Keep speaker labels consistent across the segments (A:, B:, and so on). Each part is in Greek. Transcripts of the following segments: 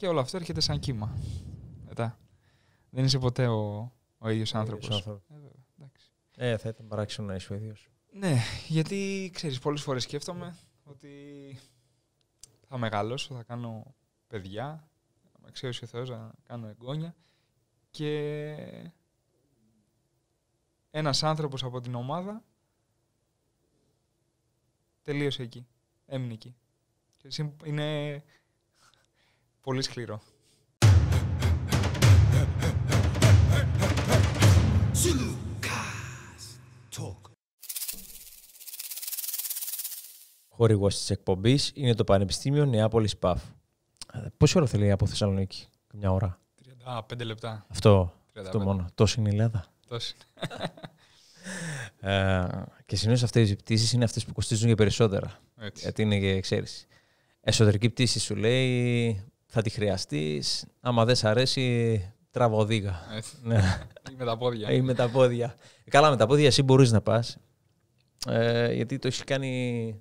A: Και όλο αυτό έρχεται σαν κύμα. Μετά. Δεν είσαι ποτέ ο, ο ίδιος άνθρωπο. Ε, ε, θα ήταν παράξενο να είσαι ο ίδιος. Ναι, γιατί ξέρεις, πολλές φορές σκέφτομαι ότι θα μεγαλώσω, θα κάνω παιδιά, με ξέρει ο Θεός να κάνω εγγόνια. Και ένας άνθρωπος από την ομάδα τελείωσε εκεί. Έμεινε εκεί. Είναι Πολύ σκληρό.
B: Χορηγός της εκπομπής είναι το Πανεπιστήμιο Νεάπολης ΠΑΦ. Ε, πόση ώρα θέλει από Θεσσαλονίκη, μια ώρα. 35 λεπτά. Αυτό, αυτό μόνο. Τόση είναι η Ελλάδα. Τόση. ε, και συνήθως αυτές οι πτήσεις είναι αυτές που κοστίζουν για περισσότερα. Έτσι. Γιατί είναι και εξαίρεση. Εσωτερική πτήση σου λέει θα τη χρειαστείς. Άμα δεν σ' αρέσει, τραβοδίγα.
A: Ναι. Ή με τα πόδια. Ή με
B: τα πόδια. Καλά, με τα πόδια εσύ μπορείς να πας. Ε, γιατί το έχεις κάνει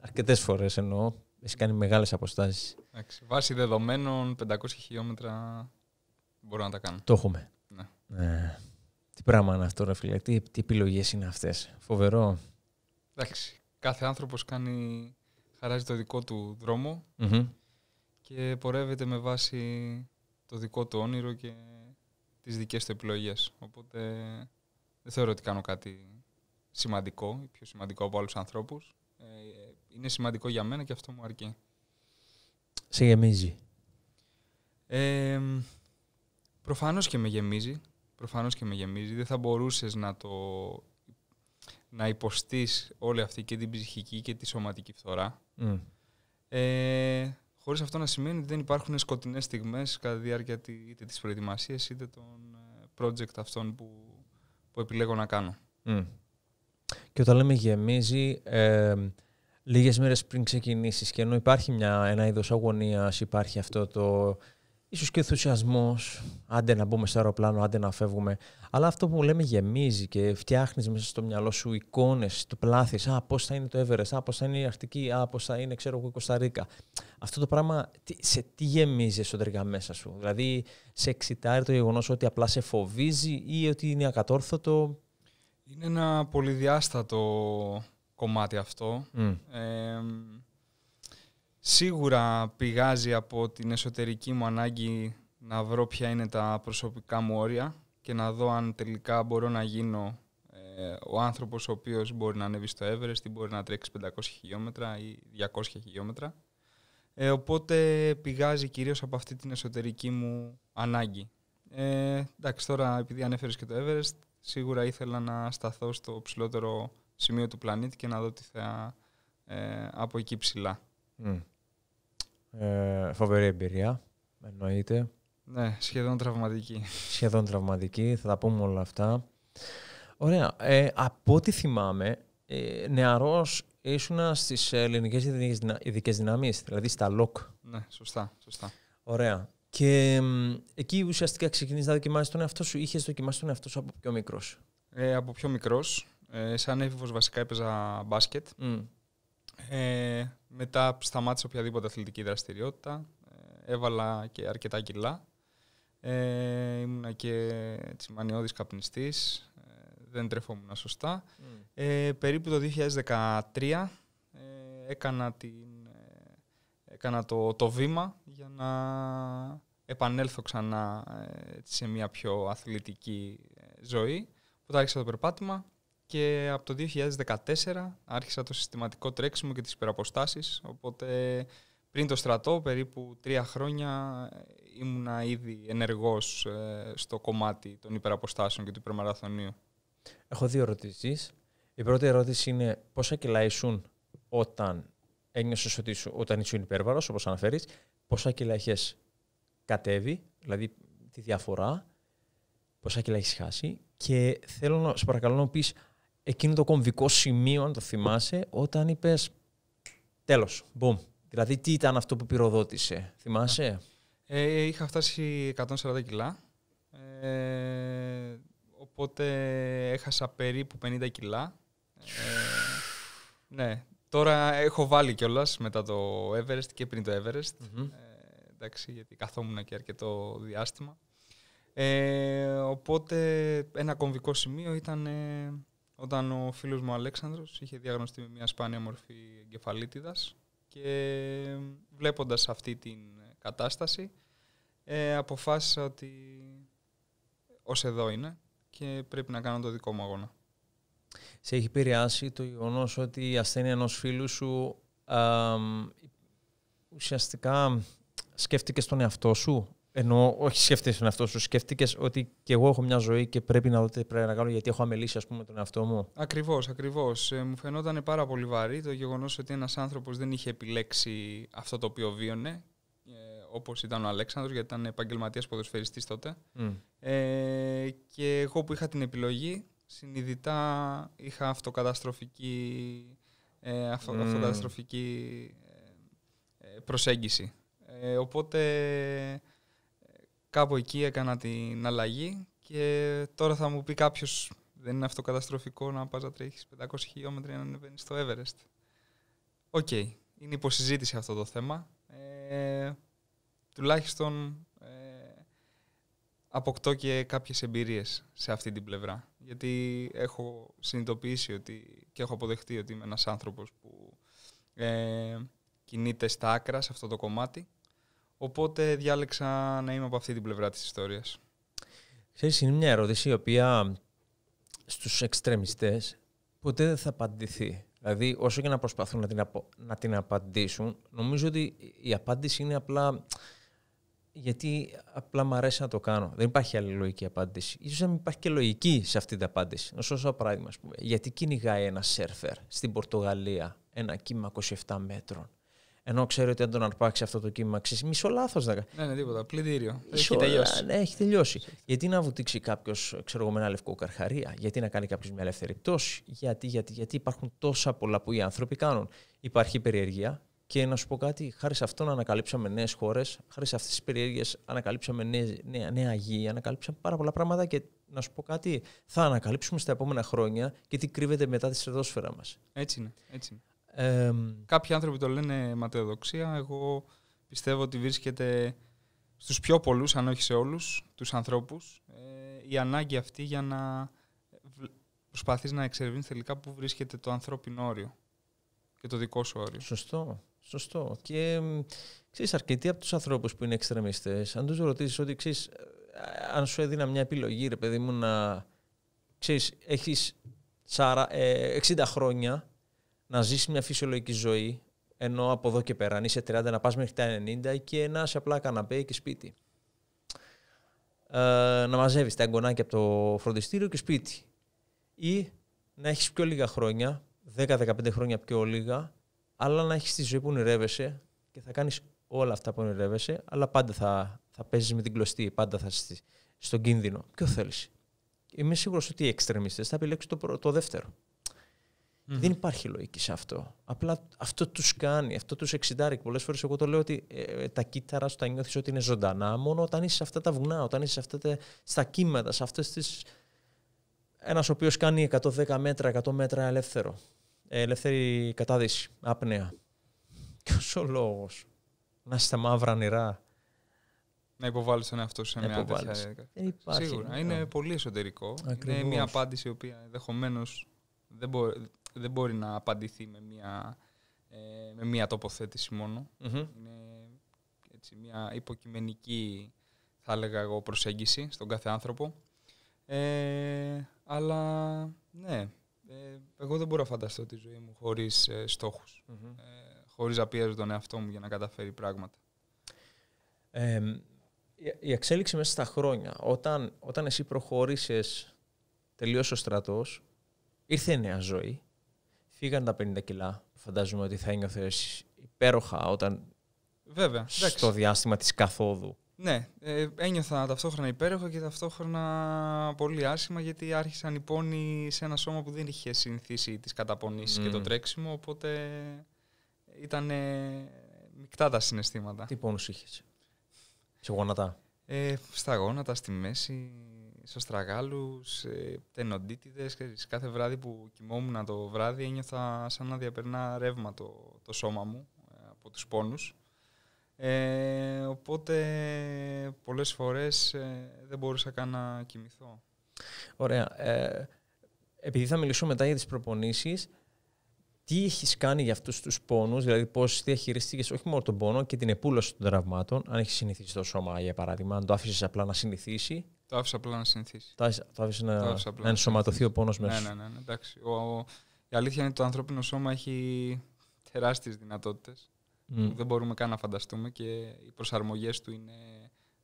B: αρκετές φορές εννοώ. Έχεις κάνει μεγάλες αποστάσεις.
A: Βάσει δεδομένων 500 χιλιόμετρα μπορώ να τα κάνω. Το
B: έχουμε. Ναι. Ε, τι πράγμα είναι αυτό, ρε φίλε, τι, τι επιλογές είναι αυτές. Φοβερό.
A: Εντάξει. Κάθε άνθρωπος κάνει. Χαράζει το δικό του δρομο και πορεύεται με βάση το δικό του όνειρο και τις δικές του επιλογές. Οπότε δεν θεωρώ ότι κάνω κάτι σημαντικό ή πιο σημαντικό από άλλους ανθρώπους. Ε, είναι σημαντικό για μένα και αυτό μου αρκεί.
B: Σε γεμίζει.
A: Ε, προφανώς και με γεμίζει. Προφανώς και με γεμίζει. Δεν θα μπορούσες να το να υποστείς όλη αυτή και την ψυχική και τη σωματική φθορά. Ε, Χωρίς αυτό να σημαίνει ότι δεν υπάρχουν σκοτεινές στιγμές κατά τη διάρκεια είτε της προετοιμασίας είτε των ε, project αυτών που, επιλέγω να κάνω.
B: Και όταν λέμε γεμίζει, ε, λίγες μέρες πριν ξεκινήσεις και ενώ υπάρχει μια, ένα είδος αγωνίας, υπάρχει αυτό το ίσως και ενθουσιασμός άντε να μπούμε στο αεροπλάνο, άντε να φεύγουμε. Αλλά αυτό που λέμε γεμίζει και φτιάχνεις μέσα στο μυαλό σου εικόνες του πλάθη, Α, πώς θα είναι το Everest, α, πώς θα είναι η Αρκτική, α, πώς θα είναι, ξέρω εγώ, η Κωνσταντίνα. Αυτό το πράγμα σε τι γεμίζει εσωτερικά μέσα σου. Δηλαδή, σε εξητάρει το γεγονός ότι απλά σε φοβίζει ή ότι είναι ακατόρθωτο.
A: Είναι ένα πολυδιάστατο κομμάτι αυτό. Mm. Ε, Σίγουρα πηγάζει από την εσωτερική μου ανάγκη να βρω ποια είναι τα προσωπικά μου όρια και να δω αν τελικά μπορώ να γίνω ε, ο άνθρωπος ο οποίος μπορεί να ανέβει στο Everest ή μπορεί να τρέξει 500 χιλιόμετρα ή 200 χιλιόμετρα. Ε, οπότε πηγάζει κυρίως από αυτή την εσωτερική μου ανάγκη. Ε, εντάξει, τώρα επειδή ανέφερες και το Everest, σίγουρα ήθελα να σταθώ στο ψηλότερο σημείο του πλανήτη και να δω τι θα ε, από εκεί ψηλά.
B: Ε, φοβερή εμπειρία, εννοείται.
A: Ναι, σχεδόν τραυματική.
B: Σχεδόν τραυματική, θα τα πούμε όλα αυτά. Ωραία. Ε, από ό,τι θυμάμαι, ε, νεαρός ήσουν στις ε, ελληνικές ειδικές δυνάμεις, δηλαδή στα ΛΟΚ.
A: Ναι, σωστά, σωστά.
B: Ωραία. Και εκεί ουσιαστικά ξεκινήσει να δοκιμάσεις τον εαυτό σου. Είχες δοκιμάσει τον εαυτό σου από πιο
A: μικρός. Ε, από πιο μικρός. σαν έφηβος βασικά έπαιζα μπάσκετ. Μετά σταμάτησα οποιαδήποτε αθλητική δραστηριότητα. Ε, έβαλα και αρκετά κιλά. Ε, ήμουνα και τσιμανιώδης καπνιστής. Ε, δεν τρεφόμουν σωστά. Ε, περίπου το 2013 έκανα, την, έκανα το, το βήμα για να επανέλθω ξανά σε μια πιο αθλητική ζωή. Που άρχισα το περπάτημα και από το 2014 άρχισα το συστηματικό τρέξιμο και τις υπεραποστάσεις, οπότε πριν το στρατό, περίπου τρία χρόνια, ε, ήμουνα ήδη ενεργός ε, στο κομμάτι των υπεραποστάσεων και του υπερμαραθωνίου.
B: Έχω δύο ερωτήσεις. Η πρώτη ερώτηση είναι πόσα κιλά ήσουν όταν ένιωσες ότι όταν ήσουν υπέρβαρος, όπως αναφέρεις, πόσα κιλά είχες κατέβει, δηλαδή τη διαφορά, πόσα κιλά έχεις χάσει. Και θέλω να σου παρακαλώ να πεις εκείνο το κομβικό σημείο, αν το θυμάσαι, όταν είπες τέλος. Μπούμ. Δηλαδή, τι ήταν αυτό που πυροδότησε, θυμάσαι.
A: Ε, είχα φτάσει 140 κιλά. Ε, οπότε έχασα περίπου 50 κιλά. Ε, ναι. Τώρα έχω βάλει κιόλας μετά το Everest και πριν το Everest. Mm-hmm. εντάξει, γιατί καθόμουν και αρκετό διάστημα. Ε, οπότε ένα κομβικό σημείο ήταν όταν ο φίλος μου Αλέξανδρος είχε διαγνωστεί με μια σπάνια μορφή εγκεφαλίτιδας και βλέποντας αυτή την κατάσταση ε, αποφάσισα ότι ως εδώ είναι και πρέπει να κάνω το δικό μου αγώνα.
B: Σε έχει επηρεάσει το γεγονός ότι η ασθένεια ενός φίλου σου ουσιαστικά σκέφτηκες στον εαυτό σου ενώ όχι σκέφτεσαι τον εαυτό σου, σκέφτηκες ότι και εγώ έχω μια ζωή και πρέπει να δω τι πρέπει να κάνω γιατί έχω αμελήσει ας πούμε, τον εαυτό μου.
A: Ακριβώς, ακριβώς. Ε, μου φαινόταν πάρα πολύ βαρύ το γεγονός ότι ένας άνθρωπος δεν είχε επιλέξει αυτό το οποίο βίωνε, ε, όπως ήταν ο Αλέξανδρος, γιατί ήταν επαγγελματίας ποδοσφαιριστής τότε. Mm. Ε, και εγώ που είχα την επιλογή, συνειδητά είχα αυτοκαταστροφική, ε, αυτο, mm. αυτοκαταστροφική ε, ε, προσέγγιση. Ε, οπότε κάπου εκεί έκανα την αλλαγή και τώρα θα μου πει κάποιος δεν είναι αυτοκαταστροφικό να πας να τρέχεις 500 χιλιόμετρα να ανεβαίνεις στο Everest. Οκ, okay. είναι υποσυζήτηση αυτό το θέμα. Ε, τουλάχιστον ε, αποκτώ και κάποιες εμπειρίες σε αυτή την πλευρά. Γιατί έχω συνειδητοποιήσει ότι, και έχω αποδεχτεί ότι είμαι ένας άνθρωπος που ε, κινείται στα άκρα σε αυτό το κομμάτι Οπότε διάλεξα να είμαι από αυτή την πλευρά της ιστορίας.
B: Ξέρεις, είναι μια ερώτηση η οποία στους εξτρεμιστές ποτέ δεν θα απαντηθεί. Δηλαδή, όσο και να προσπαθούν να την, να την απαντήσουν, νομίζω ότι η απάντηση είναι απλά γιατί απλά μου αρέσει να το κάνω. Δεν υπάρχει άλλη λογική απάντηση. Ίσως να μην υπάρχει και λογική σε αυτή την απάντηση. Να σου δώσω παράδειγμα, ας πούμε. Γιατί κυνηγάει ένα σερφερ στην Πορτογαλία ένα κύμα 27 μέτρων ενώ ξέρει ότι αν τον αρπάξει αυτό το κύμα, ξέρεις, μισό λάθος.
A: Ναι, ναι, τίποτα. Πλυντήριο. έχει τελειώσει. Ε,
B: ναι, έχει τελειώσει. Γιατί να βουτήξει κάποιος, ξέρω με ένα λευκό καρχαρία, γιατί να κάνει κάποιος μια ελεύθερη πτώση. Γιατί, γιατί, γιατί υπάρχουν τόσα πολλά που οι άνθρωποι κάνουν. Υπάρχει περιεργία, και να σου πω κάτι, χάρη σε να ανακαλύψαμε νέες χώρες, χάρη σε αυτές τις περιέργειες ανακαλύψαμε νέα, νέα, νέα γη, ανακαλύψαμε πάρα πολλά πράγματα και να σου πω κάτι,
A: θα ανακαλύψουμε στα
B: επόμενα χρόνια και τι κρύβεται
A: μετά τη στρατόσφαιρα μας. Έτσι είναι. Έτσι είναι. Κάποιοι άνθρωποι το λένε ματαιοδοξία. Εγώ πιστεύω ότι βρίσκεται στους πιο πολλούς, αν όχι σε όλους, τους ανθρώπους, ε, η ανάγκη αυτή για να προσπαθείς να εξερευνήσεις τελικά πού βρίσκεται το ανθρώπινο όριο και το δικό σου όριο.
B: Σωστό. Σωστό. Και ξέρεις αρκετοί από τους ανθρώπους που είναι εξτρεμιστές, αν τους ρωτήσεις ότι ξέρεις, ε, αν σου έδινα μια επιλογή, ρε παιδί μου, να ξέρεις έχεις 60 ε, χρόνια να ζήσει μια φυσιολογική ζωή, ενώ από εδώ και πέρα, αν είσαι 30, να πας μέχρι τα 90 και να είσαι απλά καναπέ και σπίτι. Ε, να μαζεύεις τα εγγονάκια από το φροντιστήριο και σπίτι. Ή να έχεις πιο λίγα χρόνια, 10-15 χρόνια πιο λίγα, αλλά να έχεις τη ζωή που ονειρεύεσαι και θα κάνεις όλα αυτά που ονειρεύεσαι, αλλά πάντα θα, θα παίζεις με την κλωστή, πάντα θα είσαι στον κίνδυνο. Ποιο θέλεις. Είμαι σίγουρος ότι οι εξτρεμιστές θα επιλέξουν το, το δεύτερο. Mm-hmm. Δεν υπάρχει λογική σε αυτό. Απλά αυτό τους κάνει, αυτό τους εξιντάρει. Πολλές φορές εγώ το λέω ότι ε, ε, τα κύτταρα σου τα νιώθεις ότι είναι ζωντανά μόνο όταν είσαι σε αυτά τα βουνά, όταν είσαι σε αυτά τα, στα κύματα, σε αυτές τις. Ένας ο οποίος κάνει 110 μέτρα, 100 μέτρα ελεύθερο. Ε, ελεύθερη κατάδυση, άπνεα. Ποιο ο λόγο να είσαι στα μαύρα νερά.
A: Να υποβάλεις τον εαυτό σε μια τέτοια Σίγουρα. Είναι ναι. πολύ εσωτερικό. Είναι μια απάντηση η οποία ενδεχομένως δεν μπορεί, δεν μπορεί να απαντηθεί με μία, ε, με μία τοποθέτηση Είναι έτσι, μία υποκειμενική, θα έλεγα εγώ, προσέγγιση στον κάθε άνθρωπο. Ε, αλλά ναι, ε, εγώ δεν μπορώ να φανταστώ τη ζωή μου χωρίς ε, στοχους ε, χωρίς να πιέζω τον εαυτό μου για να καταφέρει πράγματα. η εξέλιξη μέσα στα χρόνια. Όταν, όταν εσύ προχώρησες,
B: τελείωσε ο στρατός, ήρθε νέα ζωή φύγαν τα 50 κιλά, φαντάζομαι ότι θα ένιωθε υπέροχα όταν. Βέβαια. Στο διάστημα της καθόδου.
A: Ναι, ε, ένιωθα ταυτόχρονα υπέροχα και ταυτόχρονα πολύ άσχημα γιατί άρχισαν οι πόνοι σε ένα σώμα που δεν είχε συνηθίσει τις καταπονήσεις και το mm. τρέξιμο, οπότε ήταν μεικτά τα συναισθήματα. Τι πόνους είχες, σε γόνατα. Ε, στα γόνατα, στη μέση, αστραγάλου, σε τενοντίτιδες. Κάθε βράδυ που κοιμόμουν το βράδυ ένιωθα σαν να διαπερνά ρεύμα το, το σώμα μου ε, από τους πόνους. Ε, οπότε πολλές φορές ε, δεν μπορούσα καν να κοιμηθώ.
B: Ωραία. Ε, επειδή θα μιλήσω μετά για τις προπονήσεις, τι έχεις κάνει για αυτούς τους πόνους, δηλαδή πώς διαχειριστήκε όχι μόνο τον πόνο και την επούλωση των τραυμάτων, αν έχεις συνηθίσει το σώμα, για παράδειγμα, αν το άφησες απλά να συνηθίσει,
A: το άφησα απλά να συνηθίσει. Το άφησε να, ενσωματωθεί ο πόνος μέσα. Ναι, ναι, ναι, ναι. Εντάξει. Ο, η αλήθεια είναι ότι το ανθρώπινο σώμα έχει τεράστιες δυνατότητες που δεν μπορούμε καν να φανταστούμε και οι προσαρμογές του είναι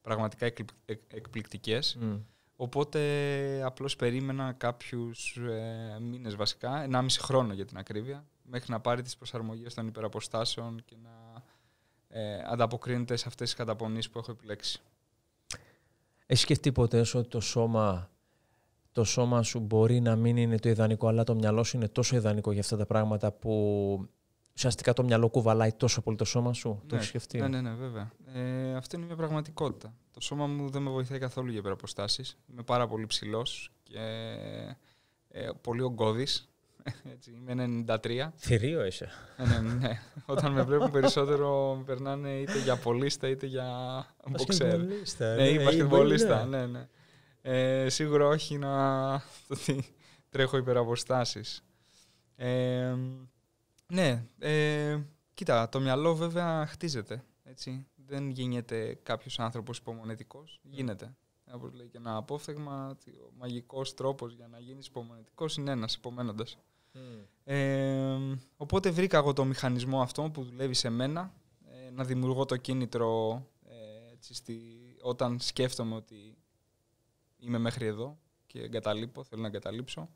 A: πραγματικά εκπληκτικέ. Οπότε απλώς περίμενα κάποιους ε, μήνες βασικά, 1,5 χρόνο για την ακρίβεια, μέχρι να πάρει τις προσαρμογές των υπεραποστάσεων και να ε, ανταποκρίνεται σε αυτές τις καταπονεί που έχω επιλέξει.
B: Έχει σκεφτεί ποτέ ότι το σώμα, το σώμα σου μπορεί να μην είναι το ιδανικό, αλλά το μυαλό σου είναι τόσο ιδανικό για αυτά τα πράγματα που ουσιαστικά το μυαλό κουβαλάει τόσο πολύ το σώμα σου. το έχεις ναι, σκεφτεί.
A: Ναι, ναι, ναι, βέβαια. Ε, αυτή είναι μια πραγματικότητα. Το σώμα μου δεν με βοηθάει καθόλου για υπεραποστάσεις. Είμαι πάρα πολύ ψηλός και ε, πολύ ογκώδης. Έτσι, είμαι 93. Θηρίο είσαι. Ε, ναι, ναι. Όταν με βλέπουν περισσότερο, με περνάνε είτε για πολίστα είτε για μποξέρ. Ναι, ή μπασκετμπολίστα. Ναι, ναι. ναι ε, σίγουρα όχι να τρέχω υπεραποστάσεις. Ε, ναι, ε, κοίτα, το μυαλό βέβαια χτίζεται. Έτσι. Δεν γίνεται κάποιος άνθρωπος υπομονετικός. Γίνεται. Όπως λέει και ένα απόφθεγμα, ο μαγικός τρόπος για να γίνεις υπομονετικός είναι ένας, υπομένοντας. Ε, οπότε βρήκα εγώ το μηχανισμό αυτό που δουλεύει σε μένα, ε, να δημιουργώ το κίνητρο ε, έτσι, όταν σκέφτομαι ότι είμαι μέχρι εδώ και εγκαταλείπω, θέλω να εγκαταλείψω.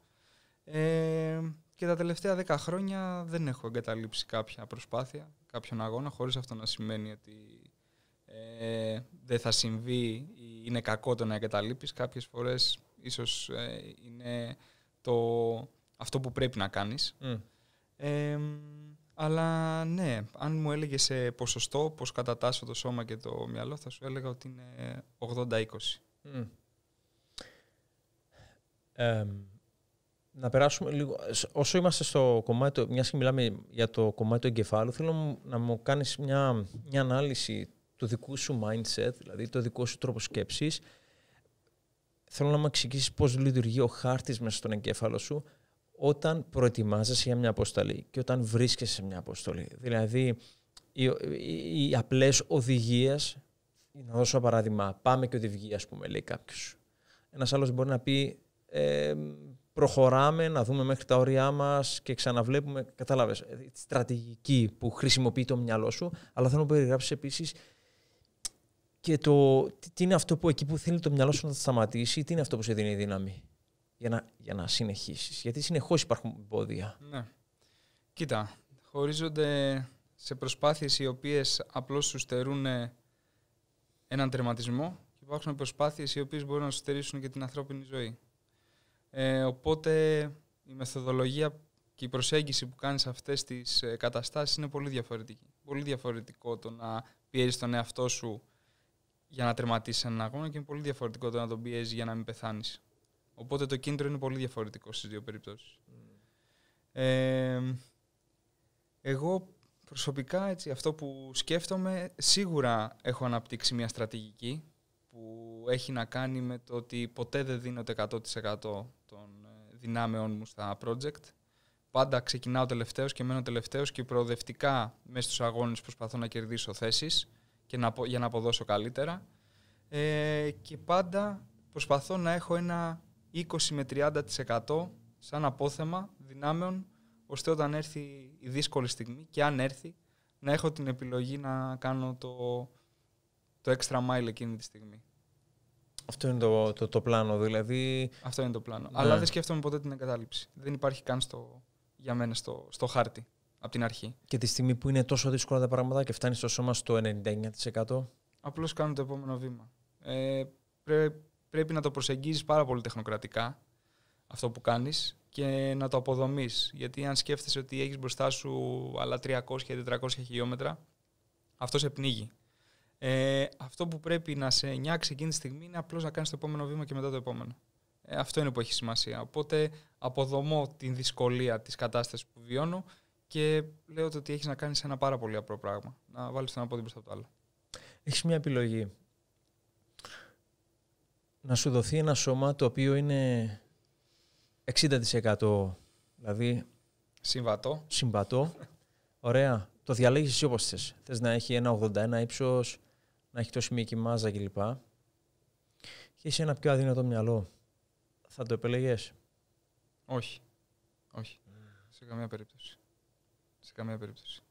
A: και τα τελευταία δέκα χρόνια δεν έχω εγκαταλείψει κάποια προσπάθεια, κάποιον αγώνα, χωρίς αυτό να σημαίνει ότι δεν θα συμβεί ή είναι κακό το να εγκαταλείπεις. Κάποιες φορές ίσως είναι το αυτό που πρέπει να κάνεις. αλλά ναι, αν μου έλεγε σε ποσοστό πώς κατατάσσω το σώμα και το μυαλό, θα σου έλεγα ότι είναι 80-20.
B: να περάσουμε λίγο. Όσο είμαστε στο κομμάτι, μιας και μιλάμε για το κομμάτι του εγκεφάλου, θέλω να μου κάνεις μια, μια ανάλυση του δικού σου mindset, δηλαδή του δικό σου τρόπο σκέψης. Θέλω να μου εξηγήσεις πώς λειτουργεί ο χάρτης μέσα στον εγκέφαλο σου, όταν προετοιμάζεσαι για μια αποστολή και όταν βρίσκεσαι σε μια αποστολή. Δηλαδή, οι, οι, οι απλές οδηγίες, να δώσω ένα παράδειγμα, πάμε και οδηγεί, ας πούμε, λέει κάποιος. Ένας άλλος μπορεί να πει, ε, προχωράμε, να δούμε μέχρι τα όρια μας και ξαναβλέπουμε, κατάλαβες, τη ε, στρατηγική που χρησιμοποιεί το μυαλό σου, αλλά θέλω να περιγράψεις επίσης και το τι, είναι αυτό που εκεί που θέλει το μυαλό σου να σταματήσει, τι είναι αυτό που σε δίνει δύναμη για να, για να συνεχίσεις. Γιατί συνεχώς υπάρχουν εμπόδια.
A: Ναι. Κοίτα, χωρίζονται σε προσπάθειες οι οποίες απλώς σου στερούν ε, έναν τερματισμό και υπάρχουν προσπάθειες οι οποίες μπορούν να σου στερήσουν και την ανθρώπινη ζωή. Ε, οπότε η μεθοδολογία και η προσέγγιση που κάνεις σε αυτές τις ε, καταστάσεις είναι πολύ διαφορετική. Πολύ διαφορετικό το να πιέζεις τον εαυτό σου για να τερματίσεις έναν αγώνα και είναι πολύ διαφορετικό το να τον πιέζεις για να μην πεθάνεις. Οπότε το κίνητρο είναι πολύ διαφορετικό στις δύο περιπτώσεις. Ε, εγώ προσωπικά έτσι, αυτό που σκέφτομαι, σίγουρα έχω αναπτύξει μια στρατηγική που έχει να κάνει με το ότι ποτέ δεν δίνω 100% των ε, δυνάμεών μου στα project. Πάντα ξεκινάω τελευταίος και μένω τελευταίος και προοδευτικά μέσα στους αγώνες προσπαθώ να κερδίσω θέσεις και να, για να αποδώσω καλύτερα. Ε, και πάντα προσπαθώ να έχω ένα 20 με 30% σαν απόθεμα δυνάμεων, ώστε όταν έρθει η δύσκολη στιγμή και αν έρθει, να έχω την επιλογή να κάνω το, το extra mile εκείνη τη στιγμή. Αυτό είναι το, το, πλάνο, δηλαδή. Αυτό είναι το πλάνο. Ναι. Αλλά δεν σκέφτομαι ποτέ την εγκατάλειψη. Δεν υπάρχει καν στο, για μένα στο, στο χάρτη από την αρχή.
B: Και τη στιγμή που είναι τόσο δύσκολα τα πράγματα και φτάνεις στο σώμα στο 99%.
A: Απλώς κάνω το επόμενο βήμα. Ε, πρέπει να το προσεγγίζεις πάρα πολύ τεχνοκρατικά αυτό που κάνεις και να το αποδομείς. Γιατί αν σκέφτεσαι ότι έχεις μπροστά σου άλλα 300-400 χιλιόμετρα, αυτό σε πνίγει. Ε, αυτό που πρέπει να σε νιάξεις εκείνη τη στιγμή είναι απλώς να κάνεις το επόμενο βήμα και μετά το επόμενο. Ε, αυτό είναι που έχει σημασία. Οπότε αποδομώ την δυσκολία της κατάστασης που βιώνω και λέω ότι έχεις να κάνεις ένα πάρα πολύ απλό πράγμα. Να βάλεις ένα πόδι μπροστά από το άλλο.
B: Έχεις μια επιλογή να σου δοθεί ένα σώμα το οποίο είναι 60% δηλαδή συμβατό. συμβατό. Ωραία. Το διαλέγεις εσύ όπως θες. Θες να έχει ένα 81 ύψος, να έχει τόση μία μάζα κλπ. Και είσαι ένα πιο αδύνατο μυαλό. Θα
A: το επέλεγες. Όχι. Όχι. Σε καμία περίπτωση. Σε καμία περίπτωση.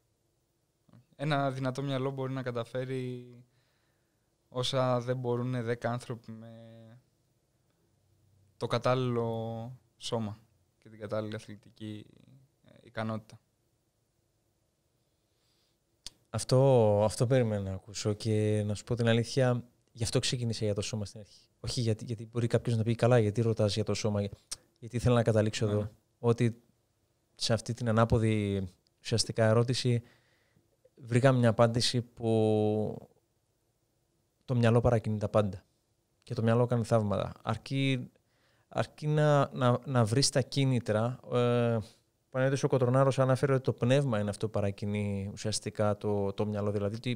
A: Ένα δυνατό μυαλό μπορεί να καταφέρει όσα δεν μπορούν 10 άνθρωποι με το κατάλληλο σώμα και την κατάλληλη αθλητική ε, ικανότητα.
B: Αυτό, αυτό περίμενα να ακούσω και να σου πω την αλήθεια, γι' αυτό ξεκίνησα για το σώμα στην αρχή. Όχι γιατί, γιατί μπορεί κάποιος να πει καλά, γιατί ρωτάς για το σώμα, γιατί θέλω να καταλήξω εδώ. Ναι, ναι. Ότι σε αυτή την ανάποδη ουσιαστικά ερώτηση βρήκα μια απάντηση που το μυαλό παρακινεί τα πάντα. Και το μυαλό κάνει θαύματα. Αρκεί, αρκεί να, να, να βρεις τα κίνητρα. Ε, ο Κοτρονάρος αναφέρει ότι το πνεύμα είναι αυτό που παρακινεί ουσιαστικά το, το μυαλό. Δηλαδή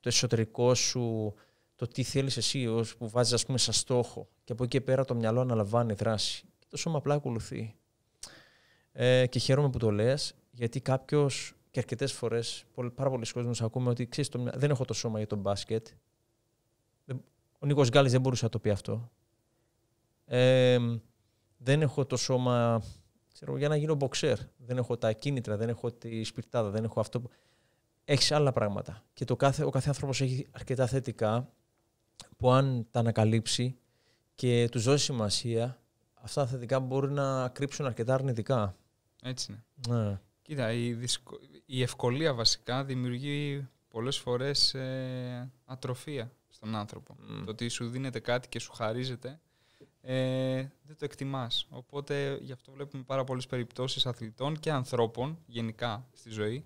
B: το, εσωτερικό σου, το τι θέλεις εσύ ως που βάζεις ας πούμε σαν στόχο. Και από εκεί πέρα το μυαλό αναλαμβάνει δράση. Και το σώμα απλά ακολουθεί. Ε, και χαίρομαι που το λες, γιατί κάποιος και αρκετές φορές, πάρα πολλοί κόσμοι ακούμε ότι ξέρεις, δεν έχω το σώμα για τον μπάσκετ ο Νίκος Γκάλης δεν μπορούσε να το πει αυτό. δεν έχω το σώμα. Ξέρω, για να γίνω μποξέρ. Δεν έχω τα κίνητρα, δεν έχω τη σπιρτάδα, δεν έχω αυτό. Έχεις άλλα πράγματα. Και το κάθε, ο κάθε άνθρωπος έχει αρκετά θετικά που αν τα ανακαλύψει και του δώσει σημασία, αυτά τα θετικά μπορεί να κρύψουν αρκετά αρνητικά. Έτσι είναι. Ναι.
A: Κοίτα, η, η ευκολία βασικά δημιουργεί πολλές φορές ε, ατροφία στον άνθρωπο. Το ότι σου δίνεται κάτι και σου χαρίζεται, ε, δεν το εκτιμάς. Οπότε γι' αυτό βλέπουμε πάρα πολλές περιπτώσεις αθλητών και ανθρώπων γενικά στη ζωή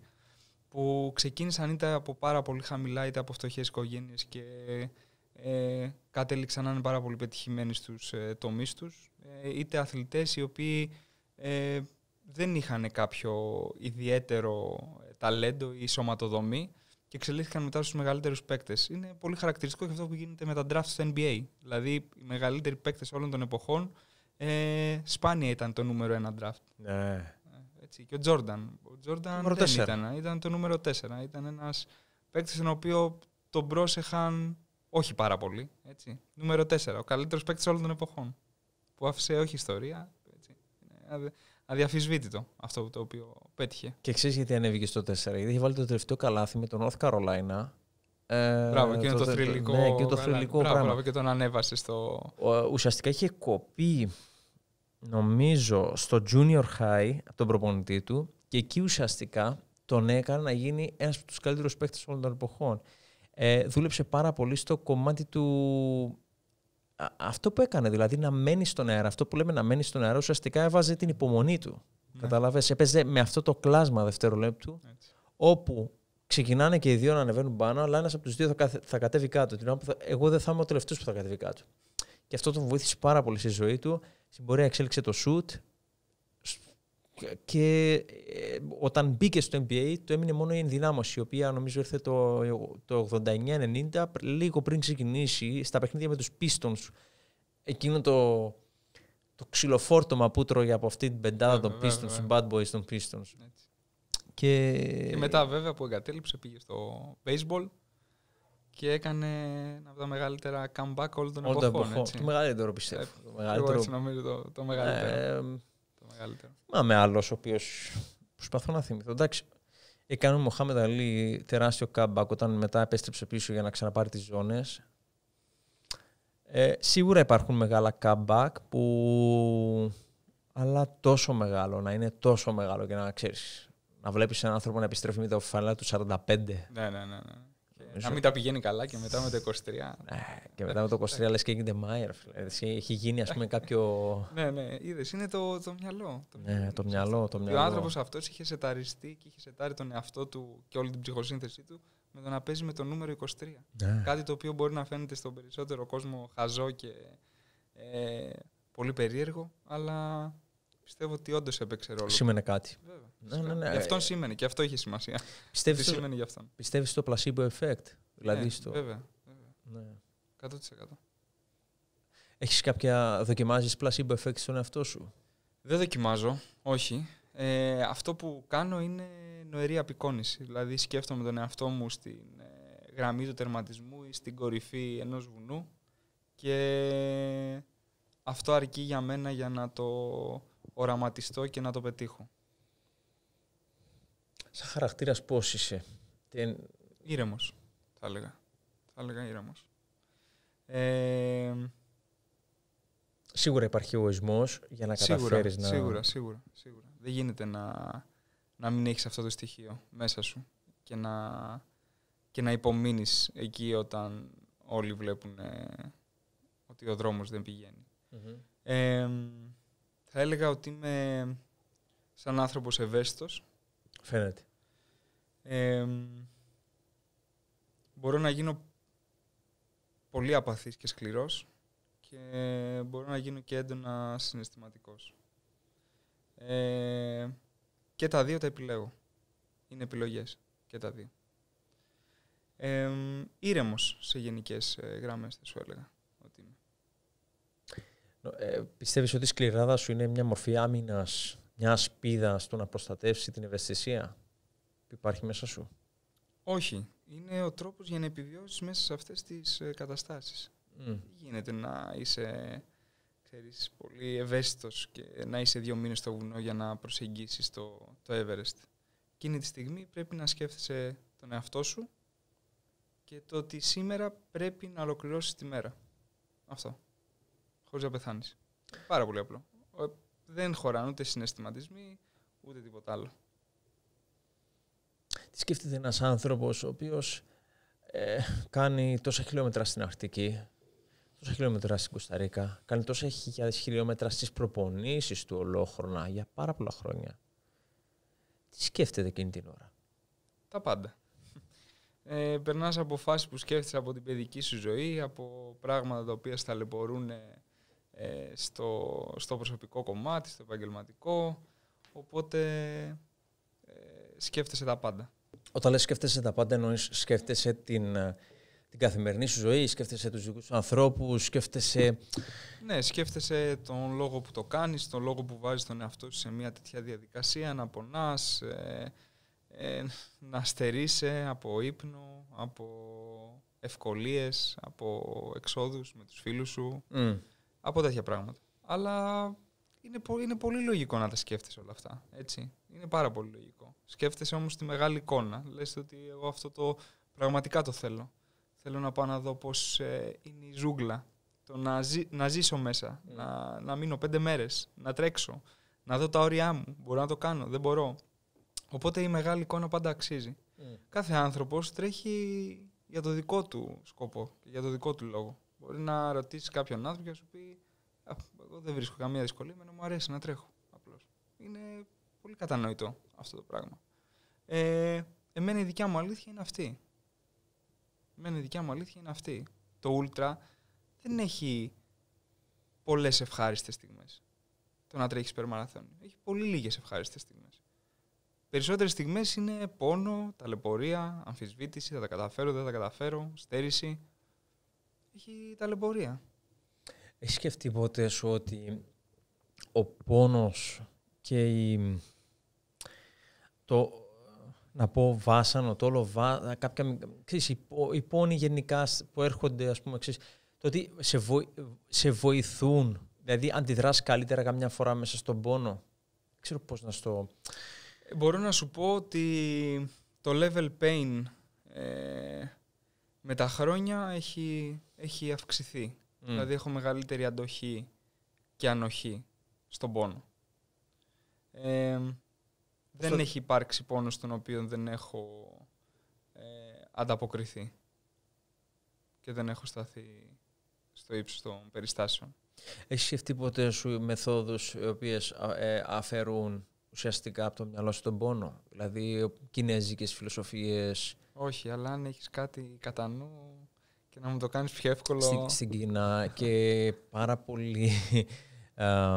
A: που ξεκίνησαν είτε από πάρα πολύ χαμηλά είτε από φτωχές οικογένειες και ε, κατέληξαν να είναι πάρα πολύ πετυχημένοι στους ε, τομείς τους ε, είτε αθλητές οι οποίοι ε, δεν είχαν κάποιο ιδιαίτερο ε, ταλέντο ή σωματοδομή και εξελίχθηκαν μετά στους μεγαλύτερους παίκτες. Είναι πολύ χαρακτηριστικό και αυτό που γίνεται με τα draft στο NBA. Δηλαδή, οι μεγαλύτεροι παίκτες όλων των εποχών ε, σπάνια ήταν το νούμερο ένα draft. Ναι. Ε, έτσι. Και ο Τζόρνταν. Ο Τζόρνταν δεν ήταν. Ήταν το νούμερο 4. Ήταν ένας παίκτης τον οποίο τον πρόσεχαν όχι πάρα πολύ. Έτσι. Νούμερο 4. Ο καλύτερος παίκτης όλων των εποχών. Που άφησε όχι ιστορία. Έτσι. Ε, αδιαφυσβήτητο αυτό το οποίο πέτυχε.
B: Και ξέρεις γιατί ανέβηκε στο 4. Γιατί είχε βάλει το τελευταίο καλάθι με τον North Carolina. Ε, μπράβο, και το, το θρηλυκό. Ναι, και το θρηλυκό μπράβο, πράγμα. Μπράβο,
A: και τον ανέβασε στο.
B: Ουσιαστικά είχε κοπεί, νομίζω, στο junior high από τον προπονητή του και εκεί ουσιαστικά τον έκανε να γίνει ένας από τους καλύτερους παίκτες όλων των εποχών. Ε, δούλεψε πάρα πολύ στο κομμάτι του αυτό που έκανε, δηλαδή να μένει στον αέρα, αυτό που λέμε να μένει στον αέρα, ουσιαστικά έβαζε την υπομονή του. Ναι. Καταλάβες, έπαιζε με αυτό το κλάσμα δευτερολέπτου, όπου ξεκινάνε και οι δύο να ανεβαίνουν πάνω, αλλά ένας από τους δύο θα, θα κατέβει κάτω. Την εγώ δεν θα είμαι ο τελευταίος που θα κατέβει κάτω. Και αυτό τον βοήθησε πάρα πολύ στη ζωή του. Στην πορεία εξέλιξε το σουτ. Και ε, όταν μπήκε στο NBA, το έμεινε μόνο η ενδυνάμωση, η οποία νομίζω ήρθε το, το 89-90, λίγο πριν ξεκινήσει, στα παιχνίδια με τους Pistons. Εκείνο το, το ξυλοφόρτωμα που τρώγε από αυτή την πεντάδα των Pistons, των Bad Boys των Pistons. Και... μετά
A: βέβαια που εγκατέλειψε πήγε στο baseball και έκανε από τα μεγαλύτερα comeback όλων των εποχών. Το μεγαλύτερο πιστεύω. Ε,
C: το μεγαλύτερο. έτσι
A: νομίζω το, μεγαλύτερο. Ε,
B: Μα με άλλος ο οποίος προσπαθώ να θυμηθώ. Εντάξει, έκανε ο Μοχάμεντ Αλή τεράστιο κάμπακ όταν μετά επέστρεψε πίσω για να ξαναπάρει τις ζώνες. Ε, σίγουρα υπάρχουν μεγάλα comeback που. Αλλά τόσο μεγάλο, να είναι τόσο μεγάλο και να ξέρεις. Να βλέπεις έναν άνθρωπο να επιστρέφει με το φανέλα του 45. ναι,
A: ναι. ναι. ναι. Να μην τα πηγαίνει καλά και μετά με το 23. Ε, και μετά με το 23
B: λες και γίνεται Μάιερ. Έχει γίνει ας πούμε κάποιο...
A: ναι, ναι, είδες, είναι το, μυαλό. Το
B: ναι, μυαλό, το μυαλό. Το μυαλό. Ο άνθρωπος
A: αυτός είχε σεταριστεί και είχε σετάρει τον εαυτό του και όλη την ψυχοσύνθεσή του με το να παίζει με το νούμερο 23. Ναι. Κάτι το οποίο μπορεί να φαίνεται στον περισσότερο κόσμο χαζό και ε, πολύ περίεργο, αλλά πιστεύω ότι όντως έπαιξε ρόλο. Σήμαινε κάτι. Βέβαια. Ναι, ναι, ναι. Γι' αυτόν σήμαινε και αυτό είχε σημασία. Πιστεύεις στο... σήμαινε γι' αυτόν.
B: Πιστεύεις στο placebo effect. Δηλαδή ναι,
A: Βέβαια. Ναι. 100%.
B: Έχεις κάποια... Δοκιμάζεις placebo effect στον εαυτό σου.
A: Δεν δοκιμάζω, όχι. Ε, αυτό που κάνω είναι νοερή απεικόνηση. Δηλαδή σκέφτομαι τον εαυτό μου στην ε, γραμμή του τερματισμού ή στην κορυφή ενός βουνού και αυτό αρκεί για μένα για να το οραματιστώ και να το πετύχω. Σαν χαρακτήρας πώς είσαι, ήρεμος, θα έλεγα. Θα έλεγα ήρεμος. Ε,
B: σίγουρα υπάρχει εγωισμό για να
A: καταφέρεις να. Σίγουρα, σίγουρα, σίγουρα. Δεν γίνεται να, να μην έχεις αυτό το στοιχείο μέσα σου και να, και να υπομείνεις εκεί όταν όλοι βλέπουν ότι ο δρόμος δεν πηγαινει θα έλεγα ότι είμαι σαν άνθρωπος ευαίσθητος. Φαίνεται. μπορώ να γίνω πολύ απαθής και σκληρός και μπορώ να γίνω και έντονα συναισθηματικός. Ε, και τα δύο τα επιλέγω. Είναι επιλογές και τα δύο. Ε, ήρεμος σε γενικές ε, γραμμές θα σου έλεγα.
B: Ε, Πιστεύεις ότι η σκληράδα σου είναι μια μορφή άμυνας, μιας σπίδας στο να προστατεύσει την ευαισθησία που υπάρχει μέσα σου.
A: Όχι. Είναι ο τρόπος για να επιβιώσεις μέσα σε αυτές τις ε, καταστάσεις.
C: Mm. Γίνεται
A: να είσαι ξέρεις, πολύ ευαίσθητος και να είσαι δύο μήνες στο βουνό για να προσεγγίσεις το, το Everest. Εκείνη τη στιγμή πρέπει να σκέφτεσαι τον εαυτό σου και το ότι σήμερα πρέπει να ολοκληρώσεις τη μέρα. Αυτό χωρίς να πεθάνεις. Πάρα πολύ απλό. Ε, δεν χωράνε ούτε συναισθηματισμοί, ούτε τίποτα άλλο.
B: Τι σκέφτεται ένας άνθρωπος ο οποίος ε, κάνει τόσα χιλιόμετρα στην Αρκτική, τόσα χιλιόμετρα στην Κωνσταντίνα, κάνει τόσα χιλιάδε χιλιόμετρα στις προπονήσεις του ολόχρονα για πάρα πολλά χρόνια. Τι σκέφτεται εκείνη την ώρα,
A: Τα πάντα. Ε, Περνάς από φάσει που σκέφτεσαι από την παιδική σου ζωή, από πράγματα τα οποία σταλαιπωρούν ε, στο, στο προσωπικό κομμάτι, στο επαγγελματικό. Οπότε ε, σκέφτεσαι τα πάντα.
B: Όταν λες σκέφτεσαι τα πάντα, εννοείς σκέφτεσαι την, ε, την καθημερινή σου ζωή, σκέφτεσαι τους δικούς σου ανθρώπους, σκέφτεσαι...
A: Ναι, σκέφτεσαι τον λόγο που το κάνεις, τον λόγο που βάζεις τον εαυτό σου σε μια τέτοια διαδικασία, να πονάς, ε, να στερείσαι από ύπνο, από ευκολίες, από εξόδους με τους φίλους σου από τέτοια πράγματα. Αλλά είναι, είναι πολύ λογικό να τα σκέφτεσαι όλα αυτά. Έτσι. Είναι πάρα πολύ λογικό. Σκέφτεσαι όμως τη μεγάλη εικόνα. Λες ότι εγώ αυτό το πραγματικά το θέλω. Θέλω να πάω να δω πώς ε, είναι η ζούγκλα. Το να, ζη- να ζήσω μέσα. Ναι. Να, να μείνω πέντε μέρες. Να τρέξω. Να δω τα όρια μου. Μπορώ να το κάνω. Δεν μπορώ. Οπότε η μεγάλη εικόνα πάντα αξίζει. Ναι. Κάθε άνθρωπος τρέχει για το δικό του σκοπό για το δικό του λόγο. Μπορεί να ρωτήσεις κάποιον άνθρωπο και να σου πει Εγώ δεν βρίσκω καμία δυσκολία, εμένα μου αρέσει να τρέχω. Απλώς. Είναι πολύ κατανοητό αυτό το πράγμα. Ε, εμένα η δικιά μου αλήθεια είναι αυτή. Εμένα η δικιά μου αλήθεια είναι αυτή. Το Ultra δεν έχει πολλές ευχάριστες στιγμές. Το να τρέχεις περμαραθών. Έχει πολύ λίγες ευχάριστες στιγμές. Περισσότερες στιγμές είναι πόνο, ταλαιπωρία, αμφισβήτηση, θα τα καταφέρω, δεν θα τα καταφέρω, στέρηση, έχει ταλαιπωρία.
B: Έχει σκεφτεί ποτέ σου ότι ο πόνος και η... το να πω βάσανο, το όλο βά... κάποια, ξέρεις, οι, πόνοι γενικά που έρχονται, ας πούμε, ξέρεις, το ότι σε, βο... σε βοηθούν, δηλαδή αντιδράς καλύτερα καμιά φορά μέσα στον πόνο. Ξέρω πώς να στο...
A: Ε, μπορώ να σου πω ότι το level pain ε, με τα χρόνια έχει έχει αυξηθεί. Δηλαδή έχω μεγαλύτερη αντοχή και ανοχή στον πόνο. δεν έχει υπάρξει πόνος στον οποίο δεν έχω ε, ανταποκριθεί και δεν έχω σταθεί στο ύψος των περιστάσεων.
B: Έχεις σκεφτεί ποτέ σου μεθόδους οι οποίες ε, αφαιρούν ουσιαστικά από το μυαλό σου τον πόνο, δηλαδή κινέζικες φιλοσοφίες.
A: Όχι, αλλά αν έχεις κάτι κατά νου, και να
B: μου το κάνεις πιο εύκολο. Στην, και πάρα πολύ ε,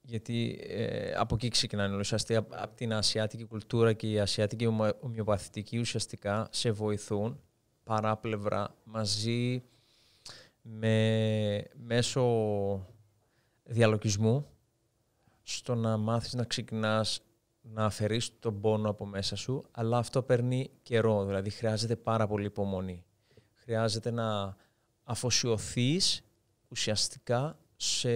B: Γιατί ε, από εκεί ξεκινάνε ουσιαστικά από, την ασιατική κουλτούρα και η ασιατική ομοιοπαθητική ουσιαστικά σε βοηθούν παράπλευρα μαζί με μέσω διαλογισμού στο να μάθεις να ξεκινάς να αφαιρείς τον πόνο από μέσα σου, αλλά αυτό παίρνει καιρό, δηλαδή χρειάζεται πάρα πολύ υπομονή. Χρειάζεται να αφοσιωθείς ουσιαστικά σε,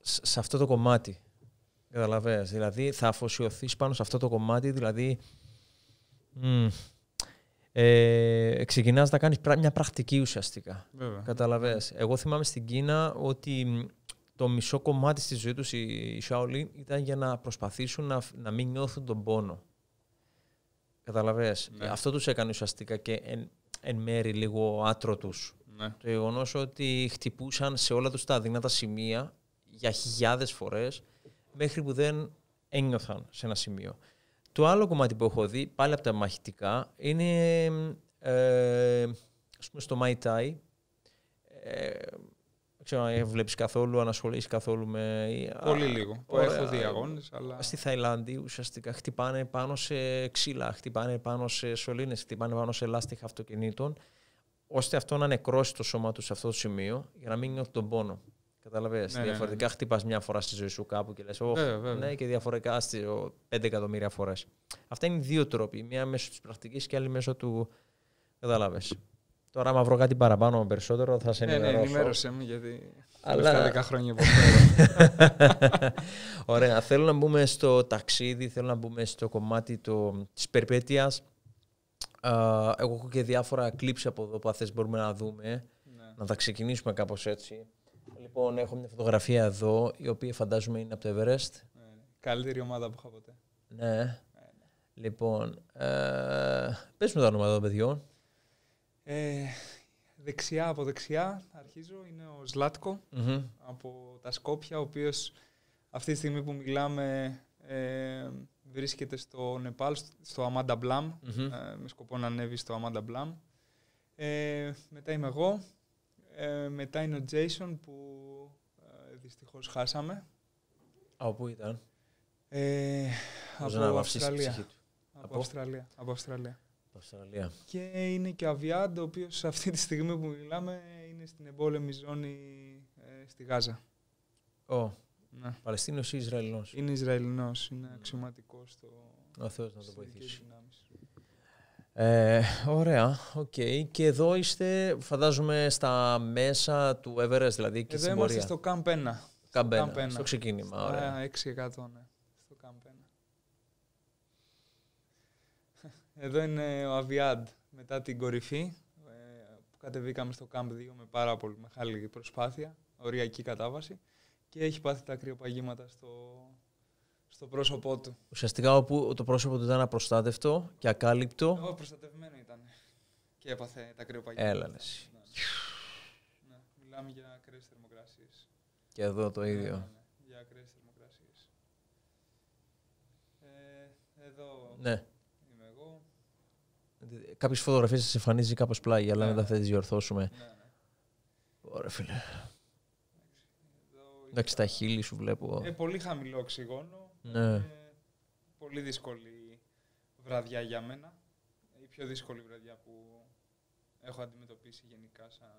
B: σε αυτό το κομμάτι. Καταλαβαίνεις, δηλαδή θα αφοσιωθείς πάνω σε αυτό το κομμάτι, δηλαδή ε, ξεκινάς να κάνεις μια πρακτική ουσιαστικά. Καταλαβαίες, Εγώ θυμάμαι στην Κίνα ότι το μισό κομμάτι στη ζωή τους οι Shaolin ήταν για να προσπαθήσουν να, να μην νιώθουν τον πόνο. Καταλαβέ. Ναι. Αυτό τους έκανε ουσιαστικά και εν, εν μέρη λίγο άτρο Ναι. Το γεγονός ότι χτυπούσαν σε όλα τους τα δυνατά σημεία για χιλιάδες φορές μέχρι που δεν ένιωθαν σε ένα σημείο. Το άλλο κομμάτι που έχω δει, πάλι από τα μαχητικά, είναι ε, πούμε στο Mai Tai. Ε, ξέρω αν βλέπει καθόλου, αν ασχολείσαι καθόλου με. Πολύ λίγο. Ωραία. Έχω δει αγώνες. Αλλά... Στη Θαϊλάνδη ουσιαστικά χτυπάνε πάνω σε ξύλα, χτυπάνε πάνω σε σωλήνες, χτυπάνε πάνω σε λάστιχα αυτοκινήτων, ώστε αυτό να νεκρώσει το σώμα τους σε αυτό το σημείο για να μην νιώθει τον πόνο. Κατάλαβε. Ναι, ναι, διαφορετικά ναι, ναι. χτυπάς μια φορά στη ζωή σου κάπου και λες: Όχι, ναι, και διαφορετικά στι 5 εκατομμύρια φορές. Αυτά είναι δύο τρόποι. Μία μέσω της πρακτικής και άλλη μέσω του. Κατάλαβε. Τώρα, άμα βρω κάτι παραπάνω περισσότερο, θα σε ενημερώσω. Ναι, ναι, ενημέρωσε με, γιατί Αλλά... 10 χρόνια που Ωραία, θέλω να μπούμε στο ταξίδι, θέλω να μπούμε στο κομμάτι το... της περιπέτειας. Εγώ έχω και διάφορα κλίψη από εδώ που θες μπορούμε να δούμε. Ναι. Να τα ξεκινήσουμε κάπως έτσι.
A: Λοιπόν, έχω μια φωτογραφία
B: εδώ, η οποία φαντάζομαι είναι από το Everest. Ναι, ναι.
A: καλύτερη ομάδα που είχα ποτέ.
B: Ναι. ναι. ναι. Λοιπόν, ε, πες μου τα ονόματα των παιδιών.
A: Ε, δεξιά από δεξιά αρχίζω είναι ο σλατκο από τα Σκόπια, ο οποίος αυτή τη στιγμή που μιλάμε ε, βρίσκεται στο Νεπάλ, στο Αμάντα ε, με σκοπό να ανέβει στο Αμάντα Μπλάμ. Ε, μετά είμαι εγώ, ε, μετά είναι ο Τζέισον που ε, δυστυχώς χάσαμε. Από πού ήταν? από, Αυστραλία. Από, από Αυστραλία. Από Αυστραλία. Αυστραλία. Και είναι και ο Αβιάντ, ο οποίος αυτή τη στιγμή που μιλάμε είναι στην εμπόλεμη ζώνη ε, στη Γάζα. Ο. Ναι. Παλαιστίνο ή Ισραηλινός. Είναι Ισραηλινός. Είναι αξιωματικός στο. Ο Θεός να το
C: βοηθήσει.
B: Ε, ωραία, οκ. Okay. Και εδώ είστε, φαντάζομαι, στα μέσα του Everest, δηλαδή και εδώ στην πορεία. Εδώ είμαστε στο Camp 1. Camp 1, στο ξεκίνημα, ωραία.
A: 6 εκατό, ναι. Εδώ είναι ο Αβιάντ μετά την κορυφή ε, που κατεβήκαμε στο Camp 2 με πάρα πολύ μεγάλη προσπάθεια, οριακή κατάβαση και έχει πάθει τα κρυοπαγήματα στο, στο πρόσωπό του.
B: Ουσιαστικά όπου το πρόσωπο του ήταν απροστάτευτο και ακάλυπτο. Εγώ
A: προστατευμένο ήταν και έπαθε τα κρυοπαγήματα. Έλα ναι, ναι. ναι. Μιλάμε για ακραίες θερμοκρασίες.
B: Και εδώ το ίδιο. Ναι,
A: για ακραίες θερμοκρασίες. Ε, εδώ... Ναι.
B: Κάποιες φωτογραφίες σας εμφανίζει κάπως πλάγια, αλλά ναι. τα θα τις διορθώσουμε. Ναι, ναι. Ωραία, φίλε. Εντάξει, τα χείλη σου βλέπω. Ε,
A: πολύ χαμηλό οξυγόνο. Ναι. πολύ δύσκολη βραδιά για μένα. Η πιο δύσκολη βραδιά που έχω αντιμετωπίσει γενικά σαν,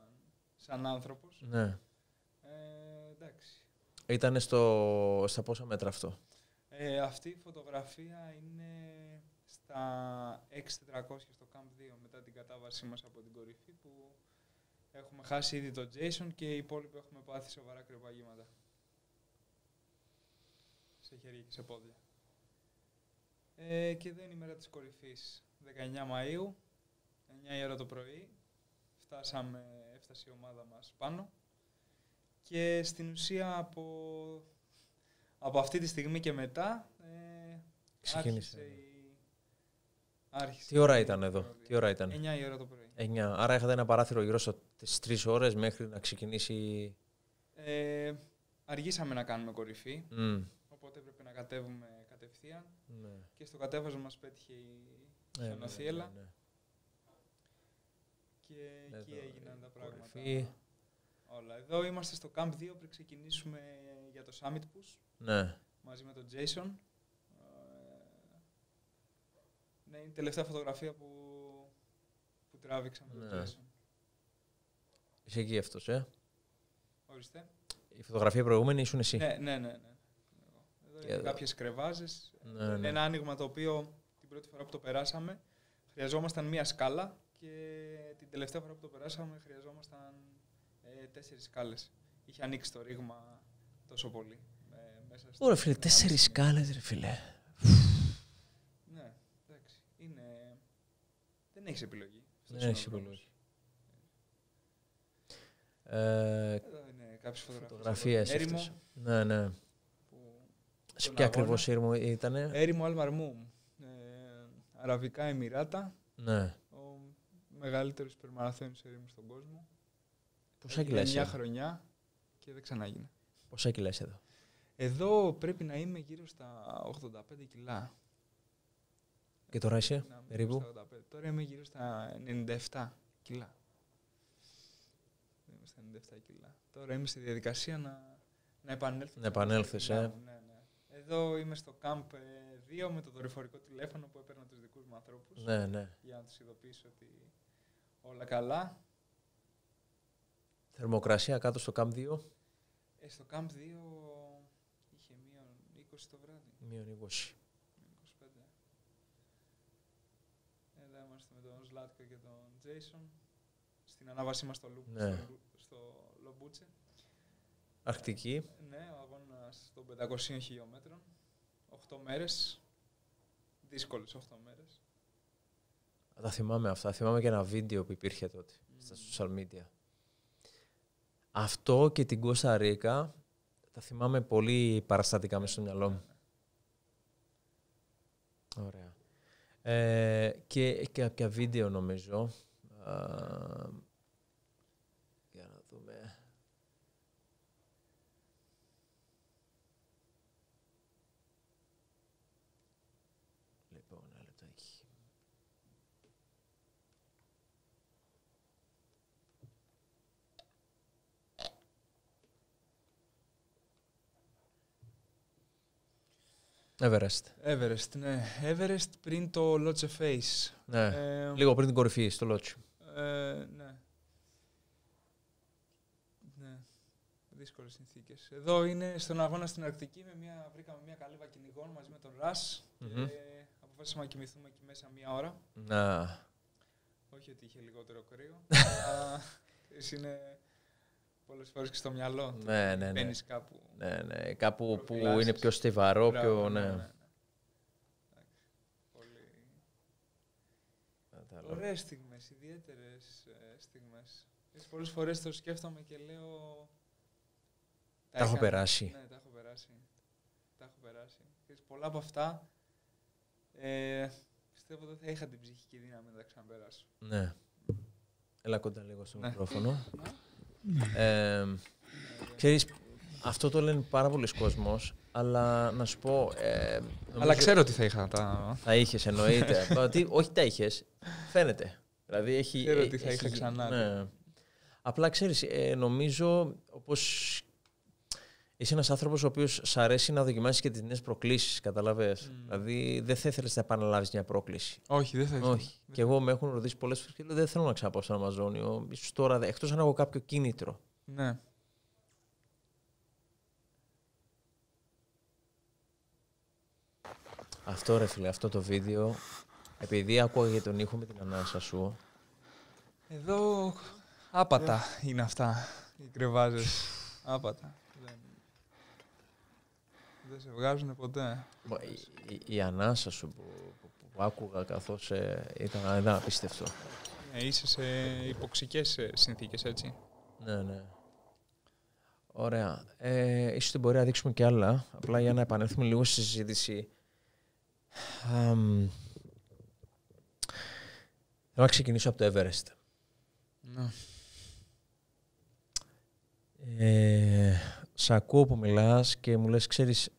A: σαν άνθρωπος.
C: Ναι. Ε,
B: εντάξει. Ήταν στο, στα πόσα μέτρα αυτό.
A: Ε, αυτή η φωτογραφία είναι στα 6400 στο Camp 2 μετά την κατάβασή μας από την κορυφή που έχουμε χάσει ήδη τον Jason και οι υπόλοιποι έχουμε πάθει σοβαρά κρυοπαγήματα. Σε χέρια και σε πόδια. Ε, και δεν η μέρα της κορυφής. 19 Μαΐου, 9 η ώρα το πρωί, φτάσαμε, έφτασε η ομάδα μας πάνω και στην ουσία από, από αυτή τη στιγμή και μετά ε, άρχισε η τι ώρα ήταν
B: εδώ, τι ώρα ήταν. 9 η ώρα το πρωί. 9. Άρα είχατε ένα παράθυρο γύρω στι 3 ώρες μέχρι να ξεκινήσει.
A: Ε, αργήσαμε να κάνουμε κορυφή. Οπότε έπρεπε να κατέβουμε κατευθείαν. Ναι. Και στο κατέβασμα μας πέτυχε η ε, ναι, ναι, ναι, ναι. Και εκεί έγιναν τα πράγματα. Κορυφή. Όλα. Εδώ είμαστε στο Camp 2 πριν ξεκινήσουμε για το Summit Push. Ναι. Μαζί με τον Jason. Ναι, είναι η τελευταία φωτογραφία που, που τράβηξα με ναι.
B: Είσαι εκεί αυτός, ε.
A: Ορίστε. Η
B: φωτογραφία προηγούμενη ήσουν εσύ. Ναι,
C: ναι,
A: ναι. ναι. Εδώ είναι κάποιες κάποιε Ναι, ναι. ένα άνοιγμα το οποίο την πρώτη φορά που το περάσαμε χρειαζόμασταν μία σκάλα και την τελευταία φορά που το περάσαμε χρειαζόμασταν ε, τέσσερις σκάλες. Είχε ανοίξει το ρήγμα τόσο πολύ. Ε, μέσα Ωραία, φίλε, τέσσερις
B: σκάλες ρε φίλε.
A: Είναι... Δεν έχεις επιλογή. Δεν έχει επιλογή.
B: Ε, Εδώ είναι κάποιες φωτογραφίες. ναι, ναι. Σε ποια ακριβώς έρημο ήταν. Έρημο Αλμαρμού. Ε,
A: Αραβικά Εμμυράτα.
C: Ναι. Ο
A: μεγαλύτερος υπερμαραθένο έρημο στον κόσμο. Πόσα κιλά είσαι. Μια χρονιά και δεν ξαναγίνει. Πόσα κιλά εδώ. Εδώ πρέπει να είμαι γύρω στα 85 κιλά. Και
B: τώρα είσαι περίπου.
A: Τώρα είμαι γύρω στα 97 κιλά. Είμαι στα 97 κιλά. Τώρα είμαι στη διαδικασία να, να επανέλθω. Να επανέλθεις, ε. Ναι, ναι. Εδώ είμαι στο Camp 2 ε, με το δορυφορικό τηλέφωνο που έπαιρνα τους δικούς μου ανθρώπους. Ναι, ναι. Για να τους ειδοποιήσω ότι όλα καλά.
B: Θερμοκρασία κάτω στο Camp 2.
A: Ε, στο Camp 2 είχε μείον 20 το βράδυ. Μείον 20. με τον Σλάτκο και τον Τζέισον στην ανάβασή μας στο, Λου, ναι. στο, Λομπούτσε. Αρκτική. Ναι, ο αγώνας των 500 χιλιόμετρων. 8 μέρες. Δύσκολες 8 μέρες.
B: Τα θυμάμαι αυτά. Θυμάμαι και ένα βίντεο που υπήρχε τότε mm. στα social media. Αυτό και την Κώστα Ρίκα τα θυμάμαι πολύ παραστατικά μέσα στο μυαλό μου. Ναι. Ωραία. Ε, και κάποια βίντεο νομίζω. Everest.
A: Everest, ναι. Everest πριν το Lodge Face. Ναι. Ε, Λίγο πριν την
B: κορυφή στο Lodge.
A: Ε, ναι. ναι. Δύσκολες συνθήκες. Εδώ είναι στον αγώνα στην Αρκτική. Με μια, βρήκαμε μια καλύβα κυνηγών μαζί με τον Ρας. mm ε, αποφάσισαμε να κοιμηθούμε εκεί μέσα μία ώρα. Να. Όχι ότι είχε λιγότερο κρύο. αλλά είναι πολλές φορές και στο μυαλό. Ναι, ναι, ναι. κάπου. Ναι,
B: ναι. Κάπου
C: που είναι πιο στιβαρό, πιο. Ναι. ναι. ναι, ναι.
A: Πολύ... Ωραίες στιγμές, ιδιαίτερες ε, στιγμές. Πολλές φορές το σκέφτομαι και λέω. Τα, έχω περάσει. Ναι, τα έχω περάσει. Τα έχω περάσει. Και πολλά από αυτά ε, πιστεύω ότι θα είχα την ψυχική δύναμη να τα ξαναπεράσω.
B: Ναι. Έλα κοντά λίγο στο ναι. μικρόφωνο. Ναι. Ε, ξέρεις, αυτό το λένε πάρα πολλοί κόσμος, αλλά να σου πω... Ε, αλλά ξέρω ότι θα είχα
A: τα... Θα είχες εννοείται.
B: ότι, όχι τα είχες, φαίνεται. Δηλαδή έχει... Ξέρω ε, ότι θα είχα ξανά. Ναι. Ναι. Απλά ξέρεις, ε, νομίζω όπως είσαι ένας άνθρωπος ο οποίος σ' αρέσει να δοκιμάσεις και τις νέες προκλήσεις. Καταλαβέ. Δηλαδή, δεν θα ήθελες να επαναλάβεις μια πρόκληση. Όχι, δεν θα ήθελα. Όχι. Και εγώ με έχουν ρωτήσει πολλές φορές και λέω, δεν θέλω να ξαναπάω στο Αμαζόνιο. σω τώρα, εκτός αν έχω κάποιο κίνητρο. Ναι. Αυτό ρε φίλε, αυτό το βίντεο, επειδή για τον ήχο με την ανάσα σου.
A: Εδώ άπατα είναι αυτά οι κρεβάζες. άπατα δεν σε βγάζουν ποτέ.
B: Η, η ανάσα σου που, που, που άκουγα καθώς ε, ήταν, απίστευτο.
A: Ε, είσαι σε υποξικές ε, συνθήκες, έτσι. Ναι, ναι.
B: Ωραία. Ε, ίσως την να δείξουμε και άλλα. Απλά για να επανέλθουμε λίγο στη συζήτηση. Um, να ξεκινήσω από το Everest. Ναι. Ε, σ' ακούω που μιλάς και μου λες, ξέρεις,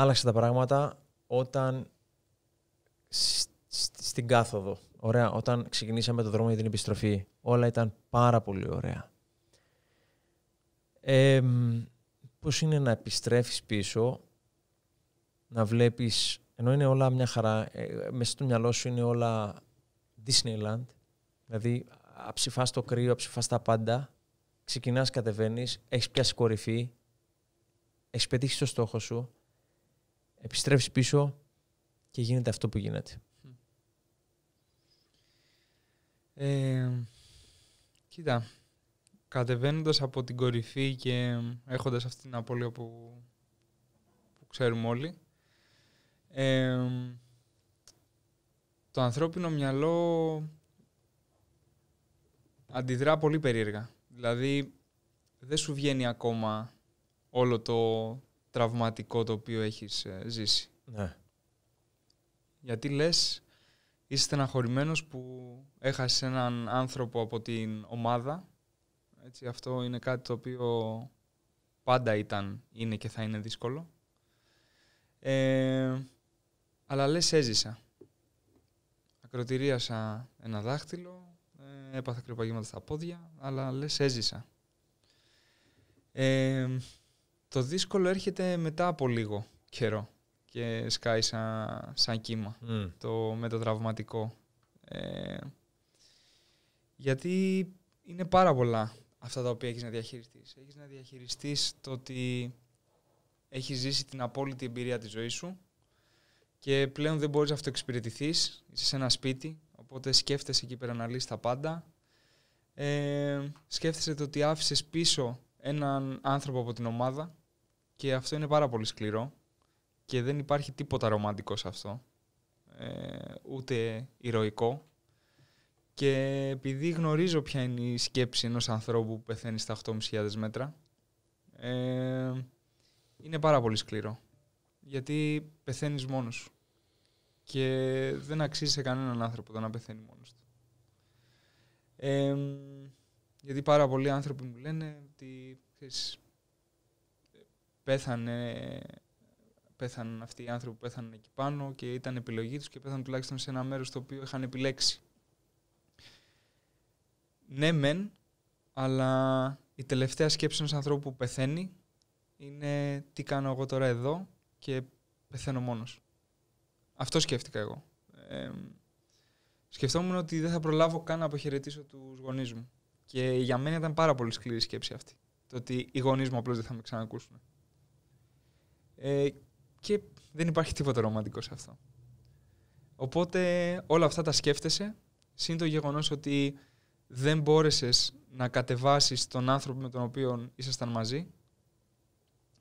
B: άλλαξε τα πράγματα όταν στην κάθοδο. Ωραία, όταν ξεκινήσαμε το δρόμο για την επιστροφή, όλα ήταν πάρα πολύ ωραία. Ε, πώς είναι να επιστρέφεις πίσω, να βλέπεις, ενώ είναι όλα μια χαρά, ε, μέσα στο μυαλό σου είναι όλα Disneyland, δηλαδή αψηφάς το κρύο, αψηφάς τα πάντα, ξεκινάς, κατεβαίνεις, έχεις πιάσει κορυφή, έχεις πετύχει το στόχο σου, επιστρέφεις πίσω και γίνεται αυτό που γίνεται.
A: Ε, κοίτα, κατεβαίνοντας από την κορυφή και έχοντας αυτή την απώλεια που, που ξέρουμε όλοι, το ανθρώπινο μυαλό αντιδρά πολύ περίεργα. Δηλαδή, δεν σου βγαίνει ακόμα όλο το, τραυματικό το οποίο έχεις ε, ζήσει. Ναι. Γιατί λες, είσαι στεναχωρημένος που έχασες έναν άνθρωπο από την ομάδα. Έτσι, αυτό είναι κάτι το οποίο πάντα ήταν, είναι και θα είναι δύσκολο. Ε, αλλά λες έζησα. Ακροτηρίασα ένα δάχτυλο, ε, έπαθα κρυπαγήματα στα πόδια, αλλά λες έζησα. Ε, το δύσκολο έρχεται μετά από λίγο καιρό και σκάει σαν, σαν κύμα mm. το μετατραυματικό. Ε, γιατί είναι πάρα πολλά αυτά τα οποία έχεις να διαχειριστείς. Έχεις να διαχειριστείς το ότι έχεις ζήσει την απόλυτη εμπειρία της ζωής σου και πλέον δεν μπορείς να αυτοεξυπηρετηθείς, είσαι σε ένα σπίτι, οπότε σκέφτεσαι και λύσεις τα πάντα. Ε, σκέφτεσαι το ότι άφησες πίσω έναν άνθρωπο από την ομάδα και αυτό είναι πάρα πολύ σκληρό και δεν υπάρχει τίποτα ρομαντικό σε αυτό. Ε, ούτε ηρωικό. Και επειδή γνωρίζω ποια είναι η σκέψη ενός ανθρώπου που πεθαίνει στα 8.500 μέτρα, ε, είναι πάρα πολύ σκληρό. Γιατί πεθαίνεις μόνος σου. Και δεν αξίζει σε κανέναν άνθρωπο το να πεθαίνει μόνος του. Ε, γιατί πάρα πολλοί άνθρωποι μου λένε ότι πέθανε, πέθαναν αυτοί οι άνθρωποι που πέθανε εκεί πάνω και ήταν επιλογή τους και πέθανε τουλάχιστον σε ένα μέρος το οποίο είχαν επιλέξει. Ναι μεν, αλλά η τελευταία σκέψη ενός ανθρώπου που πεθαίνει είναι τι κάνω εγώ τώρα εδώ και πεθαίνω μόνος. Αυτό σκέφτηκα εγώ. Ε, σκεφτόμουν ότι δεν θα προλάβω καν να αποχαιρετήσω τους γονείς μου. Και για μένα ήταν πάρα πολύ σκληρή σκέψη αυτή. Το ότι οι γονείς μου απλώς δεν θα με ξανακούσουν. Ε, και δεν υπάρχει τίποτα ρομαντικό σε αυτό. Οπότε όλα αυτά τα σκέφτεσαι, σύν το γεγονός ότι δεν μπόρεσες να κατεβάσεις τον άνθρωπο με τον οποίο ήσασταν μαζί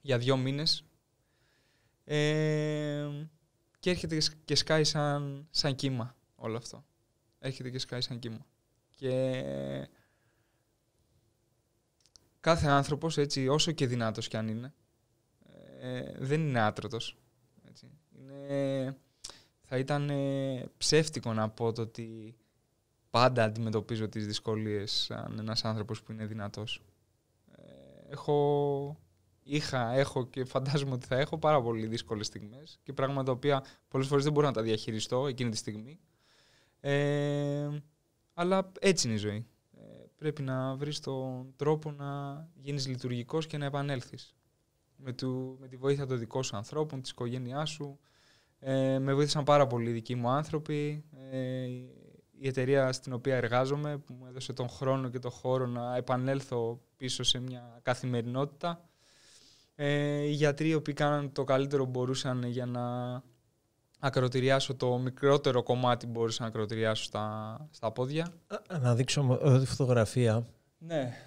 A: για δύο μήνες ε, και έρχεται και σκάει σαν, κύμα όλο αυτό. Έρχεται και σκάει σαν κύμα. Και κάθε άνθρωπος, έτσι, όσο και δυνάτος κι αν είναι, ε, δεν είναι άτρωτος. Έτσι. Είναι, θα ήταν ε, ψεύτικο να πω το ότι πάντα αντιμετωπίζω τις δυσκολίες σαν ένας άνθρωπος που είναι δυνατός. Ε, έχω, είχα, έχω και φαντάζομαι ότι θα έχω πάρα πολύ δύσκολες στιγμές και πράγματα τα οποία πολλές φορές δεν μπορώ να τα διαχειριστώ εκείνη τη στιγμή. Ε, αλλά έτσι είναι η ζωή. πρέπει να βρεις τον τρόπο να γίνεις λειτουργικός και να επανέλθεις με, του, με τη βοήθεια των δικών σου ανθρώπων, της οικογένειάς σου. Ε, με βοήθησαν πάρα πολύ οι δικοί μου άνθρωποι, ε, η εταιρεία στην οποία εργάζομαι, που μου έδωσε τον χρόνο και τον χώρο να επανέλθω πίσω σε μια καθημερινότητα. Ε, οι γιατροί οι οποίοι κάναν το καλύτερο που μπορούσαν για να ακροτηριάσω το μικρότερο κομμάτι που μπορούσα να ακροτηριάσω στα, πόδια.
B: να δείξω τη ε, φωτογραφία.
A: Ναι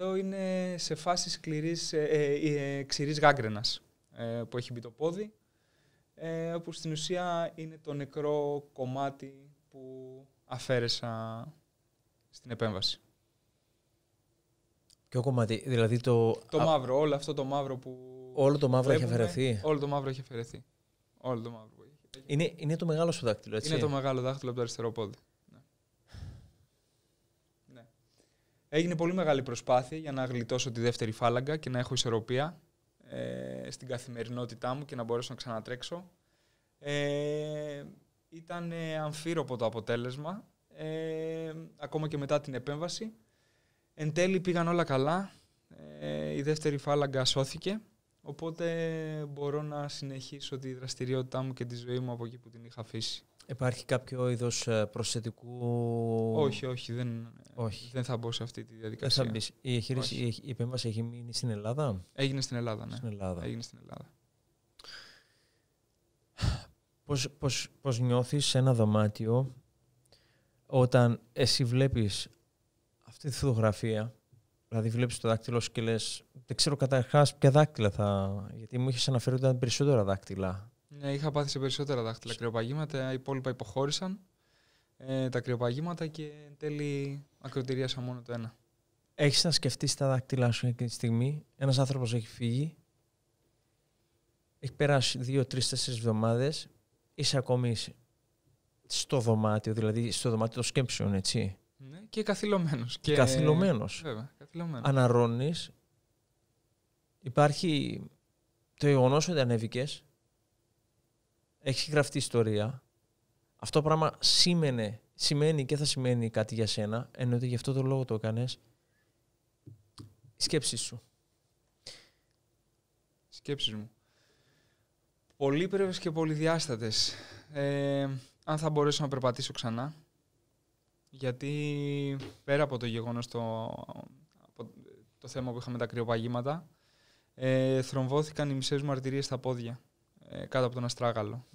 A: εδώ είναι σε φάση σκληρής, ε, ε, ε ξηρής γάγκρενας ε, που έχει μπει το πόδι, ε, όπου στην ουσία είναι το νεκρό κομμάτι που αφαίρεσα στην επέμβαση.
B: Ποιο κομμάτι, δηλαδή το... Το μαύρο,
A: όλο αυτό το μαύρο που... Όλο το μαύρο έχει αφαιρεθεί. Όλο το μαύρο έχει αφαιρεθεί. Όλο το μαύρο. Είναι, είναι το μεγάλο σου δάχτυλο έτσι. Είναι το μεγάλο δάχτυλο από το αριστερό πόδι. Έγινε πολύ μεγάλη προσπάθεια για να γλιτώσω τη δεύτερη φάλαγγα και να έχω ισορροπία ε, στην καθημερινότητά μου και να μπορέσω να ξανατρέξω. Ε, ήταν αμφίροπο το αποτέλεσμα, ε, ακόμα και μετά την επέμβαση. Εν τέλει πήγαν όλα καλά, ε, η δεύτερη φάλαγγα σώθηκε, οπότε μπορώ να συνεχίσω τη δραστηριότητά μου και τη ζωή μου από εκεί που την είχα αφήσει. Υπάρχει κάποιο είδος ε, προσθετικού. Όχι, όχι δεν, όχι. δεν θα μπω σε αυτή τη διαδικασία. Δεν θα
B: Η, επέμβαση έχει μείνει στην Ελλάδα. Έγινε στην Ελλάδα, ναι. Στην Ελλάδα. Έγινε στην Ελλάδα. Πώς, πώς, πώς νιώθεις σε ένα δωμάτιο όταν εσύ βλέπεις αυτή τη φωτογραφία, δηλαδή βλέπεις το δάκτυλο σου και λες, δεν ξέρω καταρχάς ποια δάκτυλα θα... γιατί μου είχες αναφέρει ότι ήταν περισσότερα δάκτυλα
A: ναι, είχα πάθει σε περισσότερα δάχτυλα κρυοπαγήματα. Τα υπόλοιπα υποχώρησαν ε, τα κρυοπαγήματα και εν τέλει ακροτηρίασα μόνο το ένα.
B: Έχεις να σκεφτείς τα δάχτυλά σου εκείνη τη στιγμή. Ένας άνθρωπος έχει φύγει. Έχει περάσει δύο, τρεις, τέσσερις εβδομάδες. Είσαι ακόμη στο δωμάτιο, δηλαδή στο δωμάτιο των σκέψεων, έτσι.
A: Ναι, και καθυλωμένος. Και... Καθυλωμένος. Βέβαια, Αναρώνεις.
B: Υπάρχει το γεγονός ότι ανέβηκες έχει γραφτεί ιστορία. Αυτό πράγμα σήμαινε, σημαίνει και θα σημαίνει κάτι για σένα, ενώ ότι γι' αυτό το λόγο το έκανες.
A: Σκέψη σου. Σκέψεις μου. Πολύπρευρες και πολυδιάστατες. Ε, αν θα μπορέσω να περπατήσω ξανά, γιατί πέρα από το γεγονός το, το θέμα που είχαμε τα κρυοπαγήματα, ε, θρομβώθηκαν οι μισές μου αρτηρίες στα πόδια, ε, κάτω από τον αστράγαλο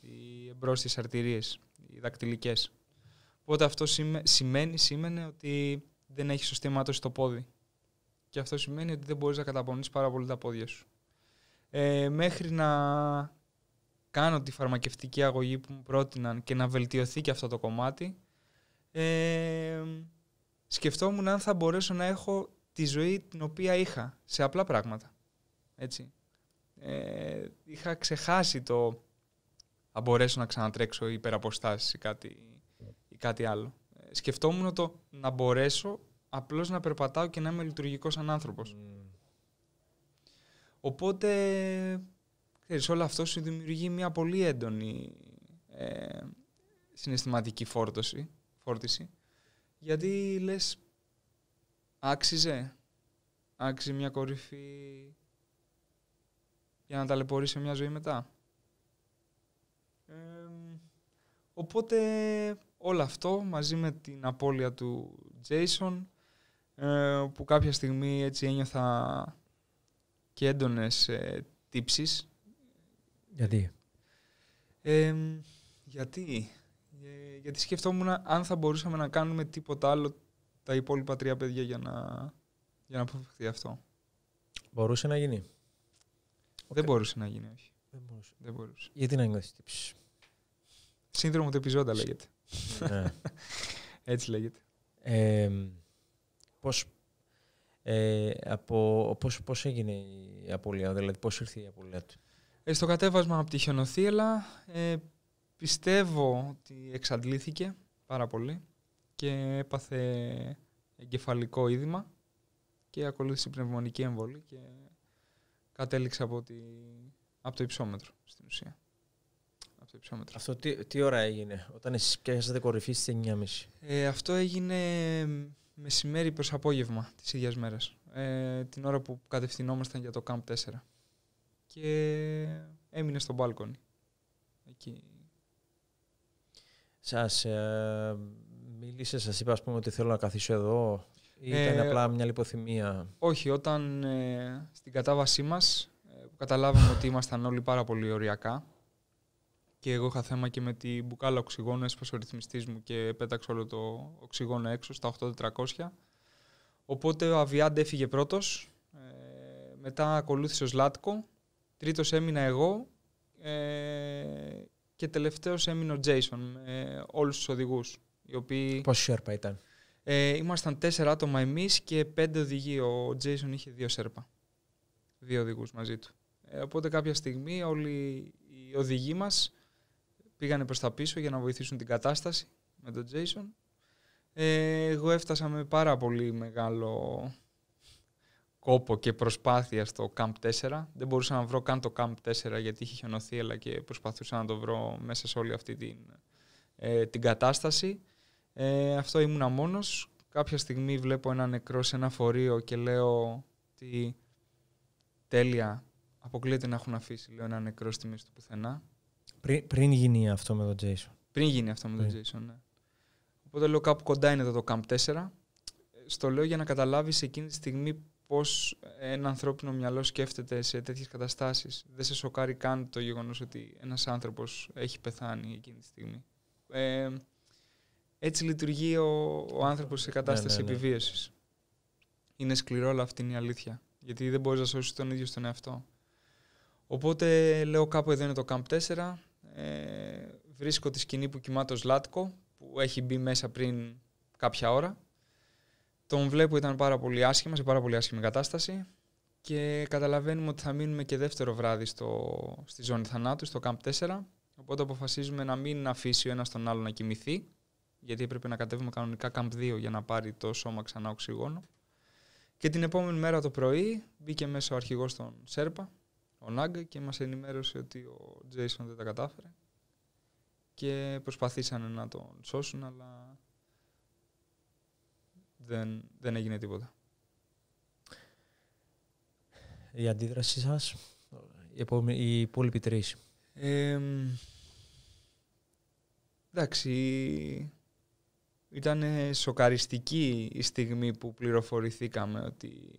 A: μπρος στις αρτηρίες, οι δακτυλικές. Οπότε αυτό σημαίνει, σημαίνει ότι δεν έχεις σωστή αιματώση στο πόδι. Και αυτό σημαίνει ότι δεν μπορείς να καταπονείς πάρα πολύ τα πόδια σου. Ε, μέχρι να κάνω τη φαρμακευτική αγωγή που μου πρότειναν και να βελτιωθεί και αυτό το κομμάτι, ε, σκεφτόμουν αν θα μπορέσω να έχω τη ζωή την οποία είχα σε απλά πράγματα. Έτσι. Ε, είχα ξεχάσει το θα μπορέσω να ξανατρέξω υπεραποστάσεις ή κάτι, ή κάτι άλλο. Ε, σκεφτόμουν το να μπορέσω απλώς να περπατάω και να είμαι λειτουργικός σαν άνθρωπος. Mm. Οπότε, ξέρεις, όλο αυτό σου δημιουργεί μια πολύ έντονη ε, συναισθηματική φόρτωση, φόρτιση, γιατί λες, άξιζε, άξιζε μια κορυφή για να ταλαιπωρήσει μια ζωή μετά οπότε όλο αυτό μαζί με την απώλεια του Jason ε, που κάποια στιγμή έτσι ένιωθα και έντονες ε, τύψεις. Γιατί? γιατί? Ε, γιατί σκεφτόμουν αν θα μπορούσαμε να κάνουμε τίποτα άλλο τα υπόλοιπα τρία παιδιά για να, για να αποφευχθεί αυτό. Μπορούσε να γίνει. Δεν μπορούσε να γίνει, όχι. Δεν μπορούσε. Δεν μπορούσε. Γιατί να νιώθεις τύψεις. Σύνδρομο του επιζώντα λέγεται. Ναι. Έτσι λέγεται. Ε, πώς,
B: ε, από, πώς, πώς έγινε η απολία, δηλαδή πώς ήρθε η απολία του.
A: Ε, στο κατέβασμα από τη χιονοθύελα ε, πιστεύω ότι εξαντλήθηκε πάρα πολύ και έπαθε εγκεφαλικό είδημα και ακολούθησε πνευμονική εμβολή και κατέληξε από, τη, από το υψόμετρο στην ουσία χιλιόμετρα.
B: Αυτό τι, ώρα έγινε, όταν εσείς πιάσατε κορυφή στις 9.30.
A: Ε, αυτό έγινε μεσημέρι προς απόγευμα της ίδιας μέρας. Ε, την ώρα που κατευθυνόμασταν για το Camp 4. Και έμεινε στο μπάλκονι. Εκεί. Σας
B: ε, μίλησε, σας είπα ας πούμε ότι θέλω να καθίσω εδώ ή ε, ήταν απλά μια λιποθυμία.
A: Όχι, όταν ε, στην κατάβασή μας ε, που καταλάβαμε ότι ήμασταν όλοι πάρα πολύ ωριακά και εγώ είχα θέμα και με την μπουκάλα οξυγόνου, έσπασε ο ρυθμιστής μου και πέταξε όλο το οξυγόνο έξω στα 8400. Οπότε ο Αβιάντ έφυγε πρώτος, ε, μετά ακολούθησε ο Σλάτκο, τρίτος έμεινα εγώ ε, και τελευταίος έμεινε ο Τζέισον με όλους τους οδηγούς. Οι οποίοι... Πόση σέρπα ήταν. Ε, ήμασταν τέσσερα άτομα εμείς και πέντε οδηγοί. Ο Τζέισον είχε δύο σέρπα. Δύο οδηγούς μαζί του. Ε, οπότε κάποια στιγμή όλοι οι οδηγοί μας πήγανε προς τα πίσω για να βοηθήσουν την κατάσταση με τον Jason. Ε, εγώ έφτασα με πάρα πολύ μεγάλο κόπο και προσπάθεια στο Camp 4. Δεν μπορούσα να βρω καν το Camp 4 γιατί είχε χιονωθεί αλλά και προσπαθούσα να το βρω μέσα σε όλη αυτή την, ε, την κατάσταση. Ε, αυτό ήμουνα μόνος. Κάποια στιγμή βλέπω ένα νεκρό σε ένα φορείο και λέω ότι τέλεια αποκλείεται να έχουν αφήσει λέω, ένα νεκρό στη μέση του πουθενά.
B: Πριν, πριν γίνει αυτό με τον Jason.
A: Πριν γίνει αυτό με τον Jason, ναι. Οπότε λέω κάπου κοντά είναι εδώ το Camp 4. Στο λέω για να καταλάβεις εκείνη τη στιγμή πώς ένα ανθρώπινο μυαλό σκέφτεται σε τέτοιες καταστάσεις. Δεν σε σοκάρει καν το γεγονός ότι ένας άνθρωπος έχει πεθάνει εκείνη τη στιγμή. Ε, έτσι λειτουργεί ο, ο άνθρωπος σε ναι, κατάσταση ναι, ναι, ναι. επιβίωσης. Είναι σκληρό, αλλά αυτή είναι η αλήθεια. Γιατί δεν μπορείς να σώσεις τον ίδιο στον εαυτό. Οπότε λέω κάπου εδώ είναι το Camp 4 ε, βρίσκω τη σκηνή που κοιμάται ο Σλάτκο, που έχει μπει μέσα πριν κάποια ώρα. Τον βλέπω ήταν πάρα πολύ άσχημα, σε πάρα πολύ άσχημη κατάσταση και καταλαβαίνουμε ότι θα μείνουμε και δεύτερο βράδυ στο, στη ζώνη θανάτου, στο Camp 4. Οπότε αποφασίζουμε να μην αφήσει ο ένας τον άλλο να κοιμηθεί, γιατί έπρεπε να κατέβουμε κανονικά Camp 2 για να πάρει το σώμα ξανά οξυγόνο. Και την επόμενη μέρα το πρωί μπήκε μέσα ο αρχηγός των Σέρπα, ο και μας ενημέρωσε ότι ο Τζέισον δεν τα κατάφερε και προσπαθήσανε να τον σώσουν αλλά δεν, δεν έγινε τίποτα. Η αντίδρασή
B: σας, οι, οι υπόλοιποι τρεις.
A: εντάξει, ήταν σοκαριστική η στιγμή που πληροφορηθήκαμε ότι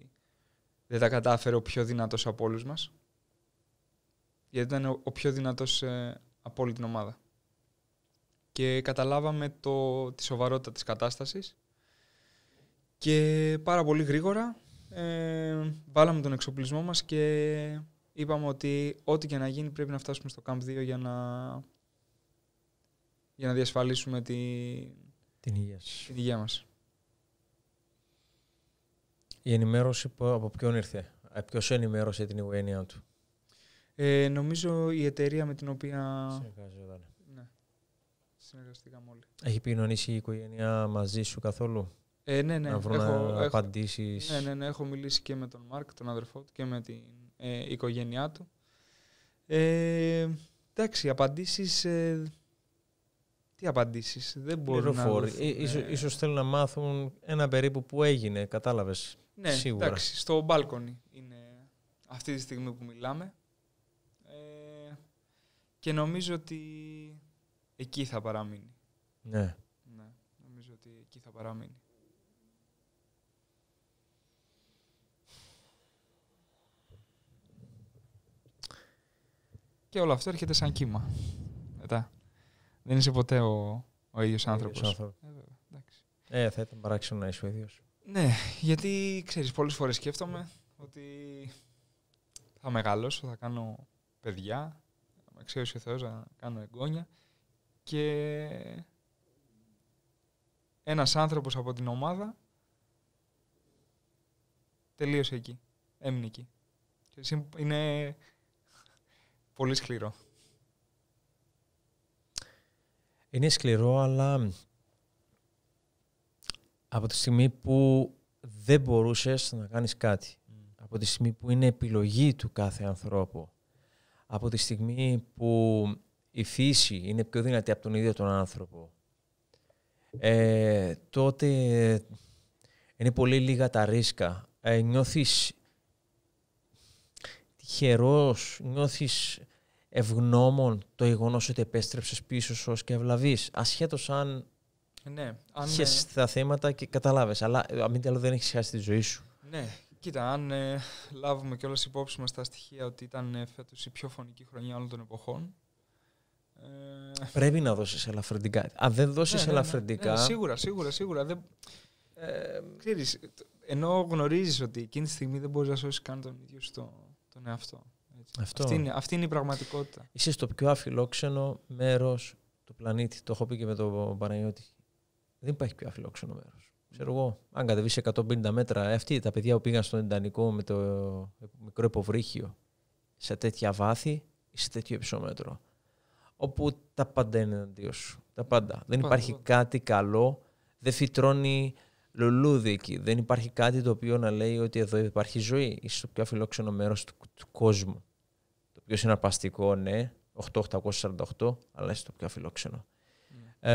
A: δεν τα κατάφερε ο πιο δυνατός από όλους μας γιατί ήταν ο πιο δυνατός ε, από όλη την ομάδα. Και καταλάβαμε το, τη σοβαρότητα της κατάστασης και πάρα πολύ γρήγορα ε, βάλαμε τον εξοπλισμό μας και είπαμε ότι ό,τι και να γίνει πρέπει να φτάσουμε στο Camp 2 για να, για να διασφαλίσουμε τη, την, υγεία μας.
B: Η ενημέρωση από ποιον ήρθε, ε, ποιος ενημέρωσε την οικογένειά του.
A: Ε, νομίζω η εταιρεία με την οποία. Συνεργαζόταν. Ναι. ναι. Συνεργαστήκαμε όλοι.
B: Έχει επικοινωνήσει η οικογένεια μαζί σου καθόλου. Ε, ναι, ναι. Να βρουν έχω, απαντήσεις. Ναι,
A: ναι, ναι, έχω μιλήσει και με τον Μάρκ, τον αδερφό του, και με την ε, οικογένειά του. Ε, εντάξει, απαντήσεις. Ε, τι απαντήσεις, δεν μπορώ να. Ε.
B: ίσως θέλουν να μάθουν ένα περίπου που έγινε, κατάλαβες. Ναι,
A: σίγουρα. εντάξει, στο μπάλκονι είναι αυτή τη στιγμή που μιλάμε. Και νομίζω ότι εκεί θα παραμείνει. Ναι. ναι. Νομίζω ότι εκεί θα παραμείνει. Και όλο αυτό έρχεται σαν κύμα. Μετά. Δεν είσαι ποτέ ο, ο ίδιος άνθρωπος. Ε, ε, θα ήταν παράξενο να είσαι ο ίδιος. Ναι, γιατί ξέρεις, πολλές φορές σκέφτομαι ότι θα μεγαλώσω, θα κάνω παιδιά, αξίωσε ο Θεός να κάνω εγγόνια και ένας άνθρωπος από την ομάδα τελείωσε εκεί, έμεινε εκεί. είναι πολύ σκληρό.
B: Είναι σκληρό, αλλά από τη στιγμή που δεν μπορούσες να κάνεις κάτι, από τη στιγμή που είναι επιλογή του κάθε ανθρώπου, από τη στιγμή που η φύση είναι πιο δυνατή από τον ίδιο τον άνθρωπο, ε, τότε είναι πολύ λίγα τα ρίσκα. Ε, νιώθεις τυχερός, νιώθεις ευγνώμων το γεγονός ότι επέστρεψες πίσω σου και ευλαβείς, ασχέτως αν ναι, αν... τα θέματα και καταλάβες. Αλλά ε, μην άλλο δεν έχεις χάσει τη ζωή σου.
A: Ναι. Κοίτα, αν ε, λάβουμε κιόλας υπόψη μας τα στοιχεία ότι ήταν ε, φέτος η πιο φωνική χρονιά όλων των εποχών. Ε,
B: Πρέπει να δώσεις ελαφρυντικά. Αν δεν δώσεις ναι, ναι, ναι. ελαφρυντικά... Ναι,
A: σίγουρα, σίγουρα, σίγουρα. Δεν... Ε, ξέρεις, ενώ γνωρίζεις ότι εκείνη τη στιγμή δεν μπορείς να σώσεις καν τον ίδιο στο, τον εαυτό. Αυτό. Αυτή, είναι, αυτή είναι η πραγματικότητα.
B: Είσαι στο πιο αφιλόξενο μέρος του πλανήτη. Το έχω πει και με τον Παναγιώτη. Δεν υπάρχει πιο αφιλόξενο μέρος ξέρω εγώ, αν κατεβείς 150 μέτρα, ε, αυτοί τα παιδιά που πήγαν στον Ιντανικό με το μικρό υποβρύχιο σε τέτοια βάθη ή σε τέτοιο υψόμετρο. Όπου τα πάντα είναι εναντίον σου. Τα πάντα. Δεν υπάρχει κάτι καλό. Δεν φυτρώνει λουλούδι εκεί. Δεν υπάρχει κάτι το οποίο να λέει ότι εδώ υπάρχει ζωή. Είσαι το πιο φιλόξενο μέρος του, κόσμου. Το πιο συναρπαστικό, ναι, 8848, αλλά είσαι το πιο φιλόξενο. Ναι.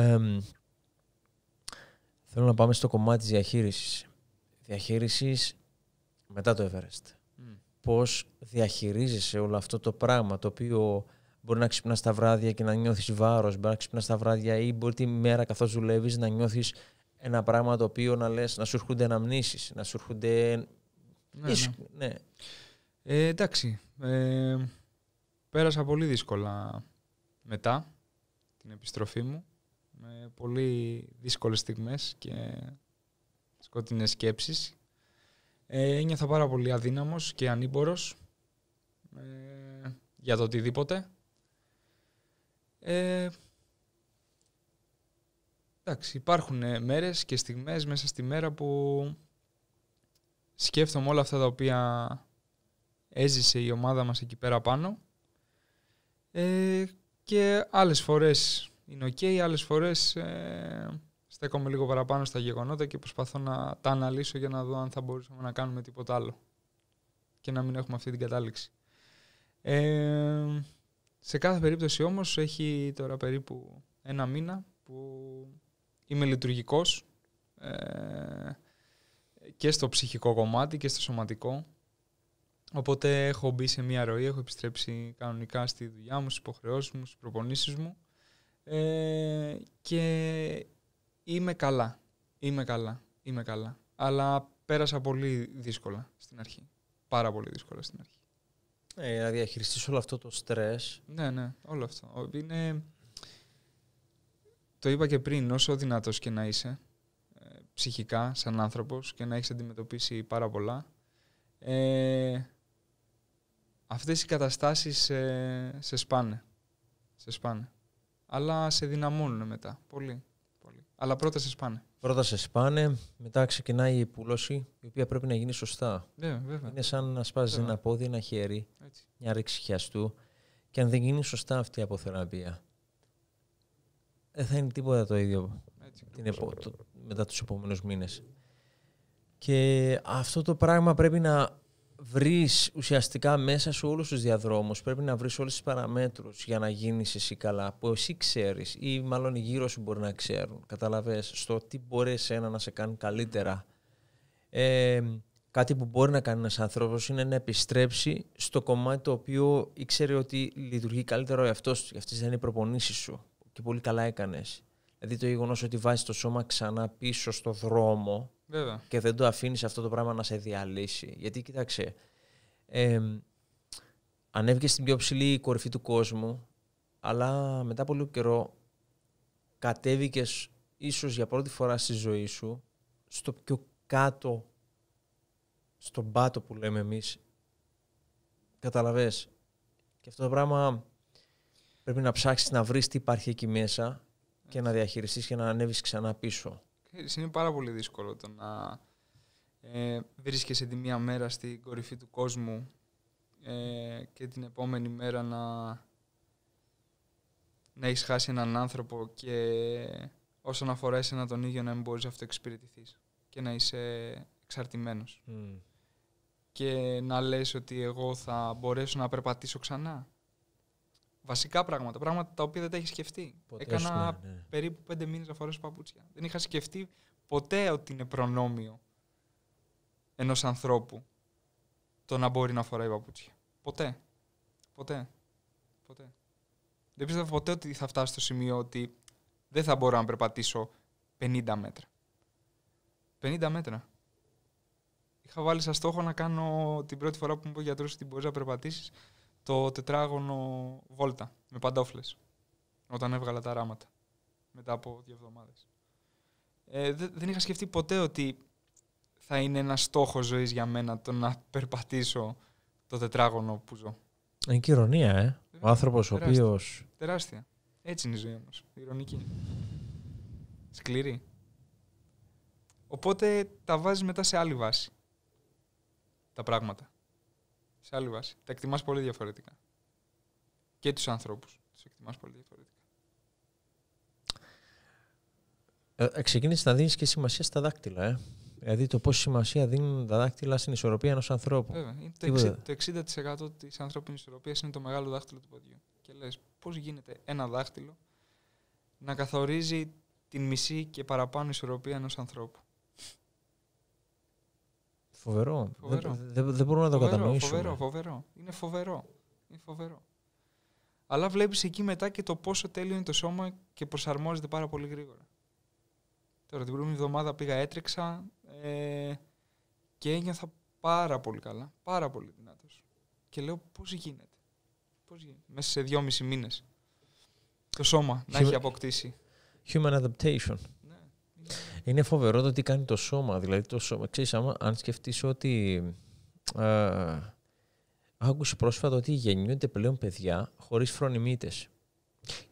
B: Θέλω να πάμε στο κομμάτι της διαχείρισης. Διαχείρισης μετά το Everest. Mm. Πώς διαχειρίζεσαι όλο αυτό το πράγμα το οποίο μπορεί να ξυπνάς τα βράδια και να νιώθεις βάρος, μπορεί να ξυπνάς τα βράδια ή μπορεί τη μέρα καθώς δουλεύεις να νιώθεις ένα πράγμα το οποίο να λες να σου έρχονται αναμνήσεις, να σου έρχονται...
C: Ναι,
A: ναι. ναι. Ε, εντάξει. Ε, πέρασα πολύ δύσκολα μετά την επιστροφή μου με πολύ δύσκολες στιγμές και σκοτεινές σκέψεις. Ε, ένιωθα πάρα πολύ αδύναμος και ανήμπορος ε, για το οτιδήποτε. Ε, εντάξει, υπάρχουν ε, μέρες και στιγμές μέσα στη μέρα που σκέφτομαι όλα αυτά τα οποία έζησε η ομάδα μας εκεί πέρα πάνω ε, και άλλες φορές είναι οκ, okay, άλλες φορές ε, στέκομαι λίγο παραπάνω στα γεγονότα και προσπαθώ να τα αναλύσω για να δω αν θα μπορούσαμε να κάνουμε τίποτα άλλο και να μην έχουμε αυτή την κατάληξη. Ε, σε κάθε περίπτωση όμως έχει τώρα περίπου ένα μήνα που είμαι λειτουργικός ε, και στο ψυχικό κομμάτι και στο σωματικό. Οπότε έχω μπει σε μία ροή, έχω επιστρέψει κανονικά στη δουλειά μου, στις υποχρεώσεις μου, στις προπονήσεις μου ε, και είμαι καλά. Είμαι καλά. Είμαι καλά. Αλλά πέρασα πολύ δύσκολα στην αρχή. Πάρα πολύ δύσκολα στην αρχή. Ε, δηλαδή, να διαχειριστείς όλο αυτό το στρες. Ναι, ναι, όλο αυτό. Είναι... Το είπα και πριν, όσο δυνατός και να είσαι, ε, ψυχικά, σαν άνθρωπος, και να έχεις αντιμετωπίσει πάρα πολλά, ε, αυτές οι καταστάσεις σε σπάνε. Σε σπάνε αλλά σε δυναμώνουν μετά. Πολύ. πολύ. Αλλά πρώτα σε σπάνε. Πρώτα σε σπάνε, μετά ξεκινάει η πούλωση, η οποία πρέπει να γίνει
B: σωστά. Ναι, βέβαια. Είναι σαν να σπάζεις ένα πόδι, ένα χέρι, Έτσι. μια ρήξη χιαστού. Και αν δεν γίνει σωστά αυτή η αποθεραπεία, δεν θα είναι τίποτα το ίδιο Έτσι, την το... μετά τους επόμενους μήνες. Και αυτό το πράγμα πρέπει να βρεις ουσιαστικά μέσα σε όλους τους διαδρόμους, πρέπει να βρεις όλες τις παραμέτρους για να γίνεις εσύ καλά, που εσύ ξέρεις ή μάλλον οι γύρω σου μπορεί να ξέρουν. Καταλαβέ στο τι μπορεί εσένα να σε κάνει καλύτερα. Ε, κάτι που μπορεί να κάνει ένας άνθρωπος είναι να επιστρέψει στο κομμάτι το οποίο ήξερε ότι λειτουργεί καλύτερα ο εαυτός του. Και αυτές δεν οι προπονήσεις σου. Και πολύ καλά έκανες. Δηλαδή το γεγονός ότι βάζεις το σώμα ξανά πίσω στο δρόμο και δεν το αφήνεις αυτό το πράγμα να σε διαλύσει. Γιατί κοίταξε. Ε, ανέβηκες στην πιο ψηλή κορυφή του κόσμου, αλλά μετά από λίγο καιρό κατέβηκες ίσως για πρώτη φορά στη ζωή σου στο πιο κάτω, στον πάτο που λέμε εμείς. Καταλαβες. Και αυτό το πράγμα πρέπει να ψάξεις να βρεις τι υπάρχει εκεί μέσα και να διαχειριστείς και να ανέβεις ξανά πίσω.
A: Ξέρεις, είναι πάρα πολύ δύσκολο το να ε, βρίσκεσαι τη μία μέρα στην κορυφή του κόσμου ε, και την επόμενη μέρα να, να έχεις χάσει έναν άνθρωπο και όσον αφορά εσένα τον ίδιο να μην μπορείς να αυτοεξυπηρετηθείς και να είσαι εξαρτημένος. Και να λες ότι εγώ θα μπορέσω να περπατήσω ξανά. Βασικά πράγματα, πράγματα τα οποία δεν τα έχεις σκεφτεί. Έκανα ναι, ναι. περίπου πέντε μήνες να φορέσω παπούτσια. Δεν είχα σκεφτεί ποτέ ότι είναι προνόμιο ενός ανθρώπου το να μπορεί να φοράει παπούτσια. Ποτέ. Ποτέ. Ποτέ. Δεν πίστευα ποτέ ότι θα φτάσει στο σημείο ότι δεν θα μπορώ να περπατήσω 50 μέτρα. 50 μέτρα. Είχα βάλει σαν στόχο να κάνω την πρώτη φορά που μου είπε ο γιατρός ότι μπορείς να περπατήσεις το τετράγωνο βόλτα με παντόφλες. όταν έβγαλα τα ράματα μετά από δύο εβδομάδες. Ε, δεν είχα σκεφτεί ποτέ ότι θα είναι ένα στόχος ζωής για μένα το να περπατήσω το τετράγωνο που ζω.
B: Είναι και ηρωνία, ε. Ο άνθρωπος ο οποίος...
A: Τεράστια. Έτσι είναι η ζωή μας. Ηρωνική. Σκληρή. Οπότε τα βάζεις μετά σε άλλη βάση. Τα πράγματα σε άλλη βάση. Τα εκτιμάς πολύ διαφορετικά. Και τους ανθρώπους τους εκτιμάς πολύ διαφορετικά.
B: Ε, ε Ξεκίνησες να δίνεις και σημασία στα δάκτυλα. Ε. Δηλαδή το πόση σημασία δίνουν τα δάκτυλα στην ισορροπία ενός ανθρώπου. Βέβαια.
A: το, 60, το 60% της ανθρώπινης ισορροπίας είναι το μεγάλο δάχτυλο του ποδιού. Και λες, πώς γίνεται ένα δάχτυλο να καθορίζει την μισή και παραπάνω ισορροπία ενός ανθρώπου. Φοβερό. φοβερό. Δεν, δεν, δεν μπορούμε να το φοβερό, κατανοήσουμε. Φοβερό, φοβερό. Είναι φοβερό. Είναι φοβερό. Αλλά βλέπεις εκεί μετά και το πόσο τέλειο είναι το σώμα και προσαρμόζεται πάρα πολύ γρήγορα. Τώρα την προηγούμενη εβδομάδα πήγα έτρεξα ε, και ένιωθα πάρα πολύ καλά. Πάρα πολύ δυνατός. Και λέω πώς γίνεται. Πώς γίνεται. Μέσα σε δυόμιση μήνες. Το σώμα να έχει αποκτήσει.
B: Human adaptation. Είναι φοβερό το τι κάνει το σώμα. Δηλαδή, το σώμα, ξέρεις, άμα, αν σκεφτείς ότι... Α, άκουσες πρόσφατα ότι γεννιούνται πλέον παιδιά χωρίς φρονιμίτες.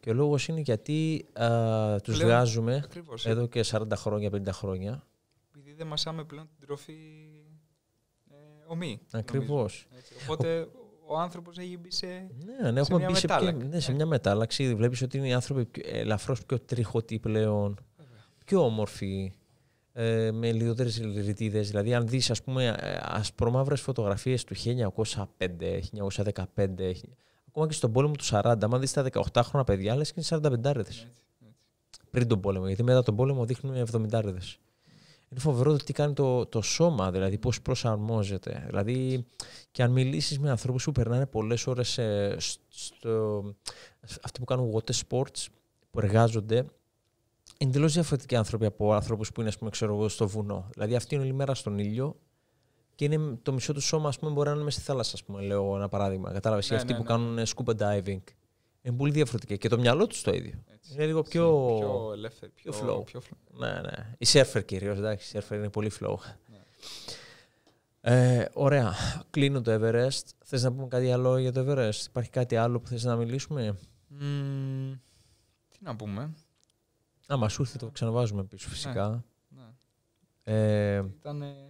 B: Και ο λόγος είναι γιατί του τους βγάζουμε ε. εδώ και 40 χρόνια, 50 χρόνια.
A: Επειδή δεν μασάμε πλέον την τροφή ε, ομή. Ακριβώς. οπότε ο ο άνθρωπος έχει μπει σε. Ναι, ναι, έχουμε μπει σε, ναι, σε ε. μια
B: μετάλλαξη. Βλέπεις ότι είναι οι άνθρωποι ελαφρώς πιο τριχωτοί πλέον πιο όμορφη ε, με λιγότερες ρητίδε. Δηλαδή, αν δεις ας πούμε ε, ασπρομαύρες φωτογραφίες του 1905, 1915, ακόμα και στον πόλεμο του 40, αν δεις τα 18χρονα παιδιά, λες και είναι 45 ρεδε. Πριν τον πόλεμο, γιατί μετά τον πόλεμο δείχνουν 70 ρεδε. Είναι φοβερό το τι κάνει το, το σώμα, δηλαδή πώς προσαρμόζεται. Δηλαδή, και αν μιλήσεις με ανθρώπους που περνάνε πολλές ώρες ε, στο. αυτοί που κάνουν water sports, που εργάζονται, εντελώς διαφορετικοί άνθρωποι από άνθρωπου που είναι, πούμε, ξέρω εγώ, στο βουνό. Δηλαδή, αυτοί είναι όλη μέρα στον ήλιο και είναι το μισό του σώμα, ας πούμε, μπορεί να είναι μέσα στη θάλασσα, ας πούμε, λέω ένα παράδειγμα. Κατάλαβες. Ναι, αυτοί ναι, που ναι. κάνουν ε, scuba diving είναι πολύ διαφορετικοί. Και το μυαλό τους το ίδιο. Έτσι. Είναι λίγο πιο. πιο πιο, flow. πιο Ναι, ναι. Η surfer κυρίως, εντάξει. Η surfer είναι πολύ flow. Ναι. Ε, ωραία. Κλείνω το Everest. Θες να πούμε κάτι άλλο για το Everest. Υπάρχει κάτι άλλο που θες να μιλήσουμε.
A: Mm, τι να πούμε.
B: Άμα σου το ξαναβάζουμε
A: πίσω ναι. φυσικά. Ναι. Ε, Ήταν... Ε,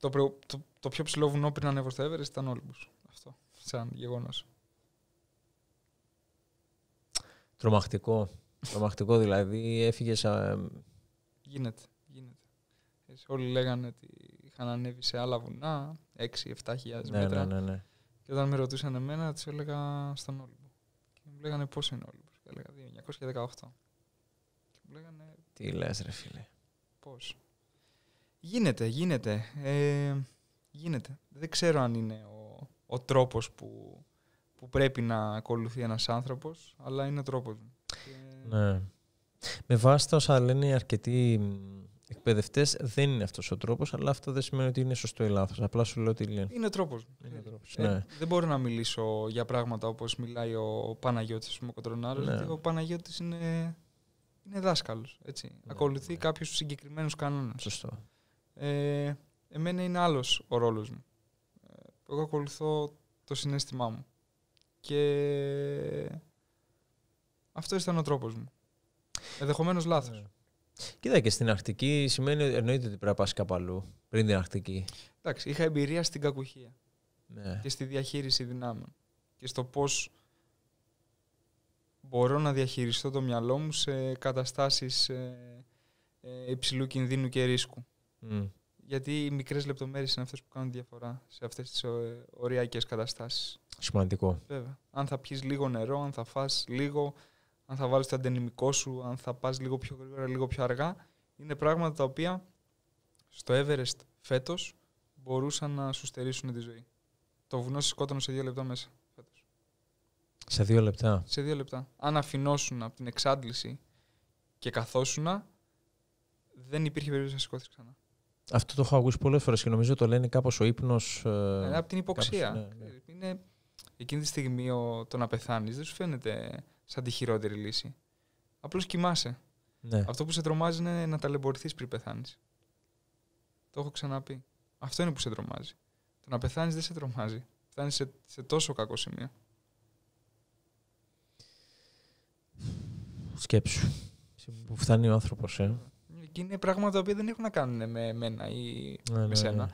A: το, το, το, πιο ψηλό βουνό πριν ανέβω στο Everest ήταν Αυτό, σαν γεγονός.
B: Τρομακτικό. Τρομακτικό δηλαδή. έφυγες Σαν...
A: Γίνεται. γίνεται. Όλοι λέγανε ότι είχαν ανέβει σε άλλα βουνά, 6-7 χιλιάδες ναι, ναι μέτρα. Ναι, ναι, ναι. Και όταν με ρωτούσαν εμένα, τι έλεγα στον Όλυμπο. μου λέγανε πώς είναι Όλυμπος. Και έλεγα 1918. Και μου λέγανε... Τι λες ρε φίλε. Πώς. Γίνεται, γίνεται. Ε, γίνεται. Δεν ξέρω αν είναι ο, ο τρόπος που, που πρέπει να ακολουθεί ένας άνθρωπος, αλλά είναι ο τρόπος Ναι.
B: Με βάση τα όσα λένε αρκετοί εκπαιδευτές δεν είναι αυτός ο τρόπος, αλλά αυτό δεν σημαίνει ότι είναι σωστό ή λάθος. Απλά σου λέω ότι λένε.
A: Είναι τρόπος.
C: Ε, ε, ναι.
A: Δεν μπορώ να μιλήσω για πράγματα όπως μιλάει ο Παναγιώτης, ο Κοντρονάρος, ναι. ο Παναγιώτης είναι, είναι δάσκαλος. Ναι, Ακολουθεί ναι. κάποιους συγκεκριμένους κανόνες. Σωστό. Ε, εμένα είναι άλλος ο ρόλος μου. Ε, εγώ ακολουθώ το συνέστημά μου. Και αυτό ήταν ο τρόπος μου. Ενδεχομένως λάθος. Ναι.
B: Κοίτα και στην Αρκτική σημαίνει εννοείται ότι πρέπει να πας κάπου αλλού
A: πριν την Αρκτική. Εντάξει, είχα εμπειρία στην κακουχία ναι. και στη διαχείριση δυνάμεων και στο πώς μπορώ να διαχειριστώ το μυαλό μου σε καταστάσεις ε, ε υψηλού κινδύνου και ρίσκου. Γιατί οι μικρές λεπτομέρειες είναι αυτές που κάνουν διαφορά σε αυτές τις οριακές ε, καταστάσεις. Σημαντικό. Βέβαια. Αν θα πιεις λίγο νερό, αν θα φας λίγο, αν θα βάλεις το αντενημικό σου, αν θα πας λίγο πιο γρήγορα, λίγο πιο αργά, είναι πράγματα τα οποία στο Everest φέτος μπορούσαν να σου στερήσουν τη ζωή. Το βουνό σκότωνε σε δύο λεπτά μέσα φέτος. Σε
B: δύο λεπτά.
A: Σε δύο λεπτά. Αν αφινώσουν από την εξάντληση και καθόσουν, δεν υπήρχε περίπτωση να σηκώθεις ξανά.
B: Αυτό το έχω ακούσει πολλές φορές και νομίζω το λένε κάπως ο ύπνος. Ε, ε, από την υποξία.
A: Ναι, ναι. Είναι εκείνη τη στιγμή ο, το να πεθάνεις δεν σου φαίνεται σαν τη χειρότερη λύση. Απλώς κοιμάσαι. Ναι. Αυτό που σε τρομάζει είναι να ταλαιπωρηθείς πριν πεθάνεις. Το έχω ξαναπεί. Αυτό είναι που σε τρομάζει. Το να πεθάνεις δεν σε τρομάζει. Φτάνεις σε, σε τόσο κακό σημείο. Σκέψου. Που φτάνει ο άνθρωπος. Ε. Και είναι πράγματα τα οποία δεν έχουν να κάνουν με μένα ή ναι, με ναι, σένα. Ναι.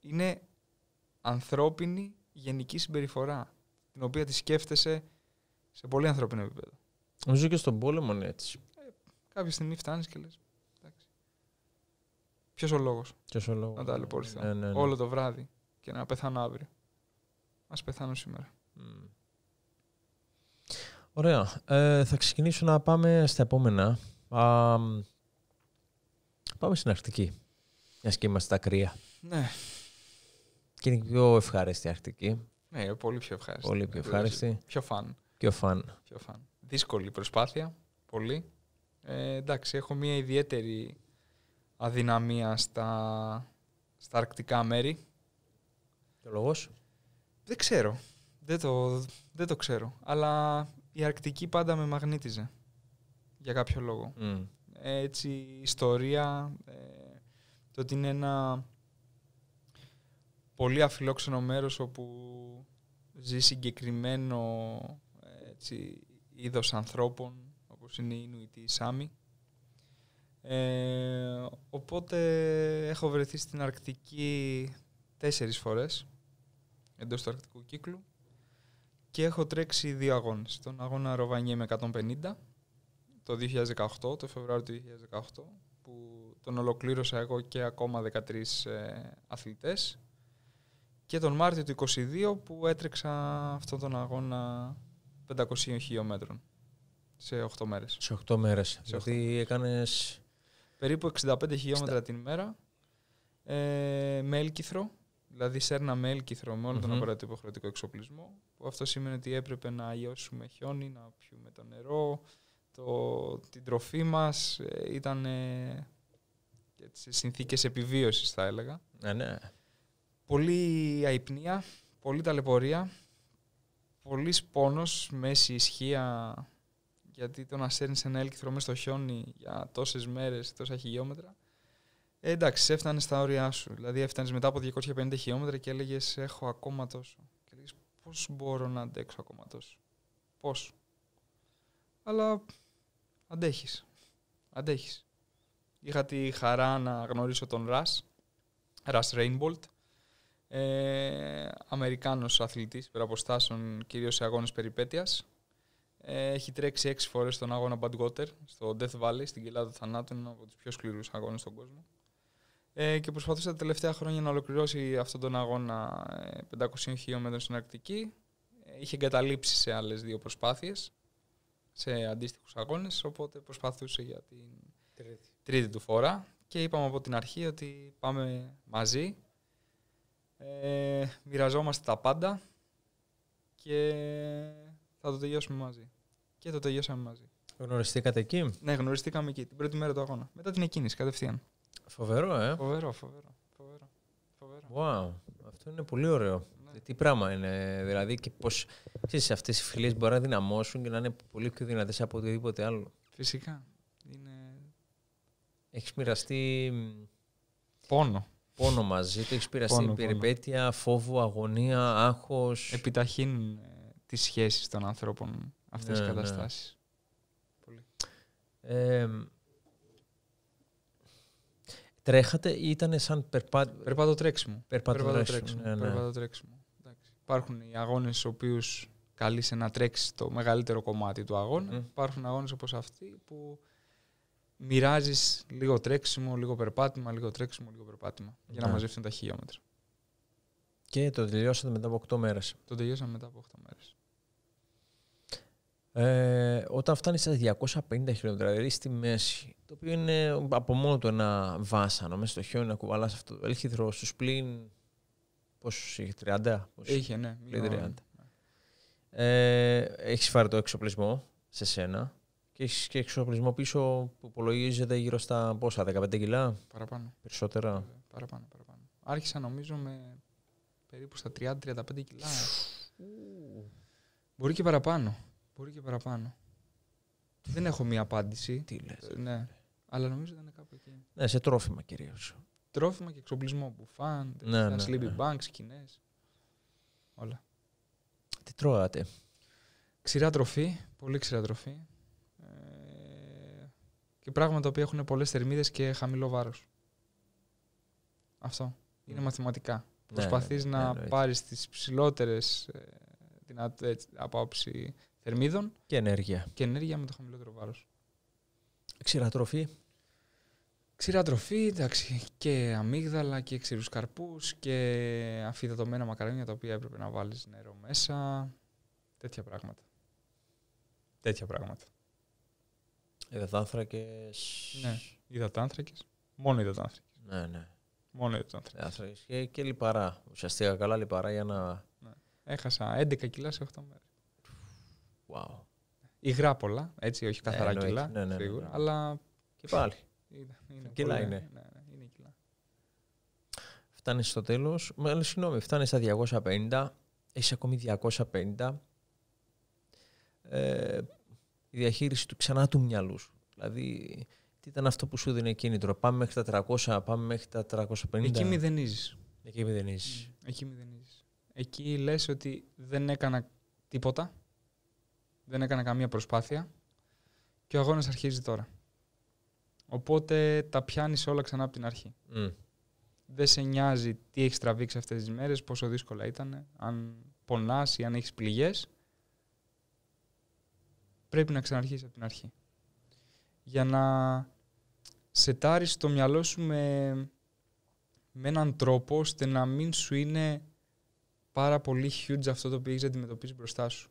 A: Είναι ανθρώπινη γενική συμπεριφορά. Την οποία τη σκέφτεσαι σε πολύ ανθρώπινο επίπεδο. Νομίζω και στον πόλεμο είναι έτσι. κάποια στιγμή φτάνεις και λες. Ποιος ο λόγος. ο λόγος. Να ταλαιπωρηθώ. Ναι, ναι, ναι. Όλο το βράδυ και να πεθάνω αύριο. Ας πεθάνω σήμερα.
B: Ωραία. Ε, θα ξεκινήσω να πάμε στα επόμενα. Α, πάμε στην Αρκτική. Μιας και είμαστε τα κρύα. Ναι. Και είναι πιο ευχάριστη η Αρκτική.
A: Ναι, πολύ πιο ευχάριστη. Πολύ πιο ευχάριστη. Πιο φαν. Πιο φαν. Δύσκολη προσπάθεια, πολύ. Ε, εντάξει, έχω μια ιδιαίτερη αδυναμία στα, στα αρκτικά μέρη. Το λόγος? Δεν ξέρω. Δεν το, δεν το ξέρω. Αλλά η Αρκτική πάντα με μαγνήτιζε. Για κάποιο λόγο. Ε, έτσι, ιστορία, ε, το ότι είναι ένα πολύ αφιλόξενο μέρος όπου ζει συγκεκριμένο έτσι, είδος ανθρώπων όπως είναι οι Ινουιτή Σάμι. Ε, οπότε έχω βρεθεί στην Αρκτική τέσσερις φορές εντός του Αρκτικού κύκλου και έχω τρέξει δύο αγώνες. Τον αγώνα Ροβανιέ με 150 το 2018, το Φεβρουάριο του 2018 που τον ολοκλήρωσα εγώ και ακόμα 13 ε, αθλητές και τον Μάρτιο του 2022 που έτρεξα αυτόν τον αγώνα 500 χιλιόμετρων σε 8 μέρες. Σε 8 μέρε. Δηλαδή έκανες. Περίπου 65 χιλιόμετρα την ημέρα ε, με έλκυθρο. Δηλαδή σέρνα με έλκυθρο με ολο τον απαραίτητο υποχρεωτικό εξοπλισμό. Που αυτό σημαίνει ότι έπρεπε να αγιώσουμε χιόνι, να πιούμε το νερό, το, την τροφή μας. Ε, ήταν ε, σε συνθήκες επιβίωσης, θα έλεγα. Ναι, ναι. Πολύ αϊπνία, πολύ ταλαιπωρία πολύς πόνος, μέση ισχύα, γιατί το να σέρνεις ένα έλκυθρο μέσα στο χιόνι για τόσες μέρες, τόσα χιλιόμετρα. Ε, εντάξει, έφτανες στα όρια σου. Δηλαδή, έφτανες μετά από 250 χιλιόμετρα και έλεγες: Έχω ακόμα τόσο. Και λες Πώς μπορώ να αντέξω ακόμα τόσο. Πώς. Αλλά αντέχεις. Αντέχεις. Είχα τη χαρά να γνωρίσω τον Ρα, Ρα Ρέινμπολτ, ε, Αμερικάνος αθλητής περαποστάσεων κυρίως σε αγώνες περιπέτειας. Ε, έχει τρέξει έξι φορές στον αγώνα Badwater στο Death Valley, στην κοιλάδα του θανάτου, ένα από τους πιο σκληρούς αγώνες στον κόσμο. Ε, και προσπαθούσε τα τελευταία χρόνια να ολοκληρώσει αυτόν τον αγώνα 500 ε, χιλιόμετρων στην Αρκτική. Ε, είχε εγκαταλείψει σε άλλες δύο προσπάθειες, σε αντίστοιχους αγώνες, οπότε προσπαθούσε για την τρίτη, τρίτη του φορά. Και είπαμε από την αρχή ότι πάμε μαζί ε, μοιραζόμαστε τα πάντα και θα το τελειώσουμε μαζί. Και το τελειώσαμε μαζί. Γνωριστήκατε εκεί. Ναι, γνωριστήκαμε εκεί την πρώτη μέρα του αγώνα. Μετά την εκκίνηση κατευθείαν. Φοβερό,
B: ε. Φοβερό, φοβερό. φοβερό, φοβερό. Wow. Αυτό είναι πολύ ωραίο. Ναι. Τι πράγμα είναι, δηλαδή, και πώς αυτές οι φιλίες μπορεί να δυναμώσουν και να είναι πολύ πιο δυνατές από οτιδήποτε άλλο. Φυσικά. Είναι... Έχεις μοιραστεί. Πόνο πόνο μαζί το έχεις πειραστεί περιπέτεια, φόβο, αγωνία, άγχος. Επιταχύνουν
A: ε, τις σχέσεις των ανθρώπων αυτές ναι, ναι. καταστάσεις.
B: Τρέχατε ή ήταν σαν περπα...
A: τρέξιμο. τρέξιμο. Ναι, ναι. Υπάρχουν οι αγώνες στους οποίους καλείσαι να τρέξεις το μεγαλύτερο κομμάτι του αγώνα. Mm. Υπάρχουν αγώνες όπως αυτοί που μοιράζεις λίγο τρέξιμο, λίγο περπάτημα, λίγο τρέξιμο, λίγο περπάτημα. Για να, ναι. μαζεύσουν τα χιλιόμετρα.
B: Και το τελειώσατε μετά από 8 μέρες. Το τελειώσαμε μετά από 8 μέρες. Ε, όταν φτάνεις στα 250 χιλιόμετρα, δηλαδή στη μέση, το οποίο είναι από μόνο του ένα βάσανο, μέσα στο χιόνι να κουβαλάς αυτό το έλχυδρο, στου πλήν. Πόσους είχε, 30. Πόσους, είχε, ναι. ναι. Ε, Έχεις φάρει το εξοπλισμό σε σένα. Και έχεις και εξοπλισμό πίσω που υπολογίζεται γύρω στα πόσα, 15 κιλά. Παραπάνω. Περισσότερα. Ε,
A: παραπάνω, παραπάνω. Άρχισα νομίζω με περίπου στα 30-35 κιλά. Μπορεί και παραπάνω. Μπορεί και παραπάνω. Δεν έχω μία απάντηση. Τι λες. Ναι. Αλλά νομίζω ήταν κάπου εκεί. Ναι, σε τρόφιμα κυρίως. Τρόφιμα και εξοπλισμό. Μπουφάν, ναι, ναι, ναι, banks, σκηνές. Όλα. Τι τρώγατε. Ξηρά τροφή, πολύ ξηρά τροφή και πράγματα που έχουν πολλές θερμίδες και χαμηλό βάρος. Αυτό. Είναι ναι. μαθηματικά. Ναι, ναι Προσπαθείς ναι, να ναι, πάρεις τις ψηλότερες ε, δυνατέ θερμίδων. Και ενέργεια. Και ενέργεια με το χαμηλότερο βάρος. Ξηρατροφή. Ξηρατροφή, εντάξει, και αμύγδαλα και ξηρούς καρπούς και αφιδατωμένα μακαρόνια τα οποία έπρεπε να βάλεις νερό μέσα, τέτοια πράγματα. Τέτοια πράγματα. Υδατάνθρακε. Ε, ναι, υδατάνθρακε. Μόνο υδατάνθρακε. Ναι, ναι. Μόνο υδατάνθρακε.
B: Ε, και, και λιπαρά. Ουσιαστικά καλά λιπαρά για να. Ναι.
A: Έχασα 11 κιλά σε 8 μέρες. Wow. Υγρά πολλά, έτσι, όχι ε, καθαρά κιλά. Ναι, ναι, ναι σίγουρα, ναι. αλλά. Και πάλι. Είναι, είναι κιλά είναι. είναι κιλά.
B: Φτάνεις στο τέλος. Συγγνώμη, φτάνεις στα 250. Έχει ακόμη 250. Ε, η διαχείριση του ξανά του μυαλού σου. Δηλαδή, τι ήταν αυτό που σου δίνει κίνητρο. Πάμε μέχρι τα 300, πάμε μέχρι τα 350. Εκεί μηδενίζεις.
A: Εκεί μηδενίζεις. εκεί μηδενίζεις. Εκεί λες ότι δεν έκανα τίποτα. Δεν έκανα καμία προσπάθεια. Και ο αγώνας αρχίζει τώρα. Οπότε τα πιάνεις όλα ξανά από την αρχή. Δεν σε νοιάζει τι έχεις τραβήξει αυτές τις μέρες, πόσο δύσκολα ήταν, αν πονάς ή αν έχεις πληγές πρέπει να ξαναρχίσεις από την αρχή. Για να σετάρεις το μυαλό σου με, έναν τρόπο ώστε να μην σου είναι πάρα πολύ huge αυτό το οποίο έχεις αντιμετωπίσεις μπροστά σου.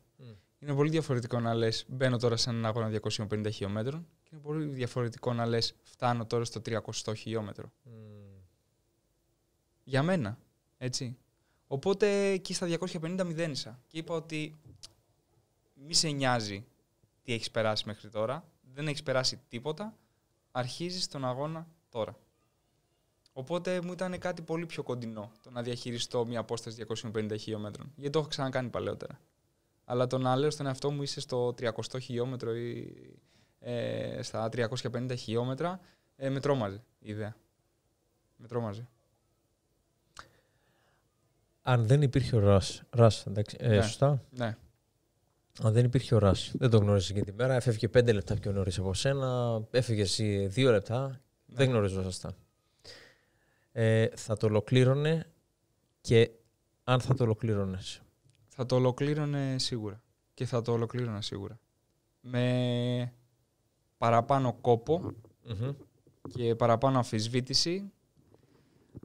A: Είναι πολύ διαφορετικό να λες: Μπαίνω τώρα σε έναν αγώνα 250 χιλιόμετρων, και είναι πολύ διαφορετικό να λες: Φτάνω τώρα στο 300 χιλιόμετρο. Για μένα. Έτσι. Οπότε εκεί στα 250 μηδένισα. Και είπα ότι μη σε νοιάζει τι έχεις περάσει μέχρι τώρα. Δεν έχεις περάσει τίποτα. Αρχίζεις τον αγώνα τώρα. Οπότε μου ήταν κάτι πολύ πιο κοντινό το να διαχειριστώ μια απόσταση 250 χιλιόμετρων. Γιατί το έχω ξανακάνει παλαιότερα. Αλλά το να λέω στον εαυτό μου είσαι στο 300 χιλιόμετρο ή ε, στα 350 χιλιόμετρα, ε, με τρόμαζε η ιδέα. Με τρόμαζε.
B: Αν δεν υπήρχε ο Ρος, εντάξει, ε, ναι. σωστά. Ναι. Αν δεν υπήρχε οράση. δεν το γνώριζες εκείνη τη μέρα. Έφευγε πέντε λεπτά πιο νωρίς από σένα. Έφευγε εσύ δύο λεπτά. Ναι. Δεν γνωρίζω Ε, θα το
A: ολοκλήρωνε και αν
B: θα το ολοκλήρωνες.
A: Θα το ολοκλήρωνε σίγουρα. Και θα το ολοκλήρωνα σίγουρα. Με παραπάνω και παραπάνω αμφισβήτηση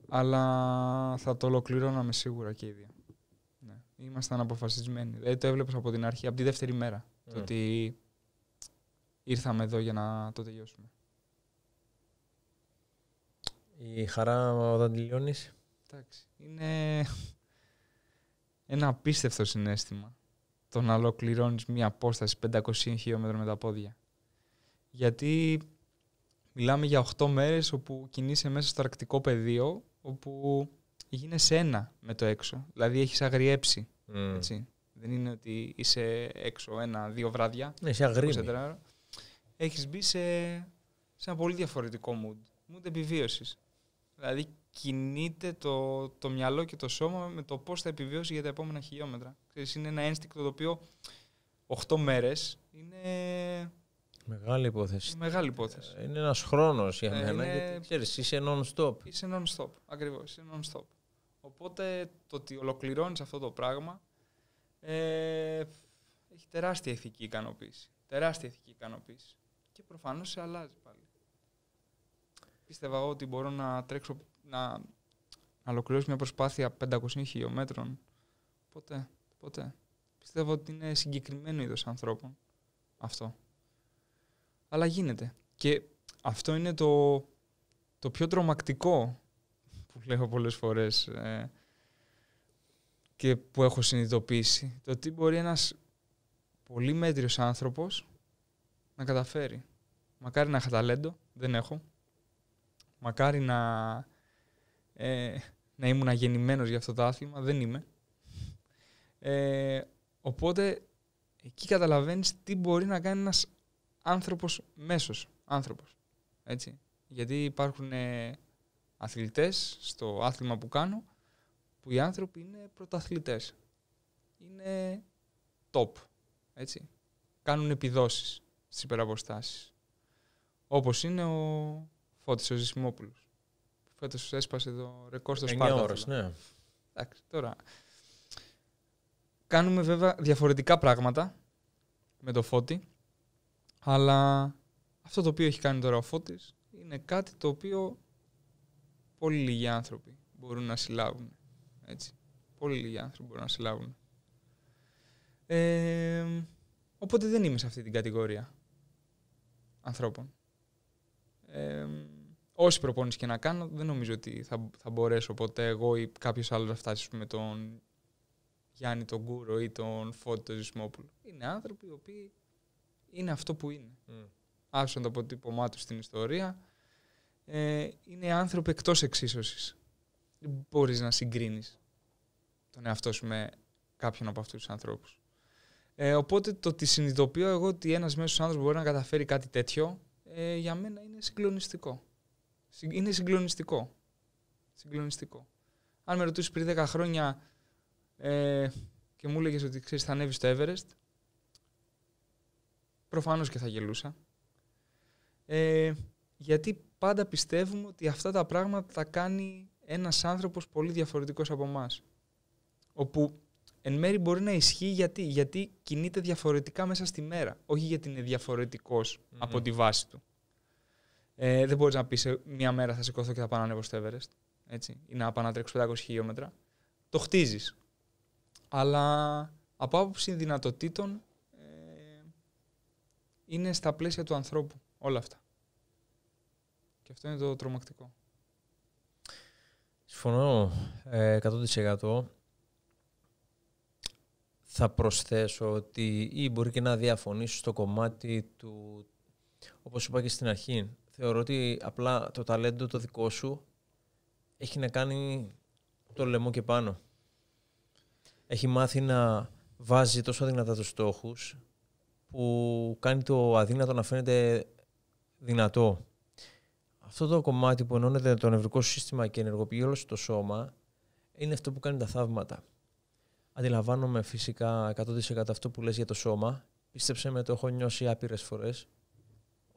A: αλλά θα το με σίγουρα και ίδια ήμασταν αποφασισμένοι. Δηλαδή το έβλεπα από την αρχή, από τη δεύτερη μέρα. Το ναι. ότι ήρθαμε εδώ για να το τελειώσουμε. Η χαρά όταν τελειώνεις. Εντάξει. Είναι ένα απίστευτο συνέστημα το να ολοκληρώνεις μια απόσταση 500 χιλιόμετρων με τα πόδια. Γιατί μιλάμε για 8 μέρες όπου κινείσαι μέσα στο αρκτικό πεδίο, όπου γίνεσαι ένα με το έξω. Δηλαδή έχεις αγριέψει. Mm. Έτσι. Δεν είναι ότι είσαι έξω ένα-δύο βράδια. Ναι, είσαι αγρίμη. Έχεις μπει σε, ένα πολύ διαφορετικό mood. Mood επιβίωσης. Δηλαδή κινείται το, το μυαλό και το σώμα με το πώς θα επιβιώσει για τα επόμενα χιλιόμετρα. Ξέρεις, είναι ένα ένστικτο το οποίο 8 μέρες είναι...
B: Μεγάλη υπόθεση. μεγάλη υπόθεση. Ε, είναι ένας χρόνος για ε, μενα είναι... γιατί
A: ξέρεις, είσαι non-stop. Είσαι stop ακριβώς, ακριβώς, είσαι non-stop. Οπότε το ότι ολοκληρώνεις αυτό το πράγμα ε, έχει τεράστια ηθική ικανοποίηση. Τεράστια ηθική ικανοποίηση. Και προφανώς σε αλλάζει πάλι. Πίστευα ότι μπορώ να τρέξω, να, να ολοκληρώσω μια προσπάθεια 500 χιλιόμετρων. Ποτέ, ποτέ. Πιστεύω ότι είναι συγκεκριμένο είδος ανθρώπων αυτό. Αλλά γίνεται. Και αυτό είναι το, το πιο τρομακτικό που λέω πολλές φορές ε, και που έχω συνειδητοποιήσει. Το τι μπορεί ένας πολύ μέτριος άνθρωπος να καταφέρει. Μακάρι να είχα ταλέντο, δεν έχω. Μακάρι να, ε, να ήμουν αγεννημένος για αυτό το άθλημα, δεν είμαι. Ε, οπότε εκεί καταλαβαίνεις τι μπορεί να κάνει ένας άνθρωπος μέσος, άνθρωπος. Έτσι. Γιατί υπάρχουν αθλητές στο άθλημα που κάνω που οι άνθρωποι είναι πρωταθλητές. Είναι top, έτσι. Κάνουν επιδόσεις στις υπεραποστάσεις. Όπως είναι ο Φώτης ο Ζησιμόπουλος. Φέτος έσπασε το ρεκόρ στο Σπάρτα. ώρες, ναι. Εντάξει, τώρα. Κάνουμε βέβαια διαφορετικά πράγματα με το Φώτη, αλλά αυτό το οποίο έχει κάνει τώρα ο Φώτης είναι κάτι το οποίο πολύ λίγοι άνθρωποι μπορούν να συλλάβουν. Έτσι. Πολύ λίγοι άνθρωποι μπορούν να συλλάβουν. Ε, οπότε δεν είμαι σε αυτή την κατηγορία ανθρώπων. Ε, όση προπόνηση και να κάνω, δεν νομίζω ότι θα, θα μπορέσω ποτέ εγώ ή κάποιος άλλος να φτάσει με τον Γιάννη τον Κούρο ή τον Φώτη τον Ζησμόπουλο. Είναι άνθρωποι οι οποίοι είναι αυτό που είναι. Mm. Άφησαν το αποτύπωμά τους στην ιστορία, ε, είναι άνθρωποι εκτός εξίσωσης. Δεν μπορείς να συγκρίνεις τον εαυτό σου με κάποιον από αυτούς τους ανθρώπους. Ε, οπότε το ότι συνειδητοποιώ εγώ ότι ένας μέσος άνθρωπος μπορεί να καταφέρει κάτι τέτοιο, ε, για μένα είναι συγκλονιστικό. Είναι συγκλονιστικό. Συγκλονιστικό. Αν με ρωτούσες πριν 10 χρόνια ε, και μου έλεγες ότι ξέρεις, θα ανέβεις στο Everest, προφανώς και θα γελούσα. Ε, γιατί πάντα πιστεύουμε ότι αυτά τα πράγματα τα κάνει ένας άνθρωπος πολύ διαφορετικός από εμάς. Όπου εν μέρη μπορεί να ισχύει γιατί, γιατί κινείται διαφορετικά μέσα στη μέρα, όχι γιατί είναι από τη βάση του. Ε, δεν μπορείς να πεις «Ε, μια μέρα θα σηκωθώ και θα πάνε να ανέβω στο Everest έτσι, ή να πάνε να τρέξω 500 χιλιόμετρα. Το χτίζεις. Αλλά από άποψη δυνατοτήτων ε, είναι στα πλαίσια του ανθρώπου όλα αυτά. Και αυτό είναι το τρομακτικό.
B: Συμφωνώ 100%. Ε, Θα προσθέσω ότι ή μπορεί και να διαφωνήσω στο κομμάτι του, όπως είπα και στην αρχή, θεωρώ ότι απλά το ταλέντο το δικό σου έχει να κάνει το λαιμό και πάνω. Έχει μάθει να βάζει τόσο δυνατά τους στόχους που κάνει το αδύνατο να φαίνεται δυνατό αυτό το κομμάτι που ενώνεται το νευρικό σύστημα και ενεργοποιεί όλο το σώμα είναι αυτό που κάνει τα θαύματα. Αντιλαμβάνομαι φυσικά 100% αυτό που λες για το σώμα. Πίστεψε με, το έχω νιώσει άπειρες φορές.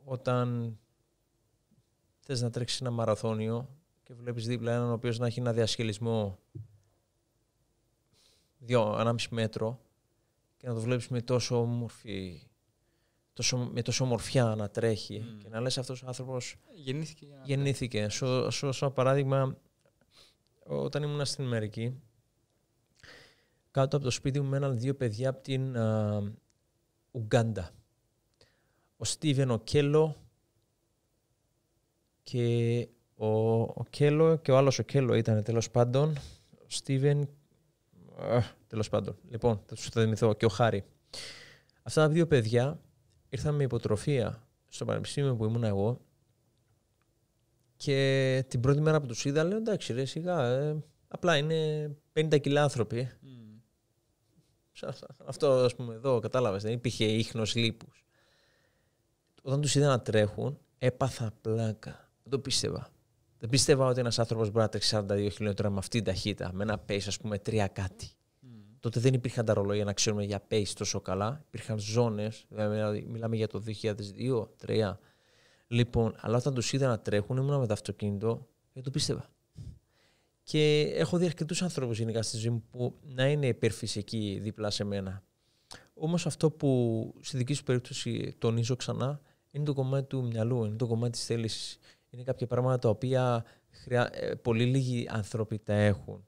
B: Όταν θες να τρέξεις ένα μαραθώνιο και βλέπεις δίπλα έναν ο οποίος να έχει ένα διασχελισμό 2,5 μέτρο και να το βλέπεις με τόσο όμορφη τόσο, με τόσο ομορφιά να τρέχει mm. και να λες αυτός ο άνθρωπος γεννήθηκε. Για γεννήθηκε. Σω, σω, παράδειγμα, όταν ήμουν στην Αμερική, κάτω από το σπίτι μου μέναν δύο παιδιά από την Ουγκάντα. Ο Στίβεν ο Κέλο και ο, ο Κέλο και ο άλλος ο Κέλο ήταν τέλος πάντων. Ο Στίβεν, τέλος πάντων. Λοιπόν, θα σου το θυμηθώ και ο Χάρη. Αυτά τα δύο παιδιά ήρθα με υποτροφία στο πανεπιστήμιο που ήμουν εγώ και την πρώτη μέρα που τους είδα λέω εντάξει ρε σιγά, ε, απλά είναι 50 κιλά άνθρωποι. Αυτό ας πούμε εδώ, κατάλαβες, δεν υπήρχε ίχνος λίπους. Όταν τους είδα να τρέχουν, έπαθα πλάκα. Δεν το πίστευα. Δεν πίστευα ότι ένας άνθρωπος μπορεί να τρέξει 42 χιλιόμετρα με αυτή την ταχύτητα, με ένα pace ας πούμε τρία κάτι. Τότε δεν υπήρχαν τα ρολόγια να ξέρουμε για pace τόσο καλά. Υπήρχαν ζώνες, δηλαδή, δηλαδή, μιλάμε για το 2002-2003. Λοιπόν, αλλά όταν τους είδα να τρέχουν, ήμουν με το αυτοκίνητο και το πίστευα. Και έχω δει αρκετούς ανθρώπους γενικά στη ζωή μου που να είναι υπερφυσικοί δίπλα σε μένα. Όμως αυτό που στη δική σου περίπτωση τονίζω ξανά είναι το κομμάτι του μυαλού, είναι το κομμάτι της θέλησης. Είναι κάποια πράγματα τα οποία ε, πολύ λίγοι άνθρωποι τα έχουν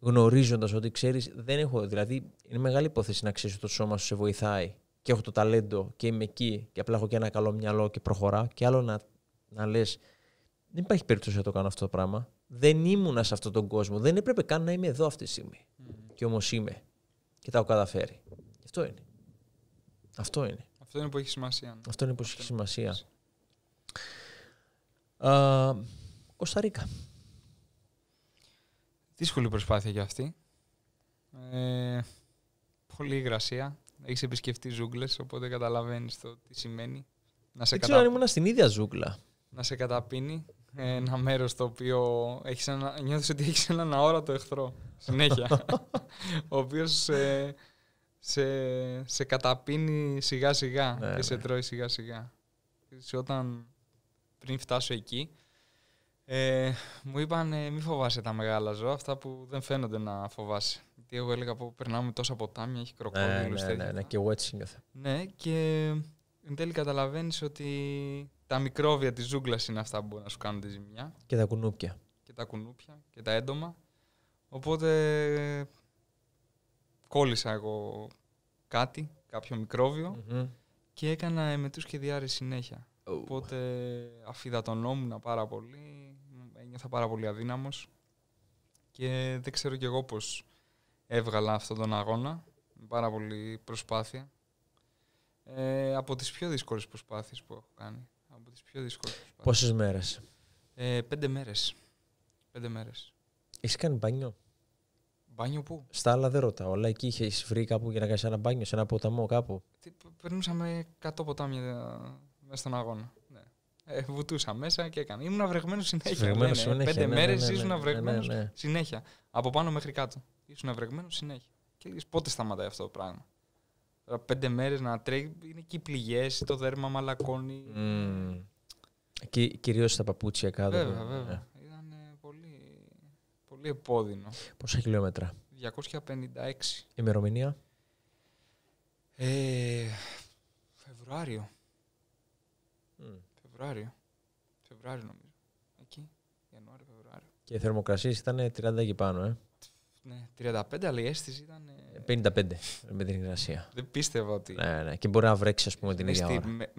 B: γνωρίζοντας ότι ξέρεις, δεν έχω. Δηλαδή, είναι μεγάλη υπόθεση να ξέρεις ότι το σώμα σου σε βοηθάει και έχω το ταλέντο και είμαι εκεί και απλά έχω και ένα καλό μυαλό και προχωράω. Και άλλο να, να λες, δεν υπάρχει περίπτωση να το κάνω αυτό το πράγμα. Δεν ήμουνα σε αυτόν τον κόσμο. Δεν έπρεπε καν να είμαι εδώ αυτή τη στιγμή. Mm. Και όμως είμαι. Και τα έχω καταφέρει. Αυτό είναι. Αυτό είναι.
A: Αυτό είναι που έχει σημασία. Ναι. Αυτό είναι που έχει σημασία. Κωνσταντίνα. Δύσκολη προσπάθεια για αυτή. Ε, πολύ υγρασία. Έχεις επισκεφτεί ζούγκλες, οπότε καταλαβαίνεις το τι σημαίνει. Να σε Δεν ξέρω αν ήμουν στην ίδια ζούγκλα. Να σε καταπίνει ένα μέρος το οποίο έχεις ένα... ότι έχεις έναν αόρατο εχθρό συνέχεια. ο οποίος σε... σε, καταπίνει σιγά σιγά ναι, και σε ναι. τρώει σιγά σιγά. Όταν πριν φτάσω εκεί, ε, μου είπαν ε, μη φοβάσαι τα μεγάλα ζώα, αυτά που δεν φαίνονται να φοβάσαι. Γιατί εγώ έλεγα που περνάμε τόσα ποτάμια, έχει κροκόδιλους. Ναι, ναι, ναι, ναι,
B: και εγώ έτσι νιώθω.
A: Ναι, και εν τέλει καταλαβαίνεις ότι τα μικρόβια της ζούγκλας είναι αυτά που μπορούν να σου κάνουν τη ζημιά. Και τα κουνούπια. Και τα κουνούπια και τα έντομα. Οπότε κόλλησα εγώ κάτι, κάποιο μικρόβιο mm-hmm. και έκανα εμετούς και διάρρη συνέχεια. Οπότε αφιδατωνόμουν πάρα πολύ, νιώθα πάρα πολύ αδύναμος και δεν ξέρω κι εγώ πώς έβγαλα αυτόν τον αγώνα με πάρα πολύ προσπάθεια. Ε, από τις πιο δύσκολες προσπάθειες που έχω κάνει. Από τις πιο δύσκολες
B: προσπάθειες. Πόσες μέρες?
A: Ε, πέντε μέρες. Πέντε μέρες.
B: Έχεις κάνει μπάνιο.
A: Μπάνιο πού?
B: Στα άλλα δεν ρωτάω. Αλλά εκεί είχες βρει κάπου για να κάνεις ένα μπάνιο, σε ένα ποταμό κάπου.
A: περνούσαμε 100 ποτάμια ε, μέσα στον αγώνα. Ε, βουτούσα μέσα και έκανα. Ήμουν βρεγμένος συνέχεια. συνέχεια. Πέντε ναι, ναι μέρες ναι, ναι, ήσουν ναι, ναι, ναι. συνέχεια. Από πάνω μέχρι κάτω. Ήσουν βρεγμένος συνέχεια. Και πότε σταματάει αυτό το πράγμα. Τώρα πέντε μέρες να τρέχει, είναι και οι πληγές, το δέρμα μαλακώνει.
C: Mm.
B: Και κυρίως στα παπούτσια κάτω. Βέβαια, βέβαια.
A: Ήταν πολύ, πολύ επώδυνο.
B: Πόσα χιλιόμετρα. 256. Ημερομηνία.
A: Ε, Φεβρουάριο. Φεβρουάριο. Φεβρουάριο νομίζω. Εκεί. Ιανουάριο, Φεβρουάριο. Και οι
B: θερμοκρασίες ήταν 30 και πάνω, ε.
A: Ναι, 35, αλλά η αίσθηση ήταν.
B: 55 με την υγρασία. Δεν πίστευα ότι. Ναι, ναι. Και μπορεί να βρέξεις, ας πούμε, την ίδια ώρα.
A: Με,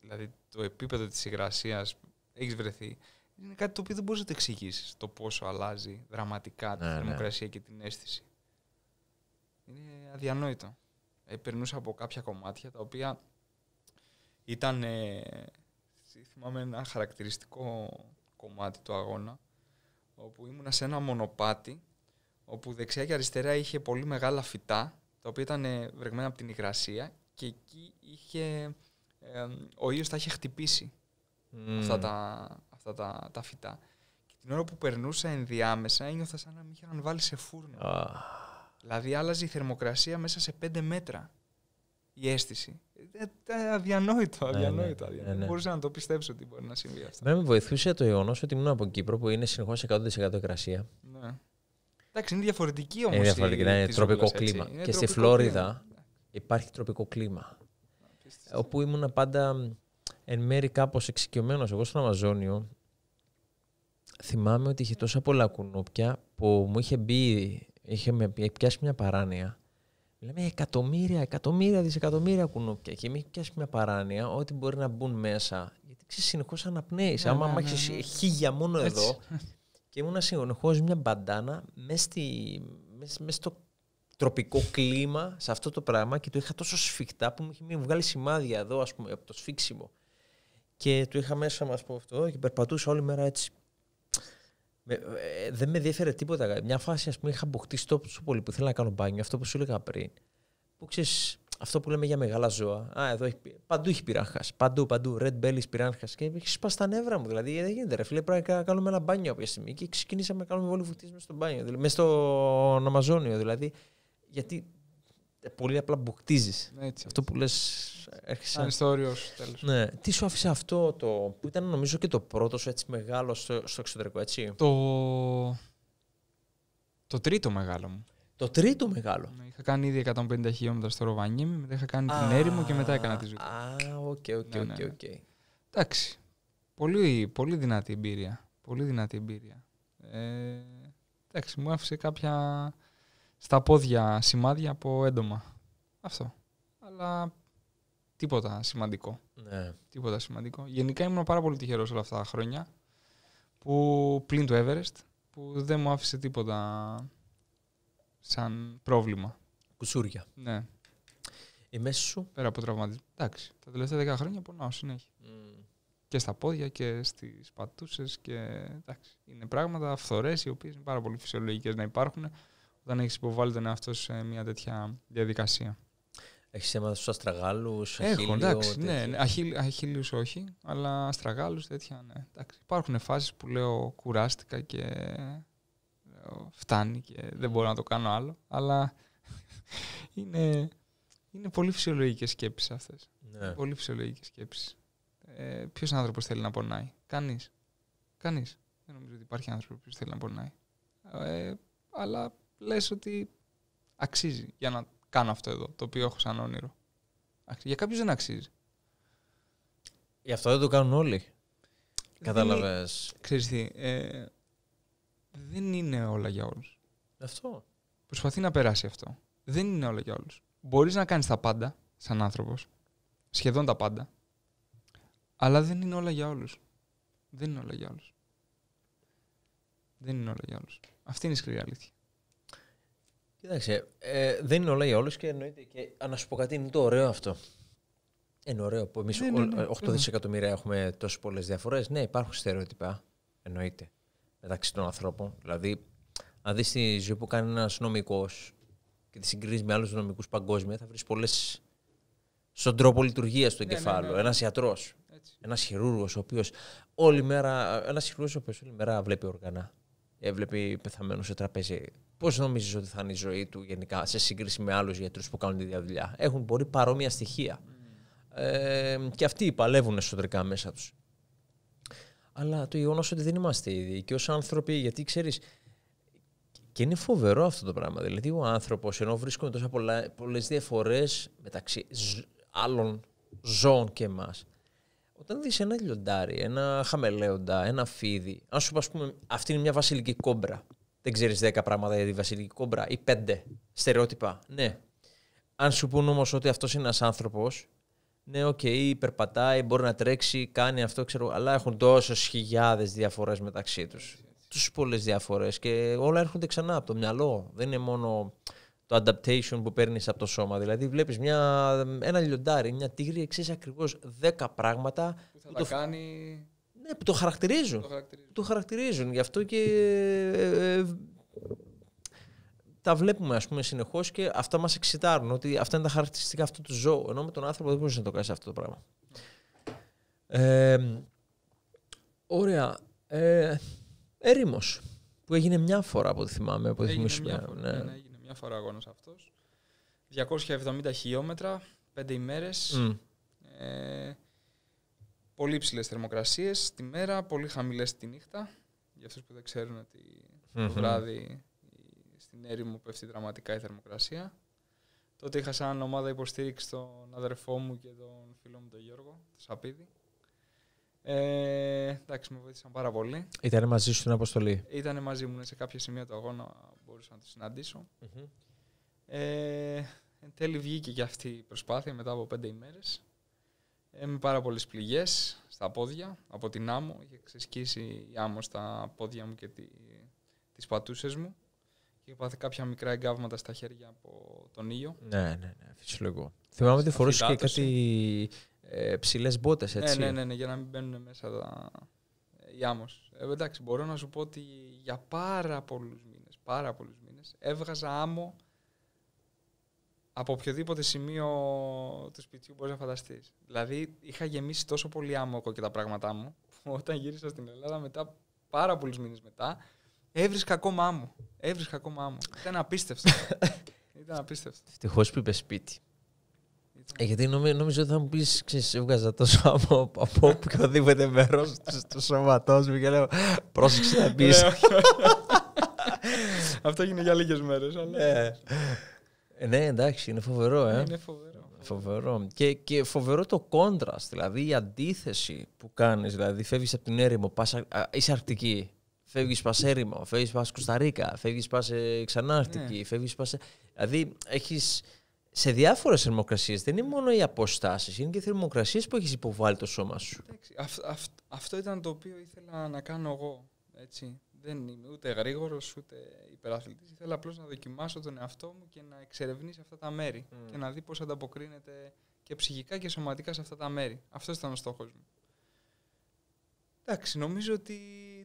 A: δηλαδή, το επίπεδο της υγρασίας έχεις βρεθεί. Είναι κάτι το οποίο δεν μπορείς να το εξηγήσεις το πόσο αλλάζει δραματικά τη ναι, ναι. θερμοκρασία και την αίσθηση. Είναι αδιανόητο. Ε, περνούσα από κάποια κομμάτια τα οποία ήταν Θυμάμαι ένα χαρακτηριστικό κομμάτι του αγώνα, όπου ήμουνα σε ένα μονοπάτι, όπου δεξιά και αριστερά είχε πολύ μεγάλα φυτά, τα οποία ήταν ε, βρεγμένα από την υγρασία και εκεί είχε, ο ήλιος τα είχε χτυπήσει αυτά, mm. τα, αυτά τα, τα φυτά. Και την ώρα που περνούσα ενδιάμεσα ένιωθα σαν να με είχαν βάλει σε φούρνο. Δηλαδή άλλαζε η θερμοκρασία μέσα σε πέντε μέτρα η αίσθηση. Ε, αδιανόητο, ναι, ναι, αδιανόητο. Ναι, αδιανόητο. Δεν μπορούσα να το πιστέψω ότι μπορεί να συμβεί αυτό.
B: με βοηθούσε το γεγονός ότι ήμουν από Κύπρο που είναι συνεχώς 100% υγρασία.
A: Ναι. Εντάξει, είναι διαφορετική όμως. Είναι διαφορετική, είναι τροπικό κλίμα. και στη Φλόριδα
B: υπάρχει τροπικό κλίμα. Όπου ήμουν πάντα εν μέρη κάπως εξοικειωμένος. Εγώ στον Αμαζόνιο θυμάμαι ότι είχε τόσα πολλά κουνούπια που μου είχε μπει, είχε πιάσει μια παράνοια Λέμε εκατομμύρια, εκατομμύρια, δισεκατομμύρια κουνούπια. Και μην πιάσεις μια παράνοια ότι μπορεί να μπουν μέσα. Γιατί ξέρεις, συνεχώς αναπνέεις. Άμα ναι, ναι, ναι. χίλια μόνο Έτσι. εδώ. Και ήμουν συνεχώς μια μπαντάνα μέσα στο τροπικό κλίμα σε αυτό το πράγμα και το είχα τόσο σφιχτά που μου είχε βγάλει σημάδια εδώ, ας πούμε, από το σφίξιμο. Και το είχα μέσα μου, αυτό και περπατούσα όλη μέρα έτσι. Ε, ε, δεν με ενδιαφέρεται τίποτα. Μια φάση, ας πούμε, είχα αποκτήσει τόσο πολύ που ήθελα να κάνω μπάνιο, αυτό που σου έλεγα πριν. Που ξέρεις, αυτό που λέμε για μεγάλα ζώα. Α, εδώ έχει, παντού έχει πειράγχα. Παντού, παντού. Red bellies πειράγχα. Και έχει σπάσει τα νεύρα μου. Δηλαδή δεν γίνεται. Ρε, φίλε, πρέπει κάνουμε ένα μπάνιο κάποια στιγμή. Και ξεκινήσαμε να κάνουμε όλοι βουτή μέσα στο μπάνιο. Δηλαδή, μέσα στο Αμαζόνιο. Δηλαδή, γιατί ε, πολύ απλά μποκτίζεις. Ναι, αυτό που λε Έρχεσαι. Αν Ναι. Τι σου άφησε αυτό το. που ήταν νομίζω και το πρώτο σου έτσι μεγάλο στο, εξωτερικό, έτσι. Το.
A: Το τρίτο μεγάλο μου. Το τρίτο μεγάλο. Ναι, είχα κάνει ήδη 150 χιλιόμετρα στο Ροβανίμι, μετά είχα κάνει α, την έρημο και μετά έκανα τη ζωή.
B: Α, οκ, οκ, ναι, ναι, οκ.
A: Εντάξει. Πολύ, πολύ δυνατή εμπειρία. Πολύ δυνατή εμπειρία. Ε, εντάξει, μου άφησε κάποια στα πόδια σημάδια από έντομα. Αυτό. Αλλά τίποτα σημαντικό. Ναι. Τίποτα σημαντικό. Γενικά ήμουν πάρα πολύ τυχερός όλα αυτά τα χρόνια που πλην του Everest που δεν μου άφησε τίποτα σαν πρόβλημα. Κουσούρια. Ναι. Η σου. Πέρα από τραυματισμό. Εντάξει. Τα τελευταία 10 χρόνια πονάω συνέχεια. Mm. Και στα πόδια και στις πατούσες. Και... Είναι πράγματα φθορές οι οποίες είναι πάρα πολύ φυσιολογικές να υπάρχουν όταν έχεις υποβάλει τον εαυτό σε μια τέτοια διαδικασία. Έχεις θέματα στους
B: αστραγάλους. Έχω, εντάξει. Ναι, ναι.
A: όχι, αλλά αστραγάλους τέτοια. Ναι. Εντάξει, υπάρχουν φάσεις που λέω κουράστηκα και φτάνει και δεν μπορώ να το κάνω άλλο. Αλλά είναι, είναι πολύ φυσιολογικές σκέψεις αυτές. Ναι. Πολύ φυσιολογικές σκέψεις. Ε, Ποιος άνθρωπος θέλει να πονάει, Κανείς. Κανείς. Δεν νομίζω ότι υπάρχει άνθρωπος που θέλει να πονάει. Ε, αλλά λες ότι αξίζει για να κάνω αυτό εδώ, το οποίο έχω σαν όνειρο. Για κάποιους δεν αξίζει. Γι' αυτό δεν το κάνουν όλοι. Κατάλαβες. Ξέρεις τι. Ε, δεν είναι όλα για όλους. Αυτό. Προσπαθεί να περάσει αυτό. Δεν είναι όλα για όλους. Μπορείς να κάνεις τα πάντα σαν άνθρωπος. Σχεδόν τα πάντα. Αλλά δεν είναι όλα για όλους. Δεν είναι όλα για όλους. Δεν είναι όλα για όλους. Αυτή είναι η σκληρή αλήθεια.
B: Κοιτάξτε, ε, δεν είναι όλα για όλους και εννοείται. Και να σου πω κάτι, είναι το ωραίο αυτό. Είναι ωραίο που εμείς 8 ναι, ναι, ναι. δισεκατομμύρια έχουμε τόσες πολλές διαφορές. Ναι, υπάρχουν στερεότυπα. Εννοείται. Μεταξύ των ανθρώπων. Δηλαδή, αν δεις τη ζωή που κάνει ένας νομικός και τη συγκρίνεις με άλλους νομικούς παγκόσμια, θα βρεις πολλές. στον τρόπο λειτουργίας του εγκεφάλου. Ένας γιατρός, Ένας χειρούργος, ο οποίος όλη μέρα. Ένας χειρούργος, όλη μέρα βλέπει όργανα. Έβλεπει βλέπει πεθαμένο σε τραπέζι Πώς νομίζεις ότι θα είναι η ζωή του γενικά σε σύγκριση με άλλους γιατρούς που κάνουν τη ίδια δουλειά. Έχουν μπορεί παρόμοια στοιχεία. Ε, και αυτοί παλεύουν εσωτερικά μέσα τους. Αλλά το γεγονός ότι δεν είμαστε ήδη και ως άνθρωποι, γιατί ξέρεις. Και είναι φοβερό αυτό το πράγμα. Δηλαδή, ο άνθρωπος, ενώ βρίσκονται τόσα πολλές διαφορές μεταξύ άλλων ζώων και εμάς, όταν δεις ένα λιοντάρι, ένα χαμελέοντα, ένα φίδι, αν σου πούμε, αυτή είναι μια βασιλική κόμπρα δεν ξέρεις 10 πράγματα για τη βασιλική κόμπρα ή 5 στερεότυπα. Ναι. Αν σου πούν όμως ότι αυτός είναι ένας άνθρωπος, ναι, οκ, okay, περπατάει, μπορεί να τρέξει, κάνει αυτό, ξέρω, αλλά έχουν τόσες χιλιάδες διαφορές μεταξύ τους. Τους πολλές διαφορές και όλα έρχονται ξανά από το μυαλό. Δεν είναι μόνο το adaptation που παίρνεις από το σώμα. Δηλαδή, βλέπεις ένα λιοντάρι, μια τίγρη, εξή ακριβώ 10 πράγματα. Που
A: θα τα το... κάνει ναι, που το χαρακτηρίζουν. Το χαρακτηρίζουν.
B: Το χαρακτηρίζουν. Γι' αυτό και ε, ε, τα βλέπουμε ας πούμε, συνεχώς και αυτά μας εξητάρουν. Ότι αυτά είναι τα χαρακτηριστικά αυτού του ζώου. Ενώ με τον άνθρωπο δεν μπορείς να το κάνεις αυτό το πράγμα. Ε, ωραία. Ε, έρημος. Που έγινε μια φορά από ό,τι θυμάμαι. Από έγινε, μια ναι. Ναι,
A: έγινε μια φορά αγώνας αυτός. 270 χιλιόμετρα, 5 ημέρες πολύ ψηλέ θερμοκρασίες τη μέρα, πολύ χαμηλές τη νύχτα. Για αυτούς που δεν ξέρουν ότι το βράδυ στην έρημο πέφτει δραματικά η θερμοκρασία. Τότε είχα σαν ομάδα υποστήριξη τον αδερφό μου και τον φίλο μου τον Γιώργο, τον Σαπίδη. Ε, εντάξει, με βοήθησαν πάρα πολύ. Ήταν μαζί σου στην αποστολή. Ήταν μαζί μου, ναι, σε κάποια σημεία του αγώνα μπορούσα να το συναντησω mm Ε, εν τέλει βγήκε και αυτή η προσπάθεια μετά από πέντε ημέρες ε, πάρα πολλές πληγές στα πόδια, από την άμμο. Είχε ξεσκίσει η άμμο στα πόδια μου και τη, τις πατούσες μου. Και πάθει κάποια μικρά εγκάβματα στα χέρια από τον ήλιο. Ναι, ναι,
B: ναι, φυσιολογικό. Θυμάμαι ότι φορούσε και κάτι ε, ψηλές μπότες, ναι, έτσι. Ναι, ναι,
A: ναι, για να μην μπαίνουν μέσα τα... η άμμος. Ε, εντάξει, μπορώ να σου πω ότι για πάρα πολλούς μήνες, πάρα πολλούς μήνες. έβγαζα άμμο από οποιοδήποτε σημείο του σπιτιού μπορείς να φανταστείς. Δηλαδή, είχα γεμίσει τόσο πολύ άμμοκο και τα πράγματά μου, που όταν γύρισα στην Ελλάδα, μετά πάρα πολλούς μήνες μετά, έβρισκα ακόμα άμμο. Έβρισκα ακόμα άμμο. Ήταν απίστευτο. Ήταν απίστευτο.
B: Ευτυχώς που είπες σπίτι. Ε, γιατί νομίζω ότι θα μου πεις, ξέρεις, έβγαζα τόσο άμμο από οποιοδήποτε μέρο του σώματός μου και λέω, πρόσεξε να πει.
A: Αυτό έγινε για λίγες μέρες. Αλλά... Ναι.
B: Ε, ναι, εντάξει, είναι φοβερό, ε. Είναι φοβερό. φοβερό. Και, και φοβερό το κόντραστ, δηλαδή η αντίθεση που κάνεις, δηλαδή φεύγεις από την έρημο, πας, α, είσαι αρκτική, φεύγεις πας έρημο, φεύγεις πας Κουσταρίκα, φεύγεις πας ε, ξανά ναι. αρκτική, πας... Ε, δηλαδή έχεις σε διάφορες θερμοκρασίες. Δεν είναι μόνο οι αποστάσεις, είναι και οι θερμοκρασίες που έχεις υποβάλει το σώμα σου.
A: Αυτό ήταν το οποίο ήθελα να κάνω εγώ. Έτσι δεν είμαι ούτε γρήγορος ούτε υπεραθλητής. Θέλω απλώς να δοκιμάσω τον εαυτό μου και να εξερευνήσω αυτά τα μέρη mm. και να δει πώς ανταποκρίνεται και ψυχικά και σωματικά σε αυτά τα μέρη. Αυτός ήταν ο στόχος μου. Εντάξει, νομίζω ότι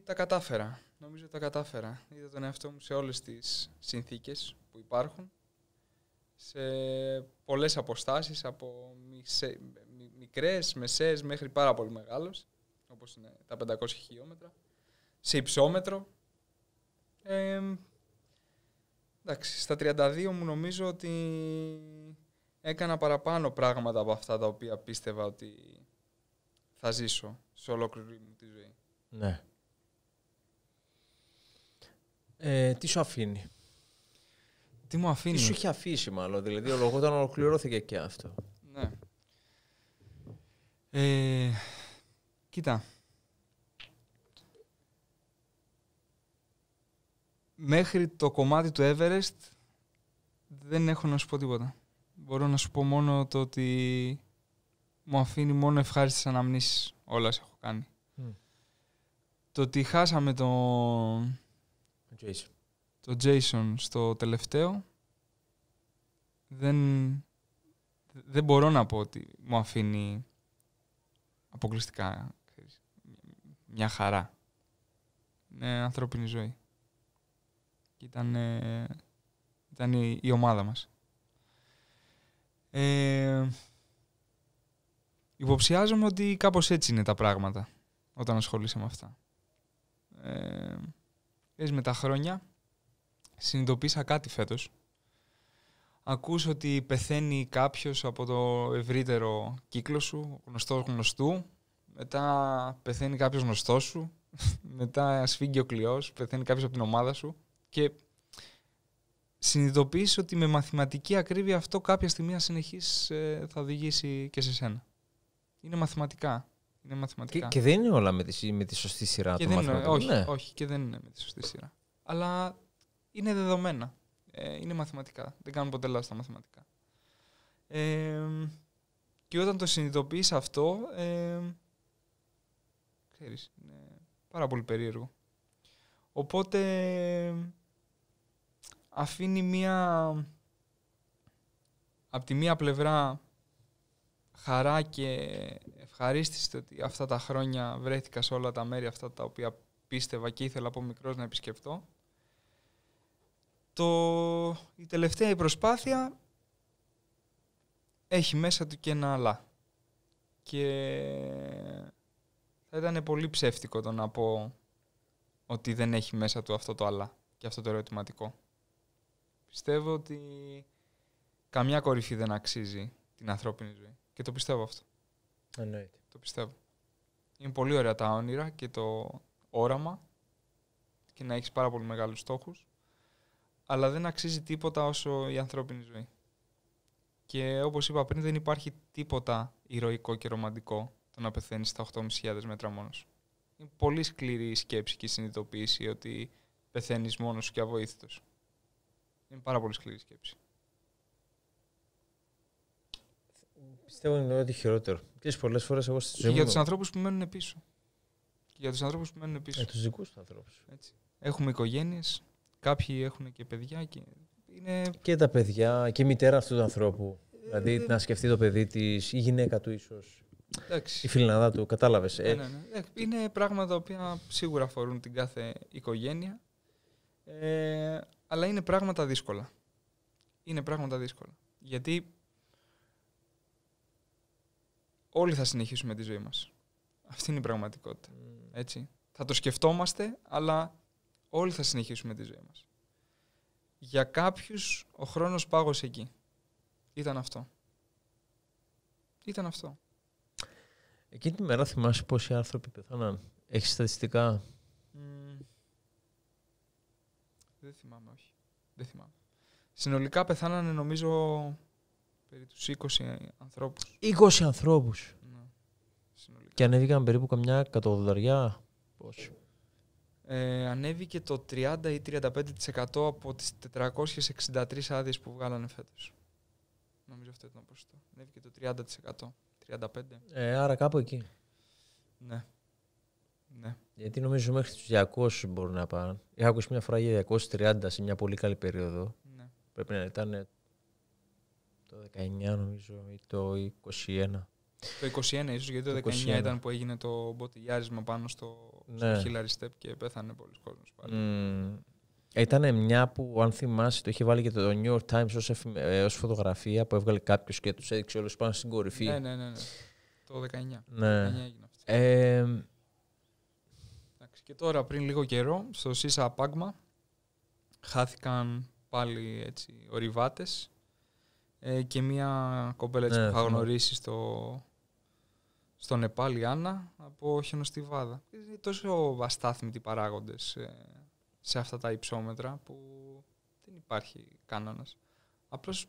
A: τα κατάφερα. Νομίζω ότι τα κατάφερα. Είδα τον εαυτό μου σε όλες τις συνθήκες που υπάρχουν, σε πολλές αποστάσεις, από μικρές, μεσαίες μέχρι πάρα πολύ μεγάλες, όπως είναι τα 500 χιλιόμετρα σε υψόμετρο. εντάξει, στα 32 μου νομίζω ότι έκανα παραπάνω πράγματα από αυτά τα οποία πίστευα ότι θα ζήσω σε ολόκληρη μου τη ζωή.
B: Ναι. Ε, τι σου αφήνει.
A: Τι μου αφήνει. Τι σου
B: είχε αφήσει μάλλον, δηλαδή όταν ολοκληρώθηκε
A: και αυτό. Ναι. Ε, κοίτα, μέχρι το κομμάτι του Everest δεν έχω να σου πω τίποτα. Μπορώ να σου πω μόνο το ότι μου αφήνει μόνο ευχάριστες αναμνήσεις. Όλα σε έχω κάνει. Το ότι χάσαμε Το Jason στο τελευταίο δεν... δεν μπορώ να πω ότι μου αφήνει αποκλειστικά μια χαρά. Ναι, ανθρώπινη ζωή και ήταν, ε, η, ομάδα μας. Ε, υποψιάζομαι ότι κάπως έτσι είναι τα πράγματα όταν ασχολείσαι με αυτά. Ε, με τα χρόνια συνειδητοποίησα κάτι φέτος. Ακούς ότι πεθαίνει κάποιος από το ευρύτερο κύκλο σου, γνωστός γνωστού, μετά πεθαίνει κάποιος γνωστός σου, μετά σφίγγει ο κλειός, πεθαίνει κάποιος από την ομάδα σου. Και συνειδητοποιήσει ότι με μαθηματική ακρίβεια αυτό κάποια στιγμή συνεχίσεις ε, θα οδηγήσει και σε σένα. Είναι μαθηματικά. Είναι μαθηματικά. Και, δεν
B: είναι όλα με τη, με τη σωστή σειρά και το δεν όχι, ναι.
A: όχι, και δεν είναι με τη σωστή σειρά. Αλλά είναι δεδομένα. Ε, είναι μαθηματικά. Δεν κάνουν ποτέ λάθος τα μαθηματικά. Ε, και όταν το συνειδητοποιείς αυτό, ε, είναι πάρα πολύ περίεργο. Οπότε αφήνει μία από τη μία πλευρά χαρά και ευχαρίστηση ότι αυτά τα χρόνια βρέθηκα σε όλα τα μέρη αυτά τα οποία πίστευα και ήθελα από μικρός να επισκεφτώ. Το, η τελευταία προσπάθεια έχει μέσα του και ένα αλλά. Και θα ήταν πολύ ψεύτικο το να πω ότι δεν έχει μέσα του αυτό το αλλά και αυτό το ερωτηματικό. Πιστεύω ότι καμιά κορυφή δεν αξίζει την ανθρώπινη ζωή. Και το πιστεύω αυτό. Εννοείται. Το πιστεύω. Είναι πολύ ωραία τα όνειρα και το όραμα και να έχεις πάρα πολύ μεγάλους στόχους, αλλά δεν αξίζει τίποτα όσο η ανθρώπινη ζωή. Και όπως είπα πριν, δεν υπάρχει τίποτα ηρωικό και ρομαντικό το να πεθαίνεις στα 8.500 μέτρα μόνος. Είναι πολύ σκληρή η σκέψη και η συνειδητοποίηση ότι πεθαίνεις μόνος και αβοήθητος. Είναι πάρα πολύ σκληρή σκέψη. Πιστεύω είναι ότι χειρότερο. Και πολλές φορές εγώ στη ζωή. για τους ανθρώπους που μένουν πίσω. για τους ανθρώπους που μένουν πίσω. Για τους δικούς τους ανθρώπους. Έχουμε οικογένειες. Κάποιοι έχουν και παιδιά. Και,
B: είναι... και τα παιδιά και η μητέρα αυτού του ανθρώπου. δηλαδή ε, να σκεφτεί το παιδί της, η γυναίκα του ίσως. Η φιλανδα του, κατάλαβες. Ε, ναι, ναι, ναι.
A: Ε, Είναι πράγματα τα οποία σίγουρα αφορούν την κάθε οικογένεια. Ε, αλλά είναι πράγματα δύσκολα. Είναι πράγματα δύσκολα. Γιατί όλοι θα συνεχίσουμε τη ζωή μας. Αυτή είναι η πραγματικότητα. Mm. Έτσι. Θα το σκεφτόμαστε, αλλά όλοι θα συνεχίσουμε τη ζωή μας. Για κάποιους ο χρόνος πάγωσε εκεί. Ήταν αυτό. Ήταν αυτό.
B: Εκείνη τη μέρα θυμάσαι πόσοι άνθρωποι
A: πεθάναν. Έχεις στατιστικά. Δεν θυμάμαι, όχι. Δεν θυμάμαι. Συνολικά πεθάνανε νομίζω περί τους 20 ανθρώπους.
B: 20 ανθρώπους. Ναι, Και ανέβηκαν περίπου καμιά εκατοδονταριά.
A: Πόσο. Ε, ανέβηκε το 30 ή 35% από τις 463 άδειες που βγάλανε φέτος. Νομίζω αυτό ήταν το ποσοστό. Ανέβηκε το 30%. 35%.
B: Ε, άρα κάπου εκεί. Ναι. Ναι. Γιατί νομίζω μέχρι τους 200 μπορούν να πάνε. Είχα ακούσει μια φορά για 230 σε μια πολύ καλή περίοδο. Ναι.
A: Πρέπει να ήταν το 19 νομίζω ή
B: το 21.
A: Το 21 ίσως, γιατί το, 19 ήταν που έγινε το μποτιλιάρισμα πάνω στο, ναι. και πέθανε πολλοί
B: κόσμος πάλι. Ήταν μια που, αν θυμάσαι, το είχε βάλει και το New York Times ως, ε, φωτογραφία που έβγαλε κάποιος και
A: τους έδειξε όλους πάνω στην κορυφή. Ναι, ναι, ναι. ναι. Το 19. 19 ναι. έγινε αυτό. Ε, και τώρα πριν λίγο καιρό στο Σίσα Πάγμα χάθηκαν πάλι έτσι ορειβάτες ε, και μια κοπέλα ναι, που είχα ναι. γνωρίσει στο, στο Νεπάλ η Άννα από χιονοστιβάδα. Είναι τόσο αστάθμητοι παράγοντες ε, σε αυτά τα υψόμετρα που δεν υπάρχει κανόνας. Απλώς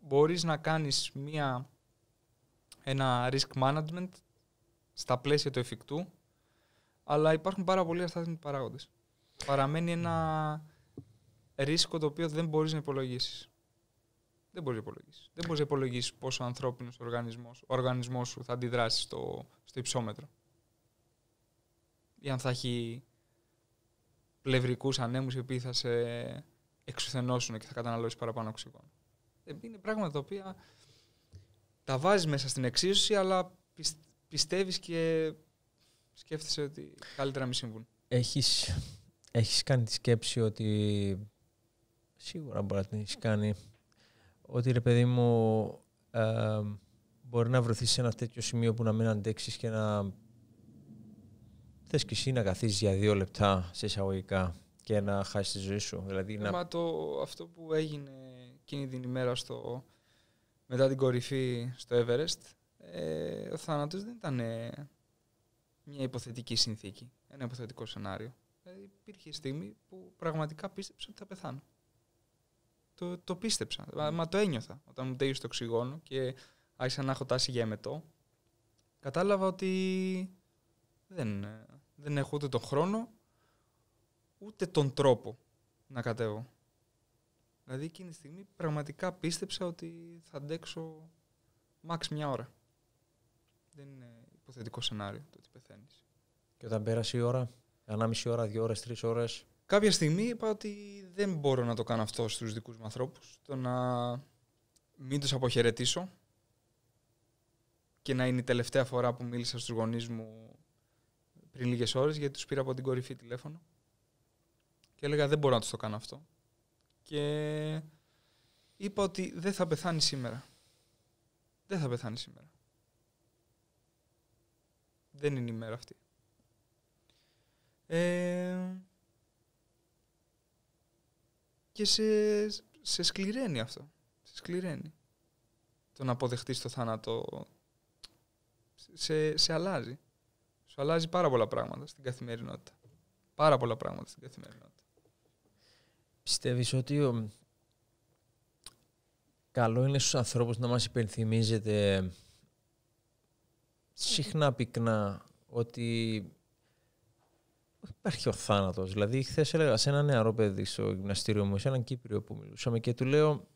A: μπορείς να κάνεις μια, ένα risk management στα πλαίσια του εφικτού αλλά υπάρχουν πάρα πολλοί αστάθμιοι παράγοντες. Παραμένει ένα ρίσκο το οποίο δεν μπορείς να υπολογίσεις. Δεν μπορείς να υπολογίσεις. Δεν μπορείς να υπολογίσεις πόσο ανθρώπινος ο οργανισμό ο οργανισμός σου θα αντιδράσεις στο, στο υψόμετρο. Ή αν θα έχει πλευρικούς ανέμους οι οποίοι θα σε εξουθενώσουν και θα καταναλώσεις παραπάνω οξυγόνο. Ε, είναι πράγματα τα οποία τα βάζεις μέσα στην εξίσωση, αλλά πιστεύεις και σκέφτεσαι ότι καλύτερα μην συμβούν.
B: Έχεις, έχεις κάνει τη σκέψη ότι σίγουρα μπορεί να την έχεις κάνει ότι ρε παιδί μου ε, μπορεί να βρεθεί σε ένα τέτοιο σημείο που να μην αντέξεις και να θες κι εσύ να καθίσεις για δύο λεπτά σε εισαγωγικά και να χάσεις τη ζωή σου. Δηλαδή,
A: ε, το, αυτό που έγινε εκείνη την ημέρα στο, μετά την κορυφή στο Everest, ε, ο θάνατος δεν ήταν μια υποθετική συνθήκη, ένα υποθετικό σενάριο. Δηλαδή υπήρχε στιγμή που πραγματικά πίστεψα ότι θα πεθάνω. Το, το πίστεψα, μα το ένιωθα. Όταν μου τέλειωσε το οξυγόνο και άρχισα να έχω τάση για εμετό, κατάλαβα ότι δεν, δεν έχω ούτε τον χρόνο, ούτε τον τρόπο να κατέβω. Δηλαδή εκείνη τη στιγμή πραγματικά πίστεψα ότι θα αντέξω μάξ μια ώρα. Δεν είναι θετικό σενάριο το ότι πεθαίνεις. Και όταν πέρασε η ώρα, ανάμιση ώρα, δύο ώρες, τρεις ώρες. Κάποια στιγμή είπα ότι δεν μπορώ να το κάνω αυτό στους δικούς μου ανθρώπους. Το να μην τους αποχαιρετήσω και να είναι η τελευταία φορά που μίλησα στους γονείς μου πριν λίγες ώρες, γιατί τους πήρα από την κορυφή τηλέφωνο. Και έλεγα δεν μπορώ να τους το κάνω αυτό. Και είπα ότι δεν θα πεθάνει σήμερα. Δεν θα πεθάνει σήμερα. Δεν είναι η μέρα αυτή. Ε, και σε, σε σκληραίνει αυτό. Σε σκληραίνει. Το να αποδεχτείς το θάνατο σε, σε αλλάζει. Σου αλλάζει πάρα πολλά πράγματα στην καθημερινότητα. Πάρα πολλά πράγματα στην καθημερινότητα.
B: Πιστεύεις ότι ο... καλό είναι στους ανθρώπους να μας υπενθυμίζεται συχνά πυκνά ότι υπάρχει ο θάνατος. Δηλαδή, χθες έλεγα σε ένα νεαρό παιδί στο γυμναστήριο μου, σε έναν Κύπριο που μιλούσαμε και του λέω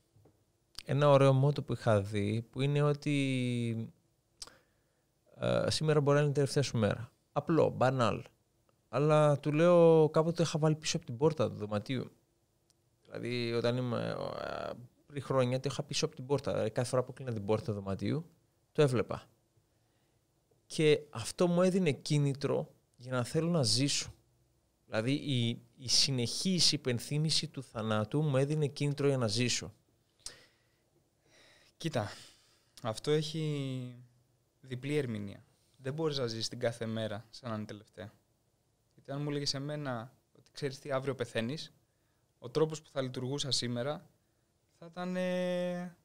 B: ένα ωραίο μότο που είχα δει που είναι ότι ε, σήμερα μπορεί να είναι η τελευταία σου μέρα. Απλό, μπανάλ. Αλλά του λέω κάποτε είχα βάλει πίσω από την πόρτα του δωματίου. Δηλαδή, όταν είμαι ε, πριν χρόνια, το είχα πίσω από την πόρτα. Δηλαδή, κάθε φορά που κλείνα την πόρτα του δωματίου, το έβλεπα και αυτό μου έδινε κίνητρο για να θέλω να ζήσω. Δηλαδή η, η συνεχής υπενθύμηση του θανάτου μου έδινε κίνητρο για να ζήσω.
A: Κοίτα, αυτό έχει διπλή ερμηνεία. Δεν μπορείς να ζεις την κάθε μέρα σαν να είναι τελευταία. Γιατί αν μου λες εμένα ότι ξέρεις τι αύριο πεθαίνεις, ο τρόπος που θα λειτουργούσα σήμερα θα ήταν ε,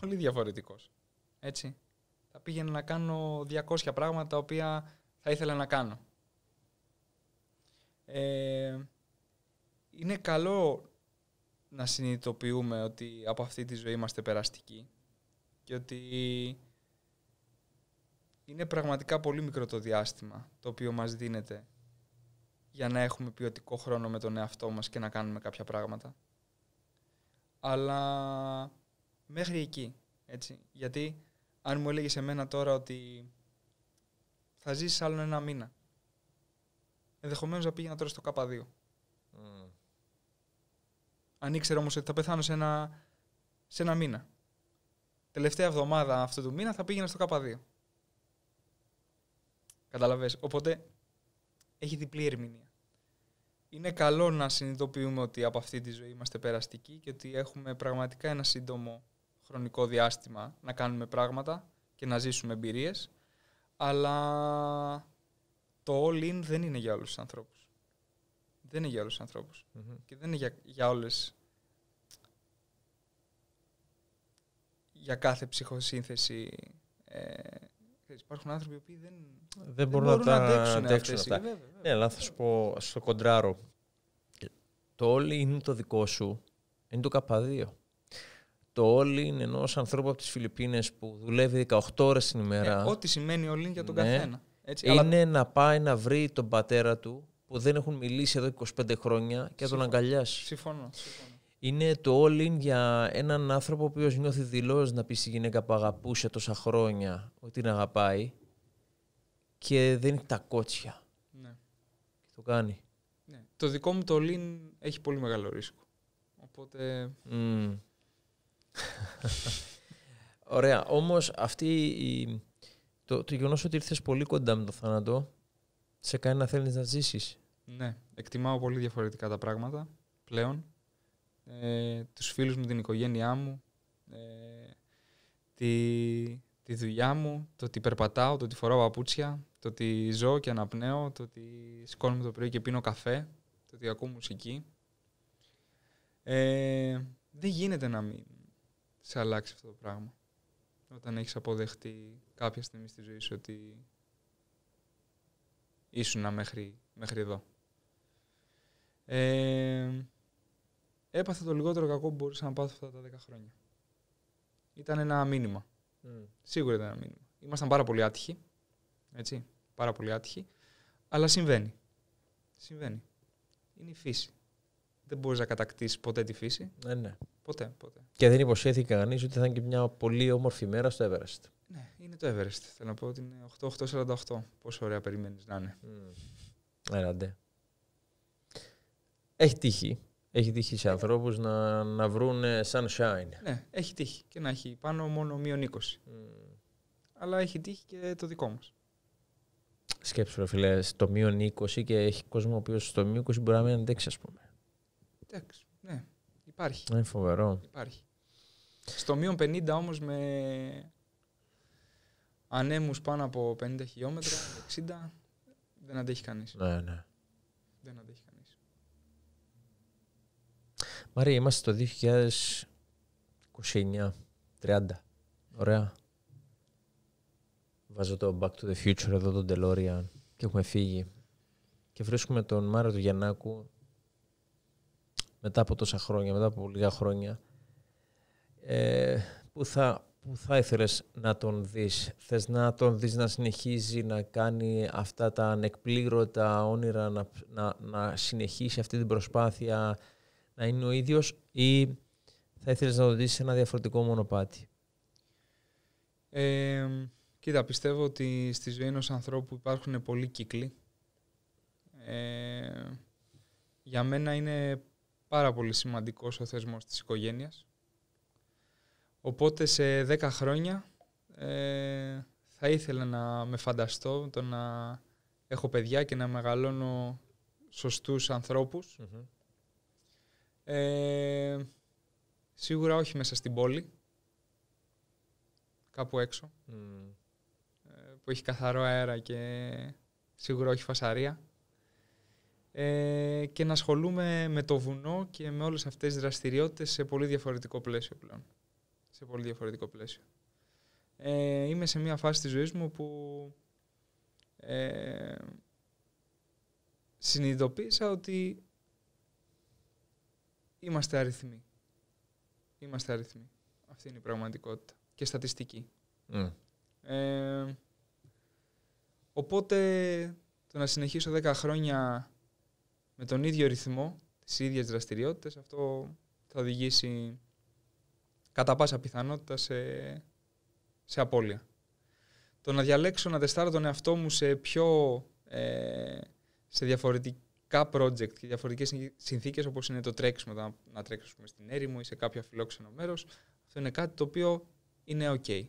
A: πολύ διαφορετικός. Έτσι θα πήγαινα να κάνω 200 πράγματα τα οποία θα ήθελα να κάνω. Ε, είναι καλό να συνειδητοποιούμε ότι από αυτή τη ζωή είμαστε περαστικοί και ότι είναι πραγματικά πολύ μικρό το διάστημα το οποίο μας δίνεται για να έχουμε ποιοτικό χρόνο με τον εαυτό μας και να κάνουμε κάποια πράγματα. Αλλά μέχρι εκεί, έτσι. Γιατί αν μου έλεγες εμένα τώρα ότι θα ζήσεις άλλον ένα μήνα, ενδεχομένως να πήγαινα τώρα στο ΚΑΠΑΔΙΟ. 2 mm. Αν ήξερα όμως ότι θα πεθάνω σε ένα, σε ένα μήνα. Τελευταία εβδομάδα αυτού του μήνα θα πήγαινα στο ΚΑΠΑΔΙΟ. 2 Οπότε έχει διπλή ερμηνεία. Είναι καλό να συνειδητοποιούμε ότι από αυτή τη ζωή είμαστε περαστικοί και ότι έχουμε πραγματικά ένα σύντομο χρονικό διάστημα να κάνουμε πράγματα και να ζήσουμε εμπειρίες, αλλά το all-in δεν είναι για όλους τους ανθρώπους. Δεν είναι για όλους τους ανθρωπους Και δεν είναι για, για όλες... για κάθε ψυχοσύνθεση ε, Υπάρχουν άνθρωποι που δεν, δεν, μπορούν, να, να αντέξουν, αυτά.
B: Ναι, αλλά θα σου πω στο κοντράρο. Το όλοι είναι το δικό σου, είναι το καπαδίο το όλοι είναι ενός ανθρώπου από τις Φιλιππίνες που δουλεύει 18 ώρες την ημέρα. Ε,
A: ό,τι σημαίνει all-in για τον ναι. καθένα. Έτσι, είναι αλλά...
B: να πάει να βρει τον πατέρα του που δεν έχουν μιλήσει εδώ 25 χρόνια και να τον αγκαλιάσει. Συμφωνώ. Είναι το all in για έναν άνθρωπο ο οποίος νιώθει δηλώς να πει στη γυναίκα που αγαπούσε τόσα χρόνια ότι την αγαπάει και δεν έχει τα κότσια.
A: Ναι. το κάνει. Ναι. Το δικό μου το all in έχει πολύ μεγάλο ρίσκο. Οπότε... Mm. Ωραία.
B: Όμως η... το, το γεγονός ότι ήρθες πολύ κοντά με το θάνατο σε κάνει να θέλεις να ζήσεις.
A: Ναι. Εκτιμάω πολύ διαφορετικά τα πράγματα πλέον. Ε, τους φίλους μου, την οικογένειά μου, ε, τη, τη δουλειά μου, το ότι περπατάω, το ότι φοράω παπούτσια, το ότι ζω και αναπνέω, το ότι σηκώνω το πρωί και πίνω καφέ, το ότι ακούω μουσική. Ε, δεν γίνεται να μην σε αλλάξει αυτό το πράγμα. Όταν έχεις αποδεχτεί κάποια στιγμή στη ζωή σου ότι ήσουν μέχρι, μέχρι εδώ. Ε, έπαθα το λιγότερο κακό που μπορούσα να πάθω αυτά τα 10 χρόνια. Ήταν ένα μήνυμα. Σίγουρα ήταν ένα μήνυμα. Ήμασταν πάρα πολύ άτυχοι. Έτσι, πάρα πολύ άτυχοι. Αλλά συμβαίνει. Συμβαίνει. Είναι η φύση. Δεν μπορείς να κατακτήσεις ποτέ τη φύση. Ε, ναι, ναι. Ποτέ, ποτέ.
B: Και δεν υποσχέθηκε κανείς ότι θα είναι και μια πολύ όμορφη μέρα
A: στο Everest. Ναι, είναι το Everest. Θέλω να πω ότι είναι 8-8-48. Πόσο ωραία περιμένεις να είναι.
B: Mm. Έχει τύχη. Έχει τύχη σε ανθρώπους να, να βρουν sunshine.
A: Ναι, έχει τύχη. Και να έχει πάνω μόνο μείον 20. Mm. Αλλά έχει τύχη και το δικό μας.
B: Σκέψου, ρε φίλε, στο μείον 20 και έχει κόσμο ο οποίος στο μείον 20 μπορεί να μην αντέξει, ας πούμε.
A: Εντάξει. Υπάρχει. Ε, φοβερό. Υπάρχει. Στο μείον 50 όμως με ανέμους πάνω από 50 χιλιόμετρα, 60, δεν αντέχει κανείς. Ναι, ναι. Δεν αντέχει κανείς.
B: Μαρία, είμαστε το 2029, 30. Ωραία. Βάζω το Back to the Future εδώ, τον DeLorean και έχουμε φύγει. Και βρίσκουμε τον Μάριο του Γιαννάκου μετά από τόσα χρόνια, μετά από λίγα χρόνια, ε, που, θα, που θα ήθελες να τον δεις. Θες να τον δεις να συνεχίζει να κάνει αυτά τα ανεκπλήρωτα όνειρα, να, να, να συνεχίσει αυτή την προσπάθεια, να είναι ο ίδιος ή θα ήθελες να τον δεις σε ένα διαφορετικό μονοπάτι.
A: Ε, κοίτα, πιστεύω ότι στη ζωή ενός ανθρώπου υπάρχουν πολλοί κύκλοι. Ε, για μένα είναι πάρα πολύ σημαντικός ο θεσμός της οικογένειας. Οπότε σε 10 χρόνια ε, θα ήθελα να με φανταστώ το να έχω παιδιά και να μεγαλώνω σωστούς Ε, σίγουρα όχι μέσα στην πόλη, κάπου έξω, ε, που έχει καθαρό αέρα και σίγουρα όχι φασαρία. Ε, και να ασχολούμαι με το βουνό και με όλες αυτές τις δραστηριότητες σε πολύ διαφορετικό πλαίσιο πλέον. Σε πολύ διαφορετικό πλαίσιο. Ε, είμαι σε μια φάση της ζωής μου που ε, συνειδητοποίησα ότι είμαστε αριθμοί. Είμαστε αριθμοί. Αυτή είναι η πραγματικότητα. Και στατιστική. Ναι. Ε, οπότε το να συνεχίσω 10 χρόνια με τον ίδιο ρυθμό, τις ίδιες δραστηριότητες, αυτό θα οδηγήσει κατά πάσα πιθανότητα σε, σε απώλεια. Το να διαλέξω να τεστάρω τον εαυτό μου σε πιο ε, σε διαφορετικά project και διαφορετικές συνθήκες όπως είναι το τρέξιμο, να, να στην έρημο ή σε κάποιο φιλόξενο μέρος, αυτό είναι κάτι το οποίο είναι ok.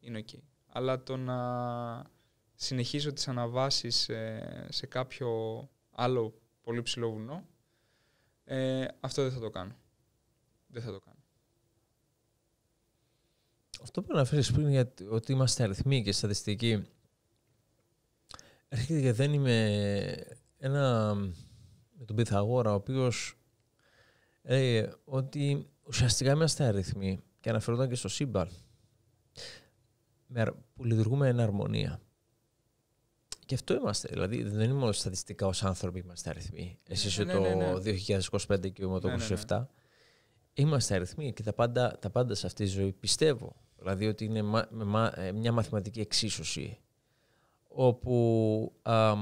A: Είναι okay. Αλλά το να συνεχίσω τις αναβάσεις σε, σε κάποιο άλλο πολύ ψηλό βουνό, ε, αυτό δεν θα το κάνω. Δεν θα το κάνω.
B: Αυτό που αναφέρεις πριν για ότι είμαστε αριθμοί και στατιστικοί, έρχεται και δεν είμαι ένα με τον πίθαγορα ο οποίος έλεγε ότι ουσιαστικά είμαστε αριθμοί και αναφερόταν και στο σύμπαν που λειτουργούμε εν αρμονία. Και αυτό είμαστε. Δηλαδή δεν είμαστε στατιστικά ως άνθρωποι, είμαστε αριθμοί. Εσύ ναι, είσαι ναι, το 2025 ναι, και εγώ το 2027. Είμαστε αριθμοί και τα πάντα, πάντα σε αυτή τη ζωή πιστεύω. Δηλαδή ότι είναι ε, μια μαθηματική εξίσωση όπου α,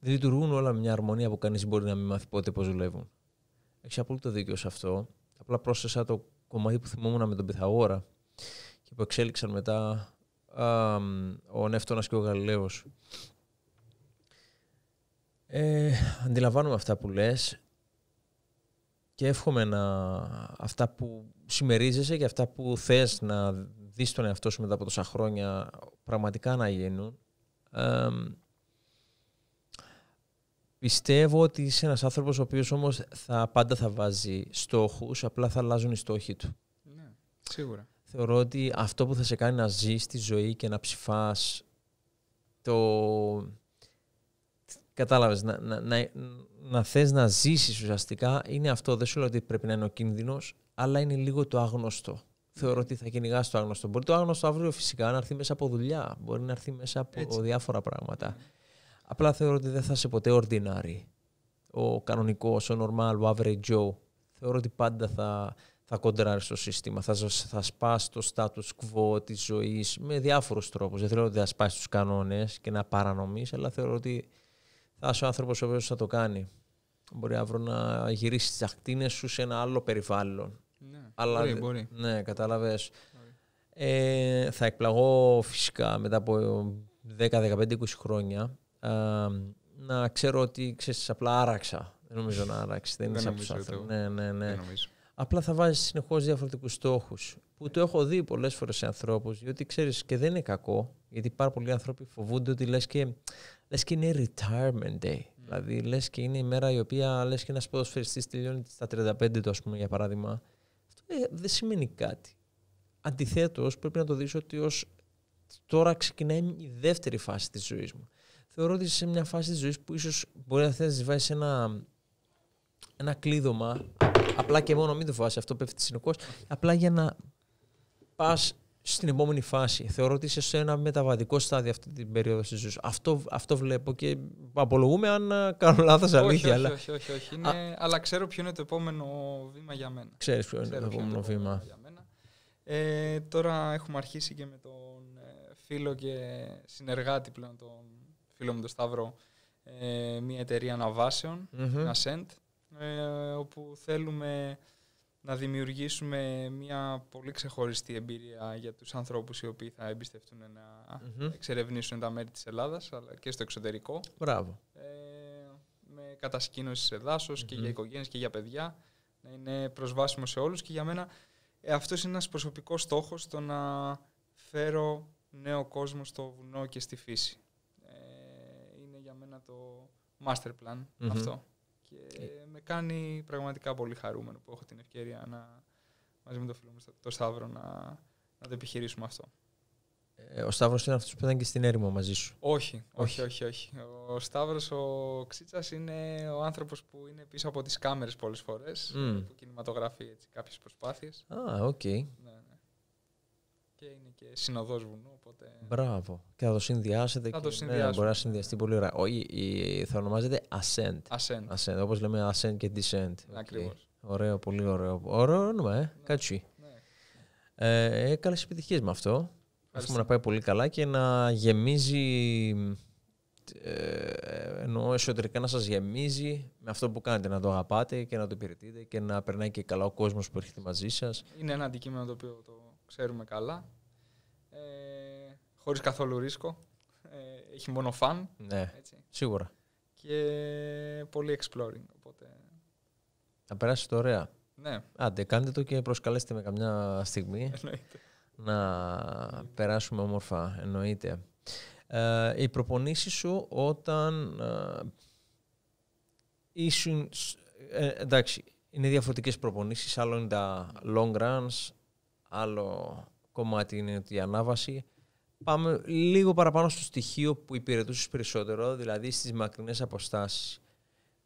B: λειτουργούν όλα με μια αρμονία που κανείς μπορεί να μην μάθει πότε πώς δουλεύουν. Έχεις απόλυτο δίκιο σε αυτό. Απλά πρόσθεσα το κομμάτι που θυμόμουν με τον Πιθαγόρα και που εξέλιξαν μετά ο Νευτόνα και ο Γαλιλαίος ε, αντιλαμβάνομαι αυτά που λες και εύχομαι να αυτά που συμμερίζεσαι και αυτά που θες να δεις τον εαυτό σου μετά από τόσα χρόνια πραγματικά να γίνουν. πιστεύω ότι είσαι ένας άνθρωπος ο οποίος όμως θα, πάντα θα βάζει στόχους, απλά θα αλλάζουν οι στόχοι του. Ναι, σίγουρα. Θεωρώ ότι αυτό που θα σε κάνει να ζεις τη ζωή και να ψηφάς το Κατάλαβες, να, να, να, να θες να ζήσεις ουσιαστικά είναι αυτό. Δεν σου λέω ότι πρέπει να είναι ο κίνδυνος, αλλά είναι λίγο το άγνωστο. Θεωρώ ναι. ότι θα κυνηγά το άγνωστο. Μπορεί το άγνωστο αύριο φυσικά να έρθει μέσα από δουλειά, μπορεί να έρθει μέσα από διάφορα πράγματα. Ναι. Απλά θεωρώ ότι δεν θα είσαι ποτέ ordinary. Ο κανονικός, ο normal, ο average Joe. Θεωρώ ότι πάντα θα, θα κοντράρεις το σύστημα, θα, θα σπάσει το status quo της ζωής με διάφορους τρόπους. Δεν θέλω ότι θα σπάσεις τους κανόνες και να παρανομείς, αλλά θεωρώ ότι θα είσαι ο άνθρωπος ο οποίος θα το κάνει. Μπορεί αύριο να γυρίσει τις ακτίνες σου σε ένα άλλο περιβάλλον. Ναι, Αλλά, μπορεί, μπορεί. Ναι, κατάλαβες. Ε, θα εκπλαγώ φυσικά μετά από 10-15-20 χρόνια α, να ξέρω ότι ξέρεις, απλά άραξα. Δεν νομίζω να άραξε. Δεν, δεν από Ναι, ναι, ναι. Απλά θα βάζεις συνεχώς διαφορετικούς στόχους. Που το έχω δει πολλές φορές σε ανθρώπους, διότι ξέρεις και δεν είναι κακό. Γιατί πάρα πολλοί άνθρωποι φοβούνται ότι λες και λες και είναι retirement day. Δηλαδή, λες και είναι η μέρα η οποία λες και ένας ποδοσφαιριστής τελειώνει στα 35 το ας πούμε, για παράδειγμα. Αυτό ε, δεν σημαίνει κάτι. Αντιθέτως, πρέπει να το δεις ότι ως τώρα ξεκινάει η δεύτερη φάση της ζωής μου. Θεωρώ ότι σε μια φάση της ζωής που ίσως μπορεί να θέλει να ένα, ένα κλείδωμα. Απλά και μόνο μην το φοβάσαι αυτό, πέφτει συνεχώς. Απλά για να πας στην επόμενη φάση. Θεωρώ ότι είσαι σε ένα μεταβατικό στάδιο αυτή την περίοδο τη ζωή. Αυτό, αυτό βλέπω και απολογούμε αν ε, κάνω λάθο αλήθεια.
A: Όχι, όχι, όχι. Είναι... Αλλά ξέρω ποιο είναι το επόμενο βήμα για μένα. Ξέρεις ποιο, είναι το επόμενο βήμα. για μένα. Ε, τώρα έχουμε αρχίσει και με τον ε, φίλο και συνεργάτη πλέον, τον φίλο μου τον Σταύρο, μια εταιρεία αναβάσεων, ένα όπου θέλουμε να δημιουργήσουμε μια πολύ ξεχωριστή εμπειρία για τους ανθρώπους οι οποίοι θα εμπιστευτούν να εξερευνήσουν τα μέρη της Ελλάδας αλλά και στο εξωτερικό. Μπράβο. Ε, με κατασκήνωση σε δασος και για οικογένειες και για παιδιά να είναι προσβάσιμο σε όλους και για μένα ε, αυτός είναι ένας προσωπικός στόχος το να φέρω νέο κόσμο στο βουνό και στη φύση. Ε, είναι για μένα το master plan αυτό και με κάνει πραγματικά πολύ χαρούμενο που έχω την ευκαιρία να, μαζί με τον φίλο μου, τον Σταύρο, να, να το επιχειρήσουμε αυτό. Ε, ο
B: Σταύρος είναι αυτός που ήταν και στην έρημο μαζί σου.
A: Όχι, όχι, όχι. όχι, Ο Σταύρος ο Ξίτσας είναι ο άνθρωπος που είναι πίσω από τις κάμερες πολλές φορές. Mm. Που κινηματογραφεί κάποιες προσπάθειες. Α, οκ. Okay. Ναι και είναι και συνοδός βουνού. Οπότε...
B: Μπράβο. Και θα το συνδυάσετε. Θα το και, ναι, μπορεί να συνδυαστεί πολύ ωραία. Ο, η, θα ονομάζεται Ascent. Ascent. ascent. Όπως λέμε Ascent και Descent. Ναι, Ακριβώς. Okay. Ωραίο, πολύ ωραίο. Ωραίο όνομα, ε. Ναι. Κάτσι. Ναι. Ε, ε Καλές επιτυχίες με αυτό. Εύχομαι να πάει πολύ καλά και να γεμίζει ε, εννοώ εσωτερικά να σας γεμίζει με αυτό που κάνετε, να το αγαπάτε και να το υπηρετείτε και να περνάει και καλά ο κόσμος που έρχεται μαζί σας.
A: Είναι ένα αντικείμενο το οποίο το ξέρουμε καλά. Ε, χωρίς καθόλου ρίσκο. Ε, έχει μόνο φαν, Ναι, σίγουρα. Και πολύ exploring, οπότε...
B: Να περάσεις το ωραία. Ναι. Άντε, κάντε το και προσκαλέστε με καμιά στιγμή. Να περάσουμε όμορφα, εννοείται. Ε, οι προπονήσεις σου όταν ε, ήσουν... Ε, εντάξει, είναι διαφορετικές προπονήσεις, άλλο είναι τα long runs, άλλο κομμάτι είναι ότι η ανάβαση. Πάμε λίγο παραπάνω στο στοιχείο που υπηρετούσες περισσότερο, δηλαδή στις μακρινές αποστάσεις.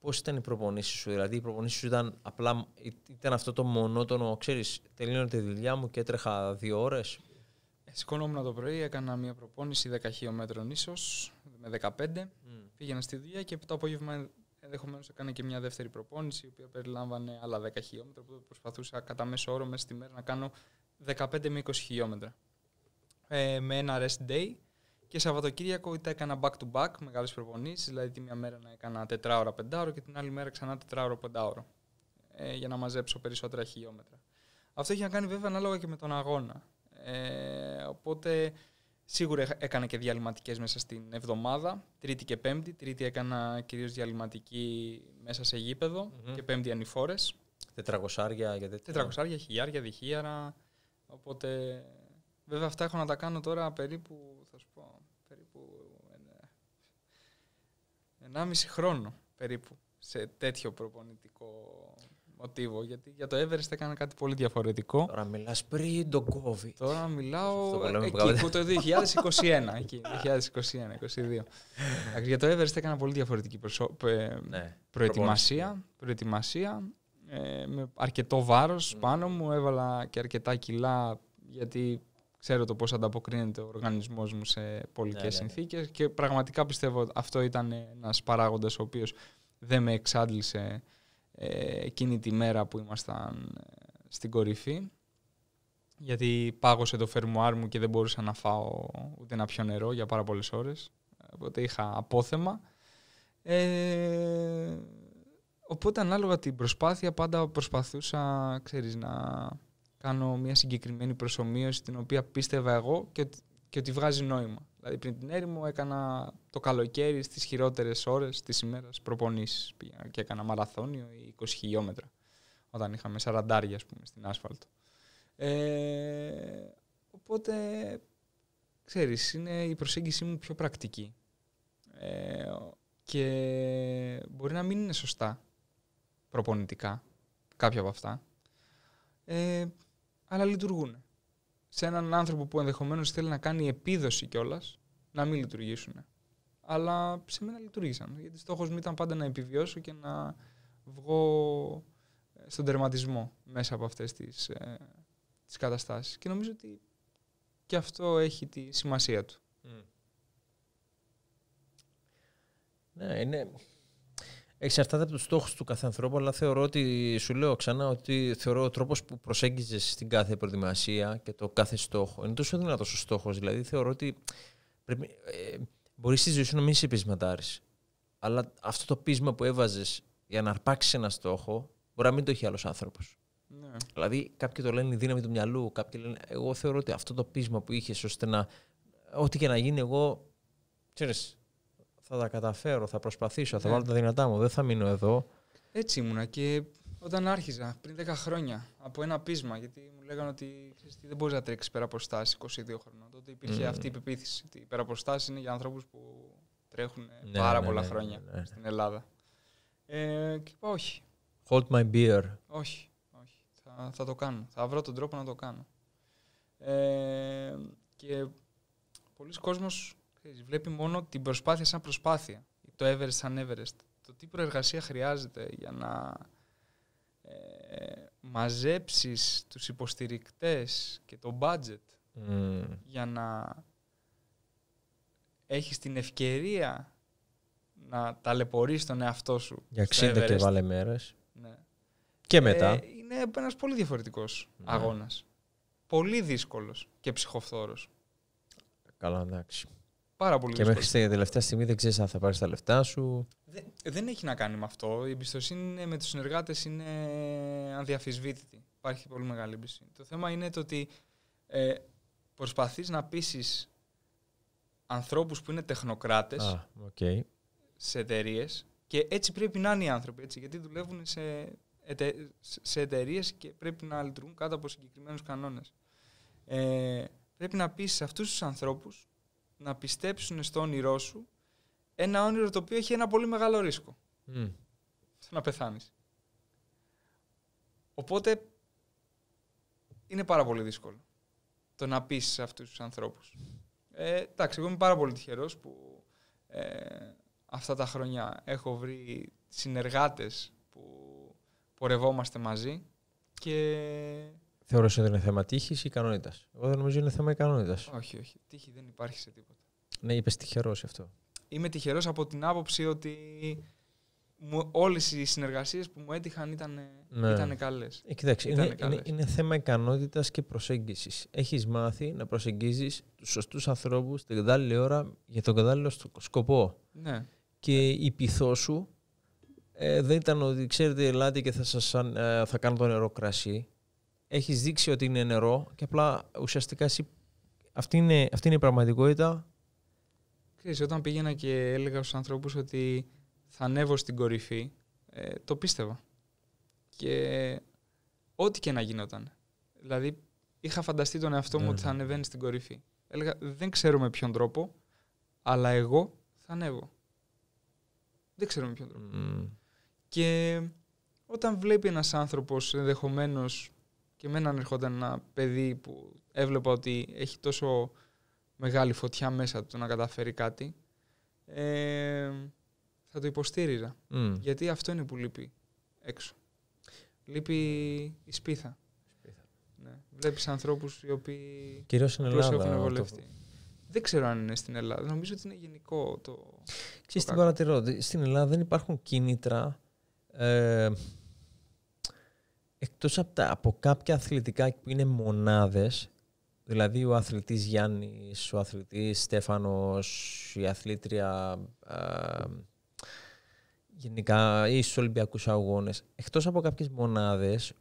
B: Πώς ήταν οι προπονήσεις σου, Δηλαδή, οι προπονήσεις σου ήταν απλά ήταν αυτό το μονότονο, ξέρεις,
A: τελείωνε τη δουλειά μου και έτρεχα δύο ώρες. Σηκώνομαι το πρωί, έκανα μια προπόνηση 10 χιλιόμετρων ίσως, με 15. Mm. Πήγαινα στη δουλειά και το απόγευμα ενδεχομένως έκανα και μια δεύτερη προπόνηση, η οποία περιλάμβανε άλλα 10 χιλιόμετρα. που προσπαθούσα κατά μέσο όρο μέσα στη μέρα να κάνω 15 με 20 χιλιόμετρα. Ε, με ένα rest day και Σαββατοκύριακο τα έκανα back to back, μεγάλες προπονήσεις, δηλαδή τη μία μέρα να έκανα 4 ώρα 5 ώρα και την άλλη μέρα ξανά 4 ώρα 5 ώρα ε, για να μαζέψω περισσότερα χιλιόμετρα. Αυτό έχει να κάνει βέβαια ανάλογα και με τον αγώνα. Ε, οπότε σίγουρα έκανα και διαλυματικές μέσα στην εβδομάδα, τρίτη και πέμπτη. Τρίτη έκανα κυρίως διαλυματική μέσα σε γηπεδο και πέμπτη ανηφόρες. Τετραγωσάρια για Τετραγωσάρια, χιλιάρια, διχίαρα. Οπότε, βέβαια αυτά έχω να τα κάνω τώρα περίπου, θα σου πω, περίπου 1,5 χρόνο περίπου σε τέτοιο προπονητικό μοτίβο. Γιατί για το Everest έκανα κάτι πολύ διαφορετικό. Τώρα μιλάς πριν το COVID. Τώρα μιλάω εκεί που το 2021. εκεί, 2021-2022. για το Everest έκανα πολύ διαφορετική ναι, προετοιμασία, ναι. προετοιμασία. Ε, με αρκετό βάρος ναι. πάνω μου, έβαλα και αρκετά κιλά γιατί ξέρω το πώς ανταποκρίνεται ο οργανισμός μου σε ναι, πολικές ναι, συνθήκες και πραγματικά πιστεύω αυτό ήταν ένας παράγοντας ο οποίος δεν με εξάντλησε ε, εκείνη τη μέρα που ήμασταν ε, στην κορυφή γιατί πάγωσε το φερμουάρ μου και δεν μπορούσα να φάω ούτε να πιω νερό για πάρα πολλές ώρες οπότε είχα απόθεμα ε, Οπότε ανάλογα την προσπάθεια πάντα προσπαθούσα, ξέρεις, να κάνω μια συγκεκριμένη προσωμείωση την οποία πίστευα εγώ και ότι, και ότι βγάζει νόημα. Δηλαδή πριν την έρημο έκανα το καλοκαίρι στις χειρότερες ώρες της ημέρας προπονήσεις. και έκανα μαραθώνιο ή 20 χιλιόμετρα όταν είχαμε σαραντάρια πούμε στην άσφαλτο. Ε, οπότε, ξέρεις, είναι η προσέγγιση μου πιο πρακτική. Ε, και μπορεί να μην είναι σωστά προπονητικά, κάποια από αυτά, ε, αλλά λειτουργούν. Σε έναν άνθρωπο που ενδεχομένως θέλει να κάνει επίδοση κιόλας, να μην λειτουργήσουν. Αλλά σε μένα λειτουργήσαν. Γιατί στόχος μου ήταν πάντα να επιβιώσω και να βγω ε, στον τερματισμό μέσα από αυτές τις, ε, τις καταστάσεις. Και νομίζω ότι και αυτό έχει τη σημασία του.
C: Mm.
B: Ναι, είναι, Εξαρτάται από τους στόχους του κάθε ανθρώπου, αλλά θεωρώ ότι, σου λέω ξανά, ότι θεωρώ ο τρόπος που προσέγγιζες στην κάθε προετοιμασία και το κάθε στόχο είναι τόσο δυνατός ο στόχος. Δηλαδή, θεωρώ ότι ε, μπορείς στη ζωή σου να μην σε πεισματάρει. Αλλά αυτό το πείσμα που έβαζες για να αρπάξεις ένα στόχο, μπορεί να μην το έχει άλλος άνθρωπος. Ναι. Δηλαδή, κάποιοι το λένε η δύναμη του μυαλού. Κάποιοι λένε, εγώ θεωρώ ότι αυτό το πείσμα που είχες ώστε να. Ό,τι και να γίνει, εγώ. Ξέρεις, θα τα καταφέρω, θα προσπαθήσω, θα ναι. βάλω τα δυνατά μου, δεν θα μείνω εδώ.
A: Έτσι ήμουνα και όταν άρχιζα, πριν 10 χρόνια, από ένα πείσμα, γιατί μου λέγανε ότι ξέρεις, δεν μπορείς να τρέξεις πέρα από στάση 22 χρόνια. Τότε υπήρχε αυτή η πεποίθηση ότι η πέρα από στάση είναι για ανθρώπους που τρέχουν ναι, πάρα ναι, πολλά χρόνια στην Ελλάδα. Ε, και είπα όχι.
B: Hold my beer.
A: Όχι, όχι. Θα, το κάνω. Θα βρω τον τρόπο να το κάνω. Ε, και πολλοί κόσμος βλέπει μόνο την προσπάθεια σαν προσπάθεια. Το Everest σαν Everest. Το τι προεργασία χρειάζεται για να ε, μαζέψεις τους υποστηρικτές και το budget για να έχεις την ευκαιρία να ταλαιπωρείς τον εαυτό σου. Για 60 και βάλε μέρες. Ναι. Και μετά. Ε, είναι ένας πολύ διαφορετικός ναι. αγώνας. Πολύ δύσκολος και ψυχοφθόρος.
B: Καλά, εντάξει.
A: Πάρα Και δύσκολο. μέχρι τη
B: τελευταία στιγμή δεν ξέρεις αν θα πάρεις τα λεφτά σου.
A: Δεν, δεν έχει να κάνει με αυτό. Η εμπιστοσύνη με τους συνεργάτες είναι αδιαφυσβήτητη. Υπάρχει πολύ μεγάλη εμπιστοσύνη. Το θέμα είναι το ότι ε, προσπαθείς να πείσεις ανθρώπους που είναι τεχνοκράτες okay. σε εταιρείες και έτσι πρέπει να είναι οι άνθρωποι. Έτσι, γιατί δουλεύουν σε, εταιρείες και πρέπει να λειτουργούν κάτω από συγκεκριμένους κανόνες. Ε, πρέπει να πείσεις αυτούς τους ανθρώπους να πιστέψουν στο όνειρό σου ένα όνειρο το οποίο έχει ένα πολύ μεγάλο ρίσκο. Mm. Να πεθάνεις. Οπότε είναι πάρα πολύ δύσκολο το να πεις σε αυτούς τους ανθρώπους. Ε, εντάξει, εγώ είμαι πάρα πολύ τυχερός που ε, αυτά τα χρόνια έχω βρει συνεργάτες που πορευόμαστε μαζί και
B: Θεωρώ ότι είναι θέμα τύχης ή ικανότητας. Εγώ δεν νομίζω είναι θέμα ικανότητας. Όχι,
A: όχι. Τύχη δεν υπάρχει σε τίποτα.
B: Ναι, είπες τυχερός αυτό.
A: Είμαι τυχερός από την άποψη ότι όλες οι συνεργασίες που μου έτυχαν ήταν ναι. καλές. Ε, κοιτάξτε, είναι, είναι,
B: είναι, θέμα ικανότητας και προσέγγισης. Έχεις μάθει να προσεγγίζεις τους σωστούς ανθρώπους την κατάλληλη ώρα για τον κατάλληλο σκοπό. Ναι. Και η πειθό σου ε, δεν ήταν ότι ξέρετε, ελάτε και θα, σας, ε, θα κάνω το νερό κρασί. Έχεις δείξει ότι είναι νερό και απλά ουσιαστικά Αυτή είναι, αυτή είναι η πραγματικότητα.
A: Ξέρεις, όταν πήγαινα και έλεγα στους ανθρώπους ότι θα ανέβω στην κορυφή, ε, το πίστευα. Και ό,τι και να γινόταν. Δηλαδή, είχα φανταστεί τον εαυτό μου ότι θα ναι, ναι. ανεβαίνει στην κορυφή. Έλεγα, δεν ξέρω με ποιον τρόπο, αλλά εγώ θα ανέβω. Δεν ξέρω με ποιον τρόπο. Και όταν βλέπει ένας άνθρωπος ενδεχομένως και εμένα ερχόταν ένα παιδί που έβλεπα ότι έχει τόσο μεγάλη φωτιά μέσα του να καταφέρει κάτι, ε, θα το υποστήριζα. Γιατί αυτό είναι που λείπει έξω. Λείπει η σπίθα. σπίθα. Ναι. Βλέπεις ανθρώπους οι οποίοι Κυρίως στην Ελλάδα, Δεν ξέρω αν είναι στην Ελλάδα. Νομίζω ότι είναι γενικό το.
B: Ξέρεις την παρατηρώ. Στην Ελλάδα δεν υπάρχουν κίνητρα ε, εκτός από, τα, από κάποια αθλητικά που είναι μονάδες, δηλαδή ο αθλητής Γιάννης, ο αθλητής Στέφανος, η αθλήτρια γενικά ή στους Ολυμπιακούς Αγώνες, εκτός από κάποιες μονάδες,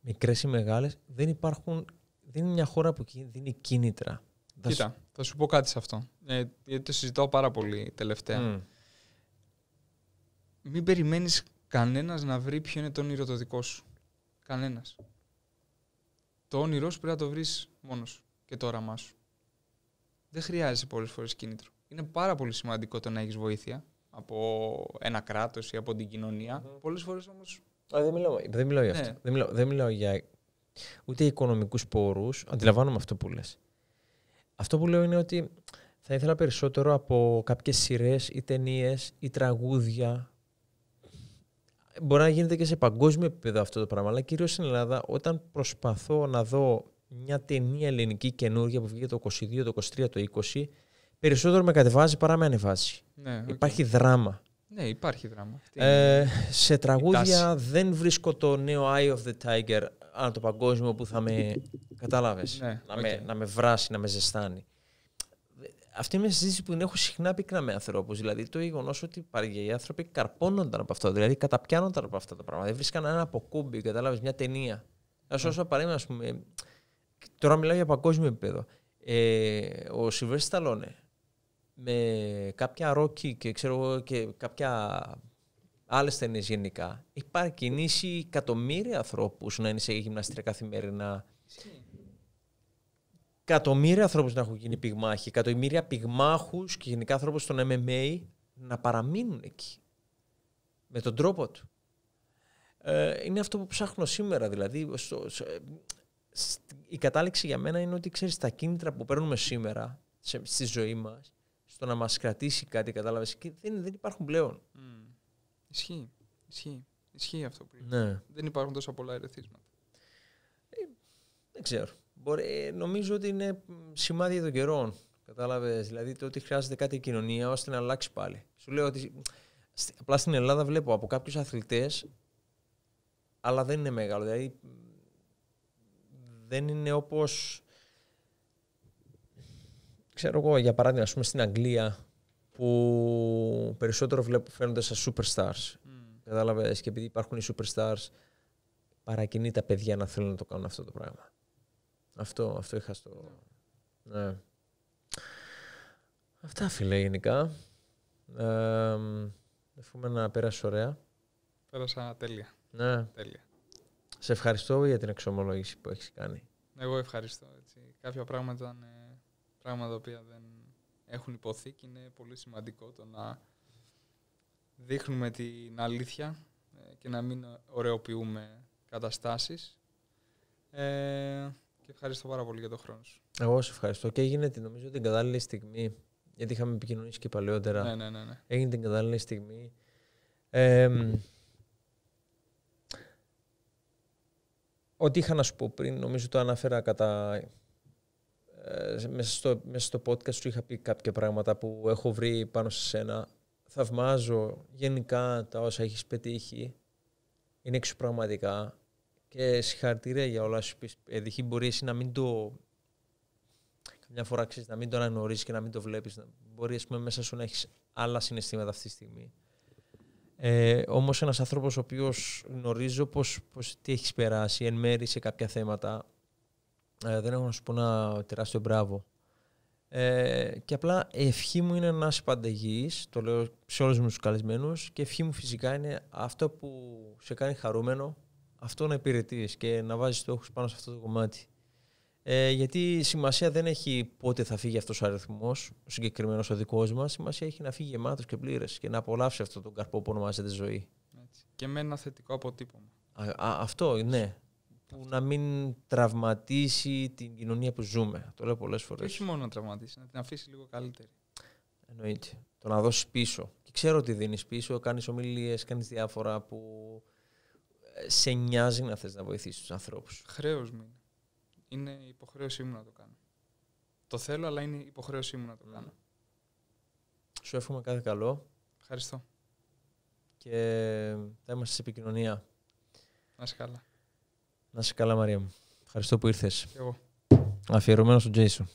B: μικρές ή μεγάλες, δεν υπάρχουν, δεν είναι μια χώρα που δίνει κίνητρα.
A: Κοίτα, θα σου πω κάτι σε αυτό, ε, γιατί το συζητάω πάρα πολύ τελευταία. Μην περιμένεις κανένας να βρει ποιο είναι το όνειρο το δικό σου. Κανένας. Το όνειρό σου πρέπει να το βρεις μόνος και το όραμά σου. Δεν χρειάζεσαι πολλές φορές κίνητρο. Είναι πάρα πολύ σημαντικό το να έχεις βοήθεια από ένα κράτος ή από την κοινωνία. Mm. Πολλές φορές όμως. Δεν μιλάω, δεν μιλάω για ναι. αυτό.
B: Δεν μιλάω, δεν για ούτε οικονομικούς πόρους. Αντιλαμβάνομαι αυτό που λες. Αυτό που λέω είναι ότι θα ήθελα περισσότερο από κάποιες σειρές ή ταινίες ή τραγούδια μπορεί να γίνεται και σε παγκόσμιο επίπεδο αυτό το πράγμα, αλλά κυρίως στην Ελλάδα, όταν προσπαθώ να δω μια ταινία ελληνική καινούργια που βγήκε το 22, το 23, το 20, περισσότερο με κατεβάζει παρά με ανεβάζει. Ναι, Υπάρχει δράμα. Ναι, υπάρχει δράμα. Ε, σε τραγούδια δεν βρίσκω το νέο Eye of the Tiger αν το παγκόσμιο που θα με. Κατάλαβες. Ναι, να, να με βράσει, να με ζεστάνει αυτή είναι μια συζήτηση που την έχω συχνά πυκνά με ανθρώπους. Δηλαδή το γεγονός ότι οι άνθρωποι καρπώνονταν από αυτό, δηλαδή καταπιάνονταν από αυτά τα πράγματα. Δεν βρίσκαν ένα αποκούμπι, κατάλαβες μια ταινία. Α σου όσο ναι. ας πούμε. Τώρα μιλάω για παγκόσμιο επίπεδο. Ε, ο Σιβερ Σταλόνε με κάποια ρόκι και, ξέρω, και κάποια άλλες ταινίες γενικά Υπάρχει παρακινήσει εκατομμύρια ανθρώπους να είναι σε γυμναστήρια καθημερινά εκατομμύρια ανθρώπους να έχουν γίνει πυγμάχοι, εκατομμύρια πυγμάχους και γενικά ανθρώπους στον MMA να παραμείνουν εκεί. Με τον τρόπο του. Ε, είναι αυτό που ψάχνω σήμερα. Δηλαδή, στο, η κατάληξη για μένα είναι ότι ξέρεις τα κίνητρα που παίρνουμε σήμερα σε, στη ζωή μας, στο να μας κρατήσει κάτι, κατάλαβες,
A: δεν, δεν υπάρχουν πλέον. Mm. Ισχύει. Ισχύει. αυτό που ναι. Δεν υπάρχουν τόσο πολλά ερεθίσματα.
B: Ε, δεν ξέρω
A: μπορεί, ε, νομίζω ότι είναι σημάδι
B: των καιρών. Κατάλαβες. Δηλαδή το ότι χρειάζεται κάτι η κοινωνία ώστε να αλλάξει πάλι. Σου λέω ότι απλά στην Ελλάδα βλέπω από κάποιους αθλητές, αλλά δεν είναι μεγάλο. Δηλαδή δεν είναι όπως. Ξέρω εγώ, για παράδειγμα, ας πούμε, στην Αγγλία που περισσότερο βλέπω φαίνονται σαν superstars. Mm. Κατάλαβες και επειδή υπάρχουν οι superstars, παρακινεί τα παιδιά να θέλουν να το κάνουν αυτό το πράγμα. Αυτό, αυτό είχα στο... Ναι. Αυτά φίλε γενικά. Ε, εύχομαι να πέρασε ωραία.
A: Πέρασα τέλεια. Ναι. Τέλεια.
B: Σε ευχαριστώ για την εξομολόγηση που έχεις κάνει.
A: Εγώ ευχαριστώ. Έτσι. Κάποια πράγματα είναι πράγματα που δεν έχουν υποθεί και είναι πολύ σημαντικό το να δείχνουμε την αλήθεια ε, και να μην ωρεοποιούμε καταστάσεις. Ε, ευχαριστώ πάρα πολύ για τον χρόνο σου.
B: Εγώ σε ευχαριστώ και έγινε νομίζω την κατάλληλη στιγμή. Γιατί είχαμε επικοινωνήσει και παλαιότερα. Ναι, ναι, ναι, ναι. Έγινε την κατάλληλη στιγμή. ό,τι είχα να σου πω πριν, νομίζω το αναφέρα κατά... Ε, μέσα, στο, μέσα στο podcast σου είχα πει κάποια πράγματα που έχω βρει πάνω σε σένα. Θαυμάζω γενικά τα όσα έχεις πετύχει. Είναι εξωπραγματικά. Και συγχαρητήρια για όλα σου πεις. Ε, μπορεί εσύ να μην το... Καμιά φορά ξέρεις, να μην το αναγνωρίζεις και να μην το βλέπεις. Μπορεί ας πούμε, μέσα σου να έχεις άλλα συναισθήματα αυτή τη στιγμή. Ε, όμως ένας άνθρωπος ο οποίος γνωρίζω πως, πως τι έχεις περάσει εν μέρη σε κάποια θέματα ε, δεν έχω να σου πω ένα τεράστιο μπράβο. Ε, και απλά η ευχή μου είναι να είσαι παντεγής, το λέω σε όλους μου τους καλεσμένους και ευχή μου φυσικά είναι αυτό που σε κάνει χαρούμενο αυτό να υπηρετείς και να βάζεις στόχους πάνω σε αυτό το κομμάτι. Ε, γιατί σημασία δεν έχει πότε θα φύγει αυτός ο αριθμός, ο συγκεκριμένος ο δικός μας. Σημασία έχει να φύγει γεμάτος και πλήρες και να απολαύσει αυτό τον καρπό που ονομάζεται ζωή.
A: Έτσι. Και με ένα θετικό αποτύπωμα.
B: αυτό, ναι. Που να μην τραυματίσει την κοινωνία που ζούμε. Το λέω πολλές φορές. Όχι μόνο
A: να τραυματίσει, να την αφήσει λίγο καλύτερη.
B: Εννοείται. Το να δώσεις πίσω. Και ξέρω ότι δίνεις πίσω, κάνεις ομιλίες, κάνεις διάφορα που σε νοιάζει να θες να βοηθήσεις τους ανθρώπους.
A: Χρέος μου είναι. Είναι υποχρέωσή μου να το κάνω. Το θέλω, αλλά είναι υποχρέωσή μου να το κάνω.
B: Σου εύχομαι κάθε καλό. Ευχαριστώ. Και θα είμαστε σε επικοινωνία.
A: Να είσαι καλά.
C: Να
B: είσαι καλά, Μαρία μου. Ευχαριστώ που ήρθες. εγώ. Αφιερωμένο στον Τζέισον.